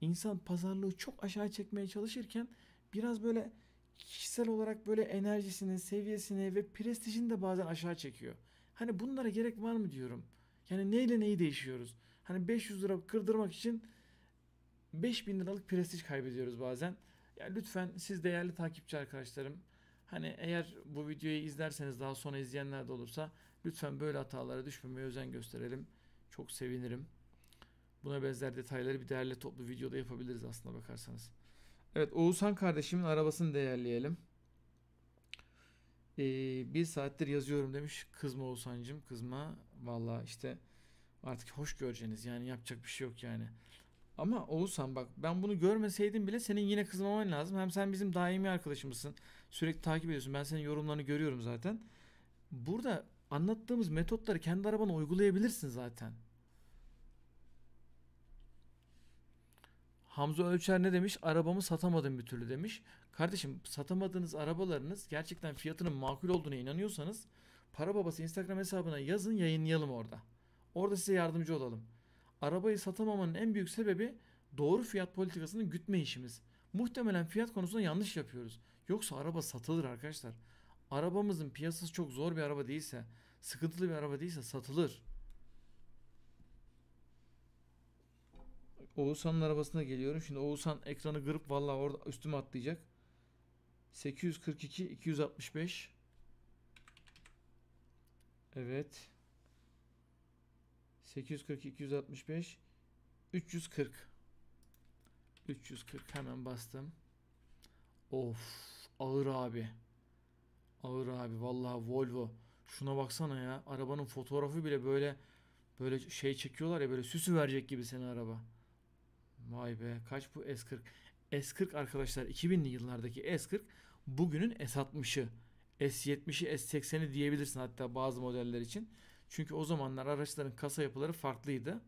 insan pazarlığı çok aşağı çekmeye çalışırken biraz böyle kişisel olarak böyle enerjisini, seviyesini ve prestijini de bazen aşağı çekiyor. Hani bunlara gerek var mı diyorum. Yani neyle neyi değişiyoruz? Hani 500 lira kırdırmak için 5000 liralık prestij kaybediyoruz bazen. Ya lütfen siz değerli takipçi arkadaşlarım hani eğer bu videoyu izlerseniz daha sonra izleyenler de olursa lütfen böyle hatalara düşmemeye özen gösterelim. Çok sevinirim. Buna benzer detayları bir değerli toplu videoda yapabiliriz aslında bakarsanız. Evet Oğuzhan kardeşimin arabasını değerleyelim. Ee, bir saattir yazıyorum demiş. Kızma Oğuzhan'cım kızma. Valla işte artık hoş göreceğiniz yani yapacak bir şey yok yani. Ama Oğuzhan bak ben bunu görmeseydim bile senin yine kızmaman lazım. Hem sen bizim daimi arkadaşımızsın. Sürekli takip ediyorsun. Ben senin yorumlarını görüyorum zaten. Burada anlattığımız metotları kendi arabana uygulayabilirsin zaten. Hamza Ölçer ne demiş? Arabamı satamadım bir türlü demiş. Kardeşim satamadığınız arabalarınız gerçekten fiyatının makul olduğuna inanıyorsanız Para Babası Instagram hesabına yazın yayınlayalım orada. Orada size yardımcı olalım arabayı satamamanın en büyük sebebi doğru fiyat politikasını gütme işimiz. Muhtemelen fiyat konusunda yanlış yapıyoruz. Yoksa araba satılır arkadaşlar. Arabamızın piyasası çok zor bir araba değilse, sıkıntılı bir araba değilse satılır. Oğuzhan'ın arabasına geliyorum. Şimdi Oğuzhan ekranı kırıp valla orada üstüme atlayacak. 842 265 Evet. 840 265 340 340 hemen bastım. Of ağır abi. Ağır abi vallahi Volvo. Şuna baksana ya. Arabanın fotoğrafı bile böyle böyle şey çekiyorlar ya böyle süsü verecek gibi seni araba. Vay be kaç bu S40. S40 arkadaşlar 2000'li yıllardaki S40 bugünün S60'ı. S70'i S80'i diyebilirsin hatta bazı modeller için. Çünkü o zamanlar araçların kasa yapıları farklıydı.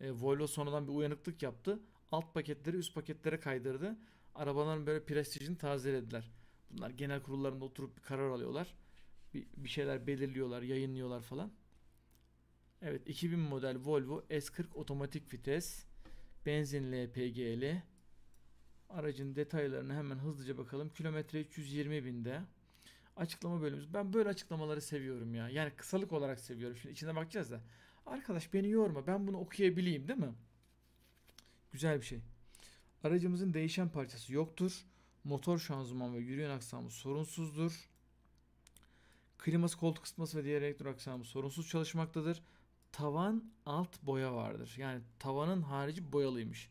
E, Volvo sonradan bir uyanıklık yaptı. Alt paketleri üst paketlere kaydırdı. Arabaların böyle prestijini tazelediler. Bunlar genel kurullarında oturup bir karar alıyorlar. Bir, bir şeyler belirliyorlar, yayınlıyorlar falan. Evet 2000 model Volvo S40 otomatik vites. Benzinli LPG'li. Aracın detaylarını hemen hızlıca bakalım. Kilometre 320 binde açıklama bölümümüz. Ben böyle açıklamaları seviyorum ya. Yani kısalık olarak seviyorum. Şimdi içine bakacağız da. Arkadaş beni yorma. Ben bunu okuyabileyim değil mi? Güzel bir şey. Aracımızın değişen parçası yoktur. Motor şanzıman ve yürüyen aksamı sorunsuzdur. Kliması, koltuk ısıtması ve diğer elektro aksamı sorunsuz çalışmaktadır. Tavan alt boya vardır. Yani tavanın harici boyalıymış.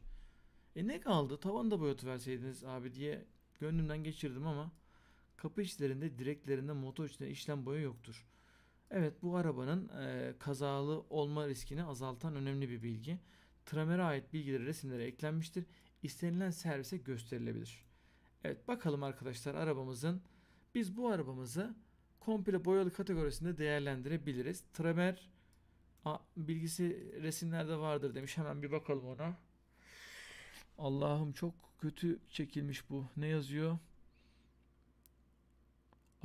E ne kaldı? Tavanı da boyatı verseydiniz abi diye gönlümden geçirdim ama Kapı içlerinde direklerinde motor içinde işlem boyu yoktur. Evet bu arabanın e, kazalı olma riskini azaltan önemli bir bilgi. Tramer'e ait bilgileri resimlere eklenmiştir. İstenilen servise gösterilebilir. Evet bakalım arkadaşlar arabamızın biz bu arabamızı komple boyalı kategorisinde değerlendirebiliriz. Tramer a, bilgisi resimlerde vardır demiş. Hemen bir bakalım ona. Allah'ım çok kötü çekilmiş bu. Ne yazıyor?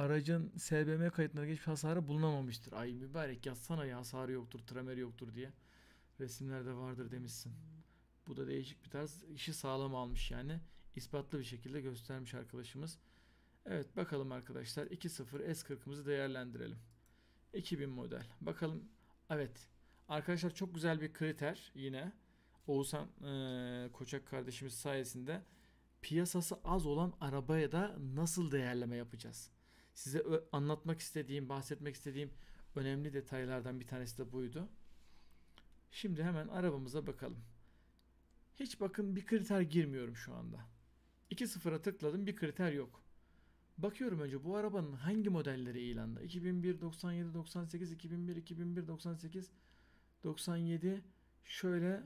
aracın SBM kayıtlarına geçmiş hasarı bulunamamıştır. Ay mübarek yazsana ya hasarı yoktur, tremer yoktur diye. Resimlerde vardır demişsin. Bu da değişik bir tarz. işi sağlam almış yani. ispatlı bir şekilde göstermiş arkadaşımız. Evet bakalım arkadaşlar 2.0 S40'ımızı değerlendirelim. 2000 model. Bakalım. Evet. Arkadaşlar çok güzel bir kriter yine. Oğuzhan e, Koçak kardeşimiz sayesinde piyasası az olan arabaya da nasıl değerleme yapacağız? size anlatmak istediğim, bahsetmek istediğim önemli detaylardan bir tanesi de buydu. Şimdi hemen arabamıza bakalım. Hiç bakın bir kriter girmiyorum şu anda. 2.0'a tıkladım bir kriter yok. Bakıyorum önce bu arabanın hangi modelleri ilanda? 2001, 97, 98, 2001, 2001, 98, 97 şöyle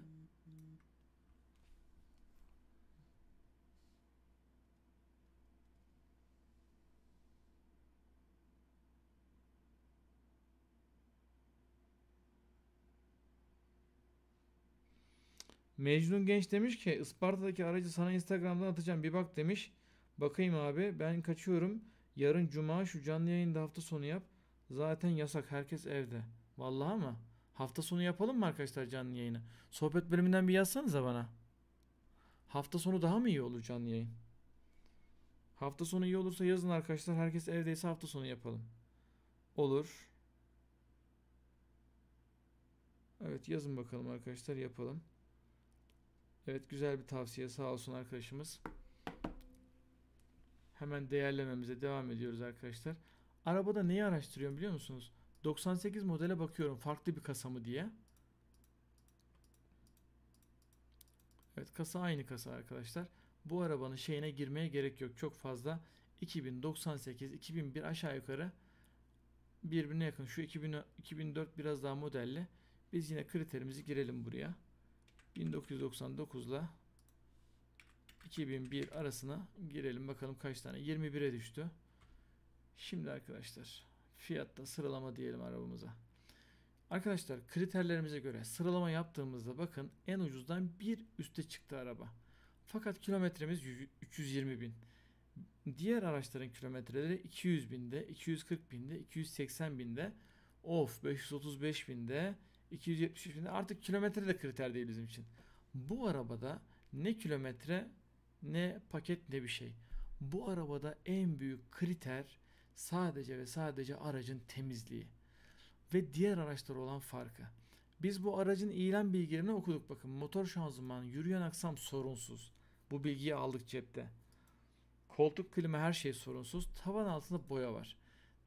Mecnun Genç demiş ki Isparta'daki aracı sana Instagram'dan atacağım bir bak demiş. Bakayım abi ben kaçıyorum. Yarın cuma şu canlı yayında hafta sonu yap. Zaten yasak herkes evde. Vallahi mı? hafta sonu yapalım mı arkadaşlar canlı yayını? Sohbet bölümünden bir yazsanıza bana. Hafta sonu daha mı iyi olur canlı yayın? Hafta sonu iyi olursa yazın arkadaşlar. Herkes evdeyse hafta sonu yapalım. Olur. Evet yazın bakalım arkadaşlar yapalım. Evet güzel bir tavsiye sağ olsun arkadaşımız. Hemen değerlememize devam ediyoruz arkadaşlar. Arabada neyi araştırıyorum biliyor musunuz? 98 modele bakıyorum farklı bir kasa mı diye. Evet kasa aynı kasa arkadaşlar. Bu arabanın şeyine girmeye gerek yok. Çok fazla 2098 2001 aşağı yukarı birbirine yakın. Şu 2000, 2004 biraz daha modelli. Biz yine kriterimizi girelim buraya. 1999 ile 2001 arasına girelim bakalım kaç tane 21'e düştü şimdi arkadaşlar fiyatta sıralama diyelim arabamıza arkadaşlar kriterlerimize göre sıralama yaptığımızda bakın en ucuzdan bir üste çıktı araba fakat kilometremiz 320 bin diğer araçların kilometreleri 200 binde 240 binde 280 binde of 535 binde 270 bin. Artık kilometre de kriter değil bizim için. Bu arabada ne kilometre ne paket ne bir şey. Bu arabada en büyük kriter sadece ve sadece aracın temizliği ve diğer araçlar olan farkı. Biz bu aracın ilan bilgilerini okuduk bakın. Motor şanzıman, yürüyen aksam sorunsuz. Bu bilgiyi aldık cepte. Koltuk klima her şey sorunsuz. Tavan altında boya var.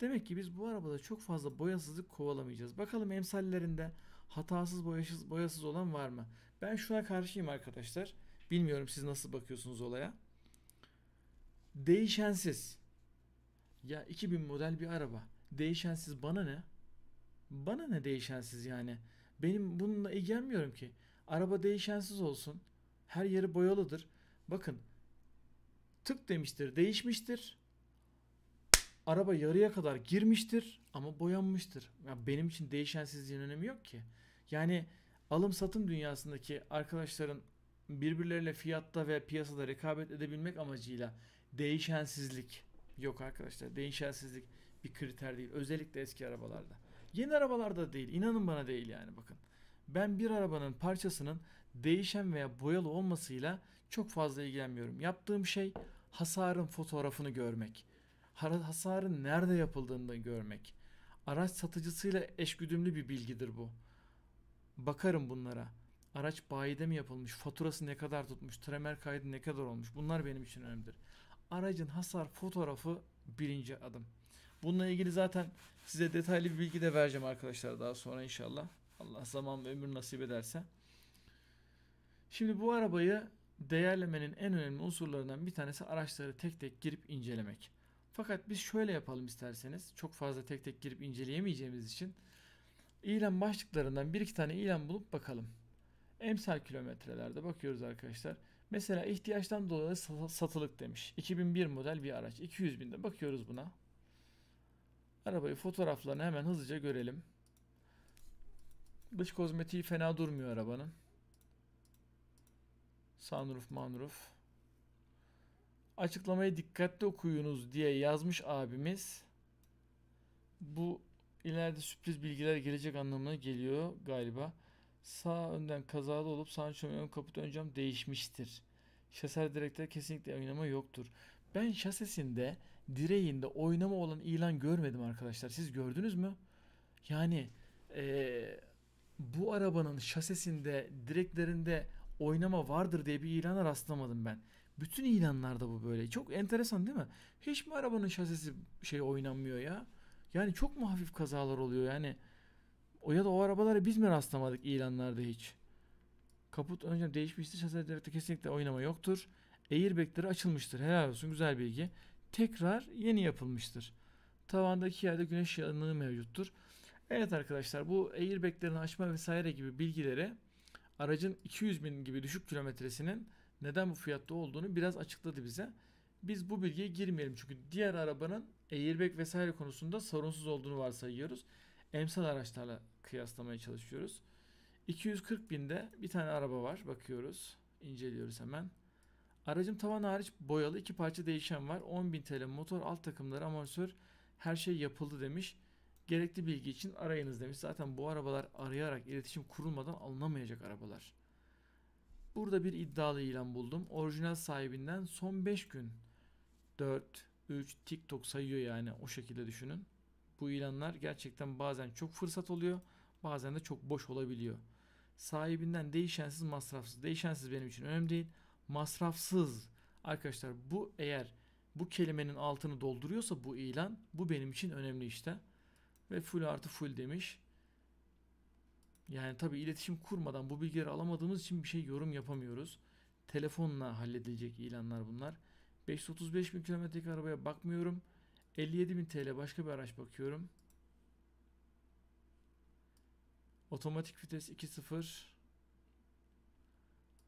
Demek ki biz bu arabada çok fazla boyasızlık kovalamayacağız. Bakalım emsallerinde hatasız boyasız, boyasız olan var mı? Ben şuna karşıyım arkadaşlar. Bilmiyorum siz nasıl bakıyorsunuz olaya. Değişensiz. Ya 2000 model bir araba. Değişensiz bana ne? Bana ne değişensiz yani? Benim bununla ilgilenmiyorum ki. Araba değişensiz olsun. Her yeri boyalıdır. Bakın tık demiştir değişmiştir. Araba yarıya kadar girmiştir ama boyanmıştır. Yani benim için değişensizliğin önemi yok ki. Yani alım satım dünyasındaki arkadaşların birbirleriyle fiyatta ve piyasada rekabet edebilmek amacıyla değişensizlik yok arkadaşlar. Değişensizlik bir kriter değil. Özellikle eski arabalarda. Yeni arabalarda değil. İnanın bana değil yani bakın. Ben bir arabanın parçasının değişen veya boyalı olmasıyla çok fazla ilgilenmiyorum. Yaptığım şey hasarın fotoğrafını görmek. Hasarın nerede yapıldığını görmek. Araç satıcısıyla eşgüdümlü bir bilgidir bu. Bakarım bunlara. Araç bayide mi yapılmış, faturası ne kadar tutmuş, tremer kaydı ne kadar olmuş bunlar benim için önemlidir. Aracın hasar fotoğrafı birinci adım. Bununla ilgili zaten size detaylı bir bilgi de vereceğim arkadaşlar daha sonra inşallah. Allah zaman ve ömür nasip ederse. Şimdi bu arabayı değerlemenin en önemli unsurlarından bir tanesi araçları tek tek girip incelemek. Fakat biz şöyle yapalım isterseniz. Çok fazla tek tek girip inceleyemeyeceğimiz için ilan başlıklarından bir iki tane ilan bulup bakalım. Emsal kilometrelerde bakıyoruz arkadaşlar. Mesela ihtiyaçtan dolayı satılık demiş. 2001 model bir araç. 200 binde bakıyoruz buna. Arabayı fotoğraflarını hemen hızlıca görelim. Dış kozmetiği fena durmuyor arabanın. Sunroof, manroof. Açıklamayı dikkatli okuyunuz diye yazmış abimiz. Bu ileride sürpriz bilgiler gelecek anlamına geliyor galiba. Sağ önden kazalı olup Sancho ön kaput ön cam değişmiştir. Şaser direkte kesinlikle oynama yoktur. Ben şasesinde direğinde oynama olan ilan görmedim arkadaşlar. Siz gördünüz mü? Yani ee, bu arabanın şasesinde direklerinde oynama vardır diye bir ilana rastlamadım ben. Bütün ilanlarda bu böyle. Çok enteresan değil mi? Hiç mi arabanın şasisi şey oynanmıyor ya? Yani çok mu hafif kazalar oluyor yani? O ya da o arabalara biz mi rastlamadık ilanlarda hiç? Kaput önce değişmiştir. şasi de kesinlikle oynama yoktur. Airbag'leri açılmıştır. Helal olsun güzel bilgi. Tekrar yeni yapılmıştır. Tavandaki yerde güneş yanığı mevcuttur. Evet arkadaşlar bu airbag'lerini açma vesaire gibi bilgileri aracın 200 bin gibi düşük kilometresinin neden bu fiyatta olduğunu biraz açıkladı bize. Biz bu bilgiye girmeyelim çünkü diğer arabanın airbag vesaire konusunda sorunsuz olduğunu varsayıyoruz. Emsal araçlarla kıyaslamaya çalışıyoruz. 240 binde bir tane araba var. Bakıyoruz. inceliyoruz hemen. Aracım tavan hariç boyalı iki parça değişen var. 10.000 TL motor alt takımları amortisör her şey yapıldı demiş. Gerekli bilgi için arayınız demiş. Zaten bu arabalar arayarak iletişim kurulmadan alınamayacak arabalar. Burada bir iddialı ilan buldum. Orijinal sahibinden son 5 gün 4, 3 TikTok sayıyor yani o şekilde düşünün. Bu ilanlar gerçekten bazen çok fırsat oluyor bazen de çok boş olabiliyor. Sahibinden değişensiz masrafsız. Değişensiz benim için önemli değil. Masrafsız. Arkadaşlar bu eğer bu kelimenin altını dolduruyorsa bu ilan bu benim için önemli işte. Ve full artı full demiş. Yani tabii iletişim kurmadan bu bilgileri alamadığımız için bir şey yorum yapamıyoruz. Telefonla halledilecek ilanlar bunlar. 535 bin kilometrelik arabaya bakmıyorum. 57 bin TL başka bir araç bakıyorum. Otomatik vites 2.0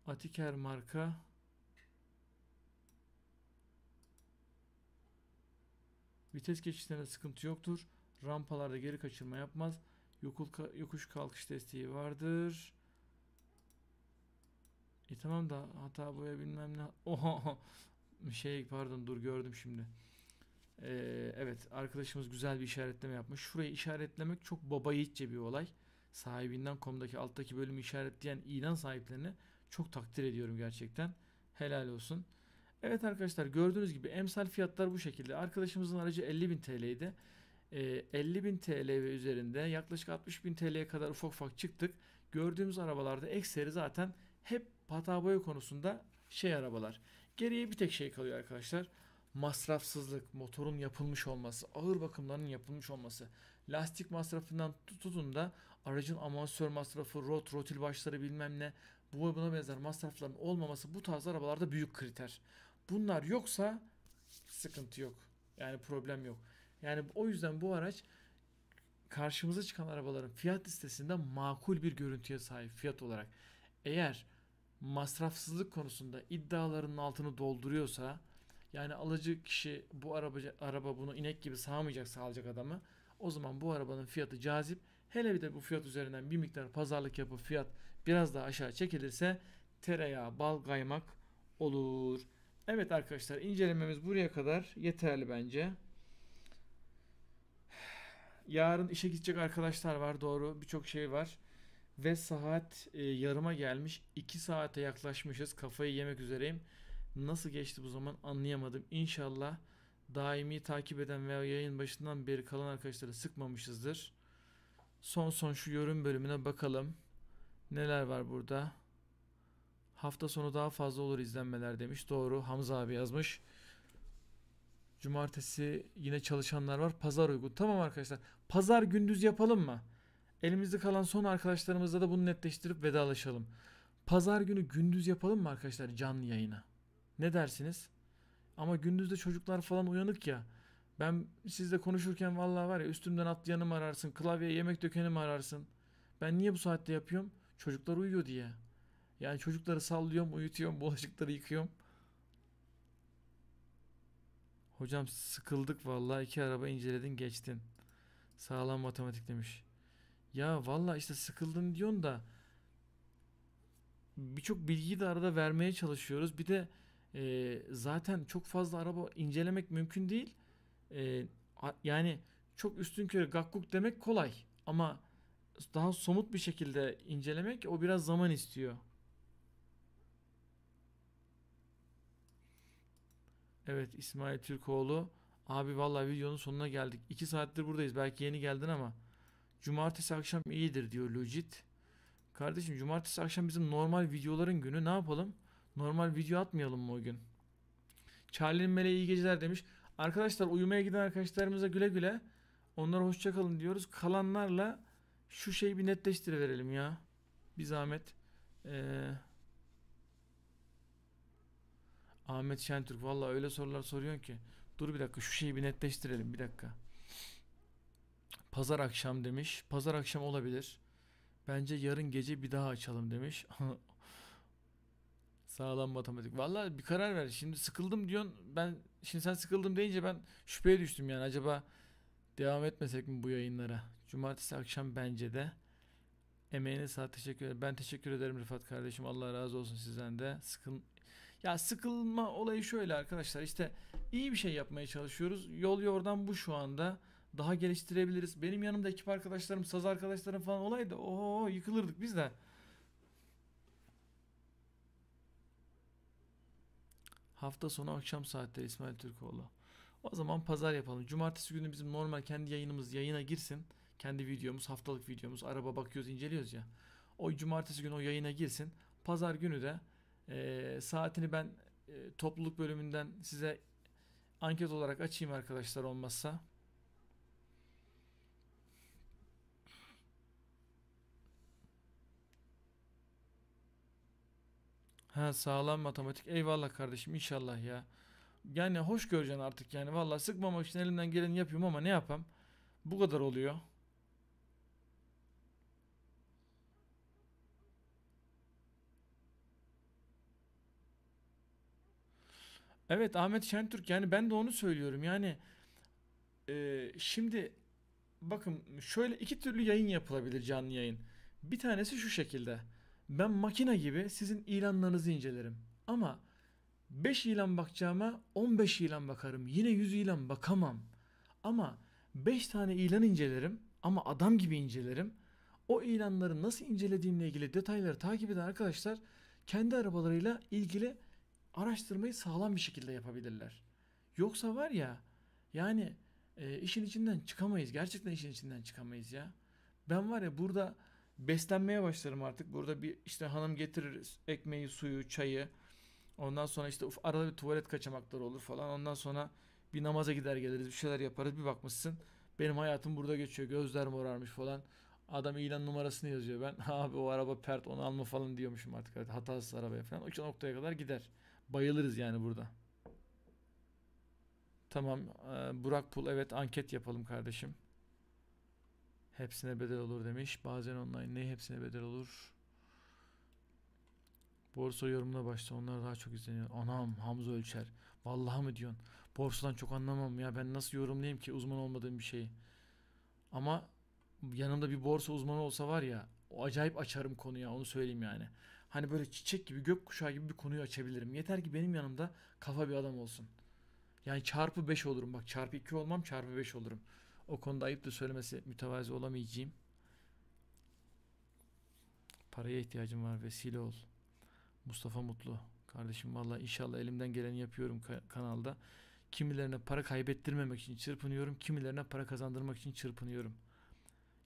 Atiker marka Vites geçişlerinde sıkıntı yoktur. Rampalarda geri kaçırma yapmaz yokuş kalkış desteği vardır. E tamam da hata boya bilmem ne. Oha şey pardon dur gördüm şimdi. Ee, evet arkadaşımız güzel bir işaretleme yapmış. Şurayı işaretlemek çok baba yiğitçe bir olay. Sahibinden komdaki alttaki bölümü işaretleyen ilan sahiplerini çok takdir ediyorum gerçekten. Helal olsun. Evet arkadaşlar gördüğünüz gibi emsal fiyatlar bu şekilde. Arkadaşımızın aracı 50.000 TL'ydi. 50 bin TL ve üzerinde yaklaşık 60 bin TL'ye kadar ufak ufak çıktık. Gördüğümüz arabalarda ekseri zaten hep hata konusunda şey arabalar. Geriye bir tek şey kalıyor arkadaşlar. Masrafsızlık, motorun yapılmış olması, ağır bakımlarının yapılmış olması, lastik masrafından tutun da aracın amansör masrafı, rot, rotil başları bilmem ne bu ve buna benzer masrafların olmaması bu tarz arabalarda büyük kriter. Bunlar yoksa sıkıntı yok. Yani problem yok. Yani o yüzden bu araç karşımıza çıkan arabaların fiyat listesinde makul bir görüntüye sahip fiyat olarak. Eğer masrafsızlık konusunda iddialarının altını dolduruyorsa yani alıcı kişi bu araba, araba bunu inek gibi sağmayacaksa alacak adamı o zaman bu arabanın fiyatı cazip. Hele bir de bu fiyat üzerinden bir miktar pazarlık yapıp fiyat biraz daha aşağı çekilirse tereyağı, bal, kaymak olur. Evet arkadaşlar incelememiz buraya kadar yeterli bence yarın işe gidecek arkadaşlar var doğru birçok şey var. Ve saat e, yarıma gelmiş. 2 saate yaklaşmışız. Kafayı yemek üzereyim. Nasıl geçti bu zaman anlayamadım. İnşallah daimi takip eden veya yayın başından beri kalan arkadaşlara sıkmamışızdır. Son son şu yorum bölümüne bakalım. Neler var burada? Hafta sonu daha fazla olur izlenmeler demiş. Doğru Hamza abi yazmış. Cumartesi yine çalışanlar var. Pazar uygun. Tamam arkadaşlar. Pazar gündüz yapalım mı? Elimizde kalan son arkadaşlarımızla da bunu netleştirip vedalaşalım. Pazar günü gündüz yapalım mı arkadaşlar canlı yayına? Ne dersiniz? Ama gündüzde çocuklar falan uyanık ya. Ben sizle konuşurken vallahi var ya üstümden atlayanı mı ararsın, klavyeye yemek dökeni mi ararsın? Ben niye bu saatte yapıyorum? Çocuklar uyuyor diye. Yani çocukları sallıyorum, uyutuyorum, bulaşıkları yıkıyorum. Hocam sıkıldık vallahi iki araba inceledin geçtin. Sağlam matematik demiş. Ya valla işte sıkıldım diyorsun da birçok bilgiyi de arada vermeye çalışıyoruz. Bir de e, zaten çok fazla araba incelemek mümkün değil. E, yani çok üstün körü gakkuk demek kolay ama daha somut bir şekilde incelemek o biraz zaman istiyor. Evet İsmail Türkoğlu Abi vallahi videonun sonuna geldik. 2 saattir buradayız. Belki yeni geldin ama. Cumartesi akşam iyidir diyor Lucid. Kardeşim cumartesi akşam bizim normal videoların günü. Ne yapalım? Normal video atmayalım mı o gün? Charlie'nin meleği iyi geceler demiş. Arkadaşlar uyumaya giden arkadaşlarımıza güle güle. Onlara hoşçakalın diyoruz. Kalanlarla şu şeyi bir netleştiriverelim ya. Bir zahmet. Ee, Ahmet Şentürk valla öyle sorular soruyorsun ki. Dur bir dakika şu şeyi bir netleştirelim bir dakika. Pazar akşam demiş. Pazar akşam olabilir. Bence yarın gece bir daha açalım demiş. Sağlam matematik. Valla bir karar ver. Şimdi sıkıldım diyorsun. Ben şimdi sen sıkıldım deyince ben şüpheye düştüm yani. Acaba devam etmesek mi bu yayınlara? Cumartesi akşam bence de. Emeğine sağ teşekkür ederim. Ben teşekkür ederim Rıfat kardeşim. Allah razı olsun sizden de. Sıkın, ya sıkılma olayı şöyle arkadaşlar işte iyi bir şey yapmaya çalışıyoruz. Yol yordan bu şu anda. Daha geliştirebiliriz. Benim yanımda ekip arkadaşlarım, saz arkadaşlarım falan olaydı. Oho yıkılırdık biz de. Hafta sonu akşam saatte İsmail Türkoğlu. O zaman pazar yapalım. Cumartesi günü bizim normal kendi yayınımız yayına girsin. Kendi videomuz, haftalık videomuz. Araba bakıyoruz, inceliyoruz ya. O cumartesi günü o yayına girsin. Pazar günü de e, saatini ben e, topluluk bölümünden size anket olarak açayım arkadaşlar olmazsa. Ha sağlam matematik. Eyvallah kardeşim inşallah ya. Yani hoş göreceksin artık yani. Vallahi sıkmamak için elimden geleni yapıyorum ama ne yapam? Bu kadar oluyor. Evet Ahmet Şentürk yani ben de onu söylüyorum yani e, şimdi bakın şöyle iki türlü yayın yapılabilir canlı yayın. Bir tanesi şu şekilde ben makine gibi sizin ilanlarınızı incelerim ama 5 ilan bakacağıma 15 ilan bakarım yine 100 ilan bakamam ama 5 tane ilan incelerim ama adam gibi incelerim. O ilanları nasıl incelediğimle ilgili detayları takip eden arkadaşlar kendi arabalarıyla ilgili araştırmayı sağlam bir şekilde yapabilirler. Yoksa var ya yani e, işin içinden çıkamayız. Gerçekten işin içinden çıkamayız ya. Ben var ya burada beslenmeye başlarım artık. Burada bir işte hanım getirir ekmeği, suyu, çayı. Ondan sonra işte uf, arada bir tuvalet kaçamakları olur falan. Ondan sonra bir namaza gider geliriz bir şeyler yaparız. Bir bakmışsın benim hayatım burada geçiyor. Gözler morarmış falan. Adam ilan numarasını yazıyor. Ben abi o araba pert onu alma falan diyormuşum artık. Hatasız arabaya falan. O noktaya kadar gider. Bayılırız yani burada. Tamam. Ee, Burak Pul evet anket yapalım kardeşim. Hepsine bedel olur demiş. Bazen online ne hepsine bedel olur. Borsa yorumuna başla. Onlar daha çok izleniyor. Anam Hamza Ölçer. Vallahi mı diyorsun? Borsadan çok anlamam ya. Ben nasıl yorumlayayım ki uzman olmadığım bir şeyi. Ama yanımda bir borsa uzmanı olsa var ya o acayip açarım konuya onu söyleyeyim yani. Hani böyle çiçek gibi gökkuşağı gibi bir konuyu açabilirim. Yeter ki benim yanımda kafa bir adam olsun. Yani çarpı 5 olurum. Bak çarpı 2 olmam çarpı 5 olurum. O konuda ayıp da söylemesi mütevazi olamayacağım. Paraya ihtiyacım var vesile ol. Mustafa Mutlu. Kardeşim valla inşallah elimden geleni yapıyorum kanalda. Kimilerine para kaybettirmemek için çırpınıyorum. Kimilerine para kazandırmak için çırpınıyorum.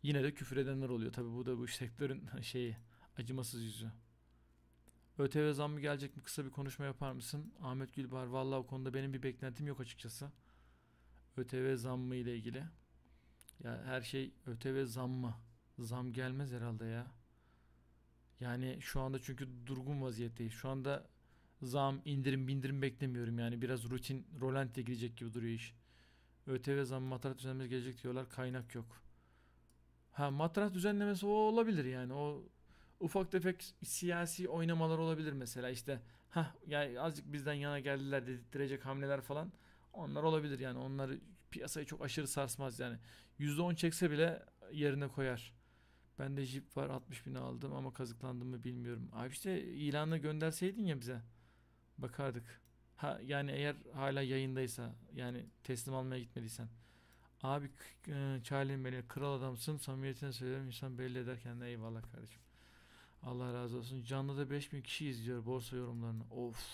Yine de küfür edenler oluyor. Tabi bu da bu sektörün şeyi acımasız yüzü. ÖTV zammı gelecek mi? Kısa bir konuşma yapar mısın? Ahmet Gülbar valla o konuda benim bir beklentim yok açıkçası. ÖTV zammı ile ilgili. Ya her şey ÖTV zammı. Zam gelmez herhalde ya. Yani şu anda çünkü durgun vaziyetteyiz. Şu anda zam, indirim, bindirim beklemiyorum. Yani biraz rutin, rolante gidecek gibi duruyor iş. ÖTV zammı matrak düzenlemesi gelecek diyorlar. Kaynak yok. Ha matrak düzenlemesi o olabilir yani. O ufak tefek siyasi oynamalar olabilir mesela işte ha yani azıcık bizden yana geldiler dedirtecek hamleler falan onlar olabilir yani onları piyasayı çok aşırı sarsmaz yani %10 çekse bile yerine koyar. Ben de jip var 60 bin aldım ama kazıklandım mı bilmiyorum. Abi işte ilanı gönderseydin ya bize bakardık. Ha, yani eğer hala yayındaysa yani teslim almaya gitmediysen. Abi e, Charlie kral adamsın samimiyetine söylerim insan belli eder kendine eyvallah kardeşim. Allah razı olsun. Canlı da 5000 kişi izliyor borsa yorumlarını. Of.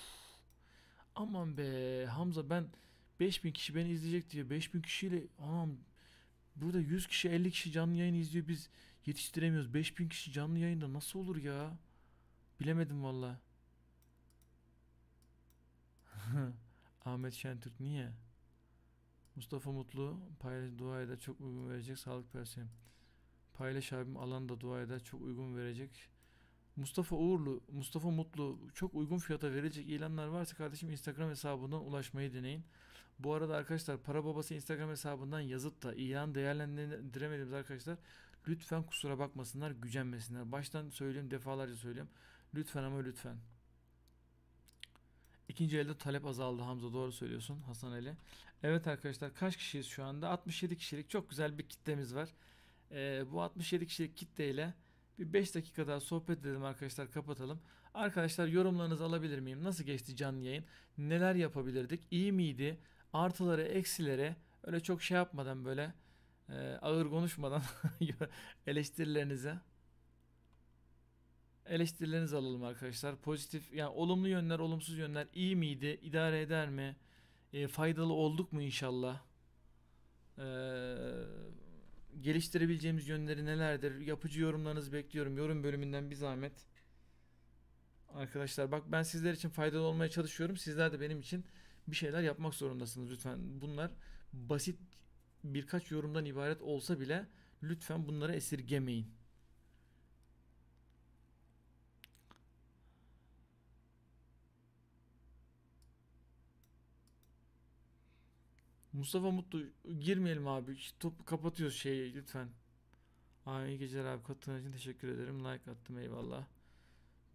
Aman be Hamza ben 5000 kişi beni izleyecek diye 5000 kişiyle anam burada 100 kişi 50 kişi canlı yayın izliyor biz yetiştiremiyoruz. 5000 kişi canlı yayında nasıl olur ya? Bilemedim valla. Ahmet Şentürk niye? Mustafa Mutlu paylaş dua eder çok uygun verecek sağlık versin Paylaş abim alan da dua eder çok uygun verecek Mustafa Uğurlu, Mustafa Mutlu çok uygun fiyata verilecek ilanlar varsa kardeşim Instagram hesabından ulaşmayı deneyin. Bu arada arkadaşlar para babası Instagram hesabından yazıp da ilan değerlendiremediğimiz arkadaşlar lütfen kusura bakmasınlar, gücenmesinler. Baştan söyleyeyim, defalarca söyleyeyim. Lütfen ama lütfen. İkinci elde talep azaldı Hamza doğru söylüyorsun Hasan Ali. Evet arkadaşlar kaç kişiyiz şu anda? 67 kişilik çok güzel bir kitlemiz var. Ee, bu 67 kişilik kitleyle ile bir 5 dakika daha sohbet edelim arkadaşlar kapatalım. Arkadaşlar yorumlarınızı alabilir miyim? Nasıl geçti canlı yayın? Neler yapabilirdik? İyi miydi? Artıları, eksileri öyle çok şey yapmadan böyle e, ağır konuşmadan eleştirilerinize eleştirilerinizi alalım arkadaşlar. Pozitif yani olumlu yönler, olumsuz yönler iyi miydi? İdare eder mi? E, faydalı olduk mu inşallah? Eee geliştirebileceğimiz yönleri nelerdir? Yapıcı yorumlarınızı bekliyorum. Yorum bölümünden bir zahmet. Arkadaşlar bak ben sizler için faydalı olmaya çalışıyorum. Sizler de benim için bir şeyler yapmak zorundasınız lütfen. Bunlar basit birkaç yorumdan ibaret olsa bile lütfen bunları esirgemeyin. Mustafa Mutlu girmeyelim abi. Top kapatıyoruz şeyi lütfen. Abi iyi geceler abi. Katıldığın için teşekkür ederim. Like attım eyvallah.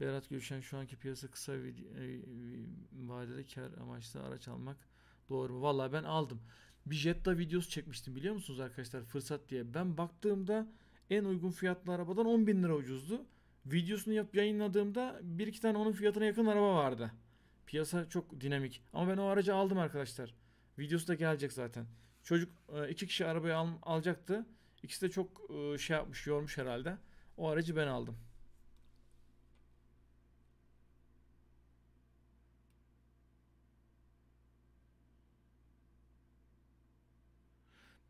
Berat Gülşen şu anki piyasa kısa e, vadede kar amaçlı araç almak doğru mu? Valla ben aldım. Bir Jetta videosu çekmiştim biliyor musunuz arkadaşlar fırsat diye. Ben baktığımda en uygun fiyatlı arabadan 10 bin lira ucuzdu. Videosunu yap yayınladığımda bir iki tane onun fiyatına yakın araba vardı. Piyasa çok dinamik. Ama ben o aracı aldım arkadaşlar. Videosu da gelecek zaten. Çocuk e, iki kişi arabayı al, alacaktı. İkisi de çok e, şey yapmış, yormuş herhalde. O aracı ben aldım.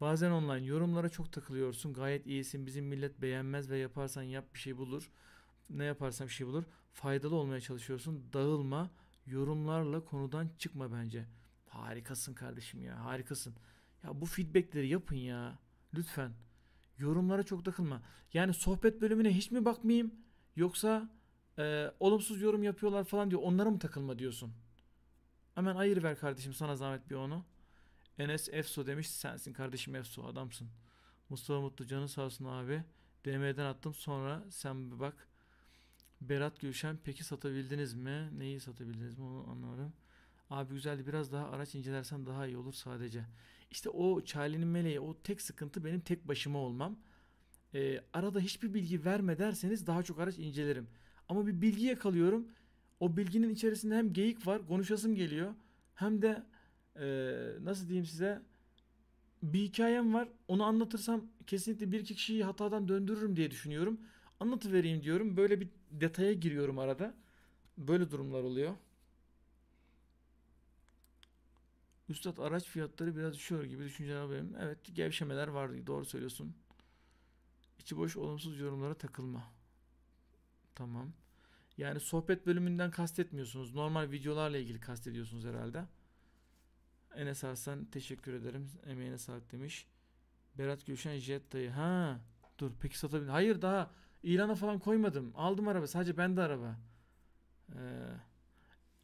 Bazen online yorumlara çok takılıyorsun. Gayet iyisin. Bizim millet beğenmez ve yaparsan yap bir şey bulur. Ne yaparsan bir şey bulur. Faydalı olmaya çalışıyorsun. Dağılma. Yorumlarla konudan çıkma bence.'' Harikasın kardeşim ya harikasın. Ya bu feedbackleri yapın ya. Lütfen. Yorumlara çok takılma. Yani sohbet bölümüne hiç mi bakmayayım? Yoksa e, olumsuz yorum yapıyorlar falan diyor. Onlara mı takılma diyorsun? Hemen ayır ver kardeşim sana zahmet bir onu. Enes Efso demiş sensin kardeşim Efso adamsın. Mustafa Mutlu canı sağ olsun abi. DM'den attım sonra sen bir bak. Berat Gülşen peki satabildiniz mi? Neyi satabildiniz mi onu anlamadım. Abi güzeldi biraz daha araç incelersen daha iyi olur sadece. İşte o Charlie'nin meleği o tek sıkıntı benim tek başıma olmam. Ee, arada hiçbir bilgi verme derseniz daha çok araç incelerim. Ama bir bilgi yakalıyorum. O bilginin içerisinde hem geyik var konuşasım geliyor. Hem de e, nasıl diyeyim size bir hikayem var. Onu anlatırsam kesinlikle bir iki kişiyi hatadan döndürürüm diye düşünüyorum. Anlatıvereyim diyorum. Böyle bir detaya giriyorum arada. Böyle durumlar oluyor. Üstad araç fiyatları biraz düşüyor gibi düşünceler benim. Evet gevşemeler vardı doğru söylüyorsun. İçi boş olumsuz yorumlara takılma. Tamam. Yani sohbet bölümünden kastetmiyorsunuz. Normal videolarla ilgili kastediyorsunuz herhalde. Enes Arslan teşekkür ederim. Emeğine sağlık demiş. Berat Gülşen Jetta'yı. Ha dur peki satabilir. Hayır daha ilana falan koymadım. Aldım araba sadece ben de araba. Ee,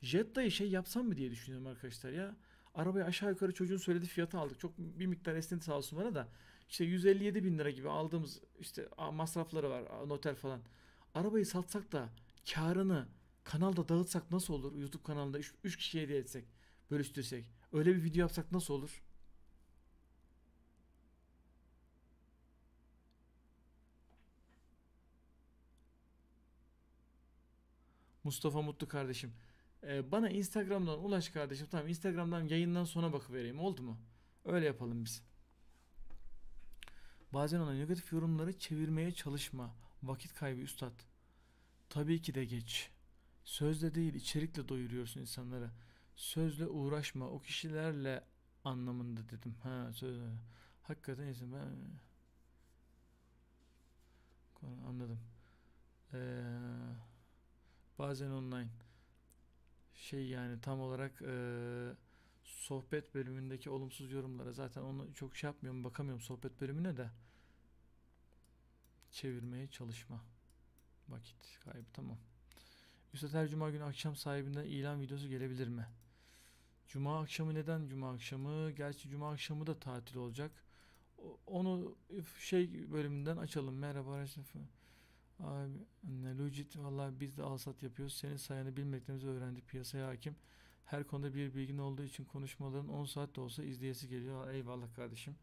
Jetta'yı şey yapsam mı diye düşünüyorum arkadaşlar ya. Arabayı aşağı yukarı çocuğun söylediği fiyata aldık. Çok bir miktar esnedi sağ olsun bana da. İşte 157 bin lira gibi aldığımız işte masrafları var noter falan. Arabayı satsak da karını kanalda dağıtsak nasıl olur? YouTube kanalında 3 kişiye hediye etsek, bölüştürsek. Öyle bir video yapsak nasıl olur? Mustafa Mutlu kardeşim. Ee, bana Instagram'dan ulaş kardeşim. Tamam Instagram'dan yayından sona bakıvereyim. Oldu mu? Öyle yapalım biz. Bazen ona negatif yorumları çevirmeye çalışma. Vakit kaybı üstad. Tabii ki de geç. Sözle değil içerikle doyuruyorsun insanları. Sözle uğraşma. O kişilerle anlamında dedim. Ha sözle. Hakikaten iyisin ben anladım. Ee, bazen online şey yani tam olarak e, sohbet bölümündeki olumsuz yorumlara zaten onu çok şey yapmıyorum bakamıyorum sohbet bölümüne de çevirmeye çalışma vakit kaybı tamam Üstad her cuma günü akşam sahibinden ilan videosu gelebilir mi? Cuma akşamı neden cuma akşamı? Gerçi cuma akşamı da tatil olacak. Onu şey bölümünden açalım. Merhaba arkadaşlar. Abi, Logit valla biz de alsat yapıyoruz. Senin sayende bilmeklerimizi öğrendik. Piyasaya hakim. Her konuda bir bilgin olduğu için konuşmaların 10 saat de olsa izleyesi geliyor. Eyvallah kardeşim.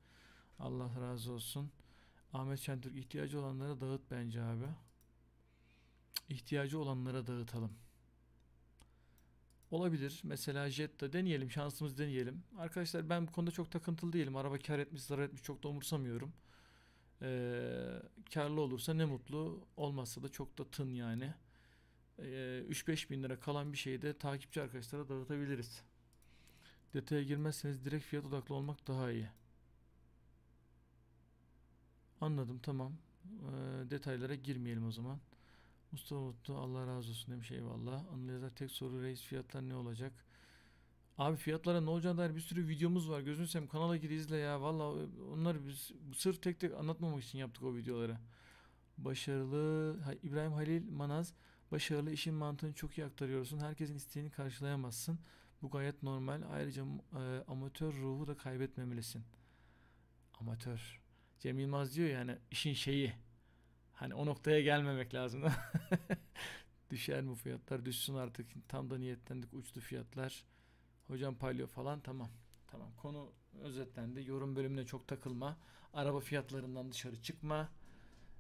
Allah razı olsun. Ahmet Çentürk ihtiyacı olanlara dağıt bence abi. İhtiyacı olanlara dağıtalım. Olabilir. Mesela Jetta deneyelim. Şansımız deneyelim. Arkadaşlar ben bu konuda çok takıntılı değilim. Araba kar etmiş, zarar etmiş çok da umursamıyorum. E, ee, karlı olursa ne mutlu olmazsa da çok da tın yani. E, ee, 3-5 bin lira kalan bir şeyi de takipçi arkadaşlara dağıtabiliriz. Detaya girmezseniz direkt fiyat odaklı olmak daha iyi. Anladım tamam. E, detaylara girmeyelim o zaman. Mustafa Mutlu Allah razı olsun demiş eyvallah. Anlayacak tek soru reis fiyatlar ne olacak? Abi fiyatlara ne olacağına dair bir sürü videomuz var. Gözünü seveyim kanala gir izle ya. Valla onları biz sırf tek tek anlatmamak için yaptık o videoları. Başarılı İbrahim Halil Manaz başarılı işin mantığını çok iyi aktarıyorsun. Herkesin isteğini karşılayamazsın. Bu gayet normal. Ayrıca e, amatör ruhu da kaybetmemelisin. Amatör. Cem Yılmaz diyor yani işin şeyi. Hani o noktaya gelmemek lazım. Düşer mi fiyatlar? Düşsün artık. Tam da niyetlendik. Uçtu fiyatlar. Hocam paylıyor falan tamam. Tamam konu özetlendi. Yorum bölümüne çok takılma. Araba fiyatlarından dışarı çıkma.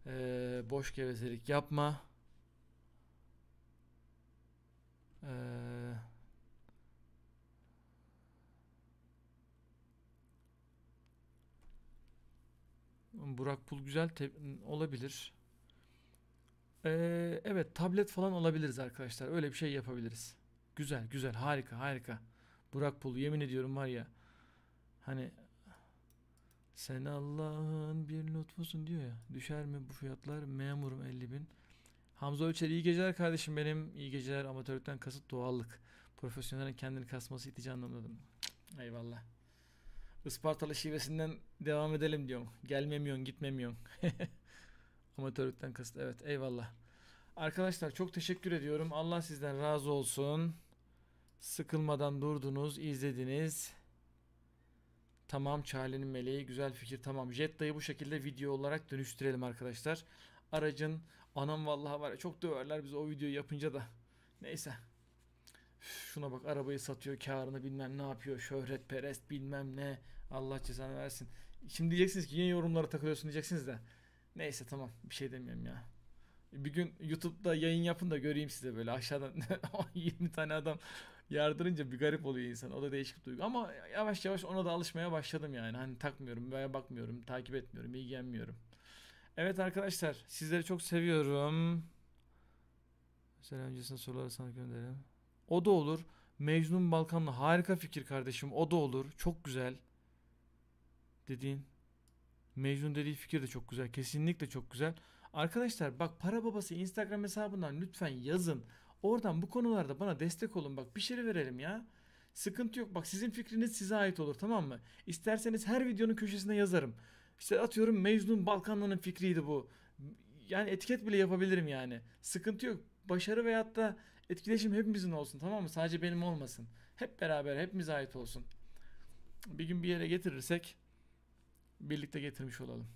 Ee, boş gevezelik yapma. Ee, Burak Pul güzel olabilir. Ee, evet tablet falan alabiliriz arkadaşlar. Öyle bir şey yapabiliriz. Güzel güzel harika harika. Burak Polu yemin ediyorum var ya. Hani sen Allah'ın bir lütfusun diyor ya. Düşer mi bu fiyatlar? Memurum 50 bin. Hamza Ölçer iyi geceler kardeşim benim. İyi geceler amatörlükten kasıt doğallık. Profesyonelin kendini kasması itici anlamladım. anlamadım. Eyvallah. Ispartalı şivesinden devam edelim diyorum. Gelmemiyorsun gitmemiyorsun. amatörlükten kasıt evet eyvallah. Arkadaşlar çok teşekkür ediyorum. Allah sizden razı olsun. Sıkılmadan durdunuz, izlediniz. Tamam Charlie'nin meleği güzel fikir tamam. Jetta'yı bu şekilde video olarak dönüştürelim arkadaşlar. Aracın anam vallahi var ya çok döverler bizi o videoyu yapınca da. Neyse. şuna bak arabayı satıyor karını bilmem ne yapıyor şöhret perest bilmem ne Allah cezanı versin. Şimdi diyeceksiniz ki yine yorumlara takılıyorsun diyeceksiniz de. Neyse tamam bir şey demiyorum ya. Bir gün YouTube'da yayın yapın da göreyim size böyle aşağıdan 20 tane adam yardırınca bir garip oluyor insan. O da değişik bir duygu. Ama yavaş yavaş ona da alışmaya başladım yani. Hani takmıyorum veya bakmıyorum, takip etmiyorum, ilgilenmiyorum. Evet arkadaşlar sizleri çok seviyorum. Mesela öncesinde soruları sana gönderelim. O da olur. Mecnun Balkanlı harika fikir kardeşim. O da olur. Çok güzel. Dediğin. Mecnun dediği fikir de çok güzel. Kesinlikle çok güzel. Arkadaşlar bak para babası Instagram hesabından lütfen yazın. Oradan bu konularda bana destek olun bak bir şey verelim ya. Sıkıntı yok bak sizin fikriniz size ait olur tamam mı? İsterseniz her videonun köşesine yazarım. İşte atıyorum Mecnun Balkanlı'nın fikriydi bu. Yani etiket bile yapabilirim yani. Sıkıntı yok. Başarı veyahut da etkileşim hepimizin olsun tamam mı? Sadece benim olmasın. Hep beraber hepimize ait olsun. Bir gün bir yere getirirsek birlikte getirmiş olalım.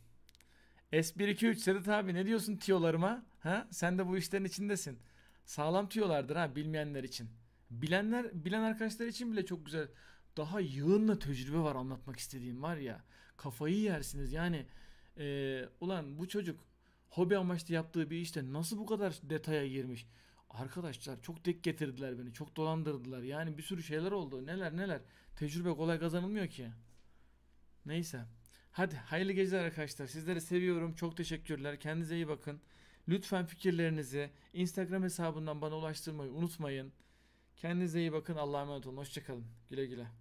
S123 Sedat abi ne diyorsun tiyolarıma? Ha? Sen de bu işlerin içindesin. Sağlam tüyolardır ha bilmeyenler için. Bilenler, bilen arkadaşlar için bile çok güzel. Daha yığınla tecrübe var anlatmak istediğim var ya. Kafayı yersiniz yani. E, ulan bu çocuk hobi amaçlı yaptığı bir işte nasıl bu kadar detaya girmiş? Arkadaşlar çok tek getirdiler beni. Çok dolandırdılar. Yani bir sürü şeyler oldu. Neler neler. Tecrübe kolay kazanılmıyor ki. Neyse. Hadi hayırlı geceler arkadaşlar. Sizleri seviyorum. Çok teşekkürler. Kendinize iyi bakın. Lütfen fikirlerinizi Instagram hesabından bana ulaştırmayı unutmayın. Kendinize iyi bakın. Allah'a emanet olun. Hoşçakalın. Güle güle.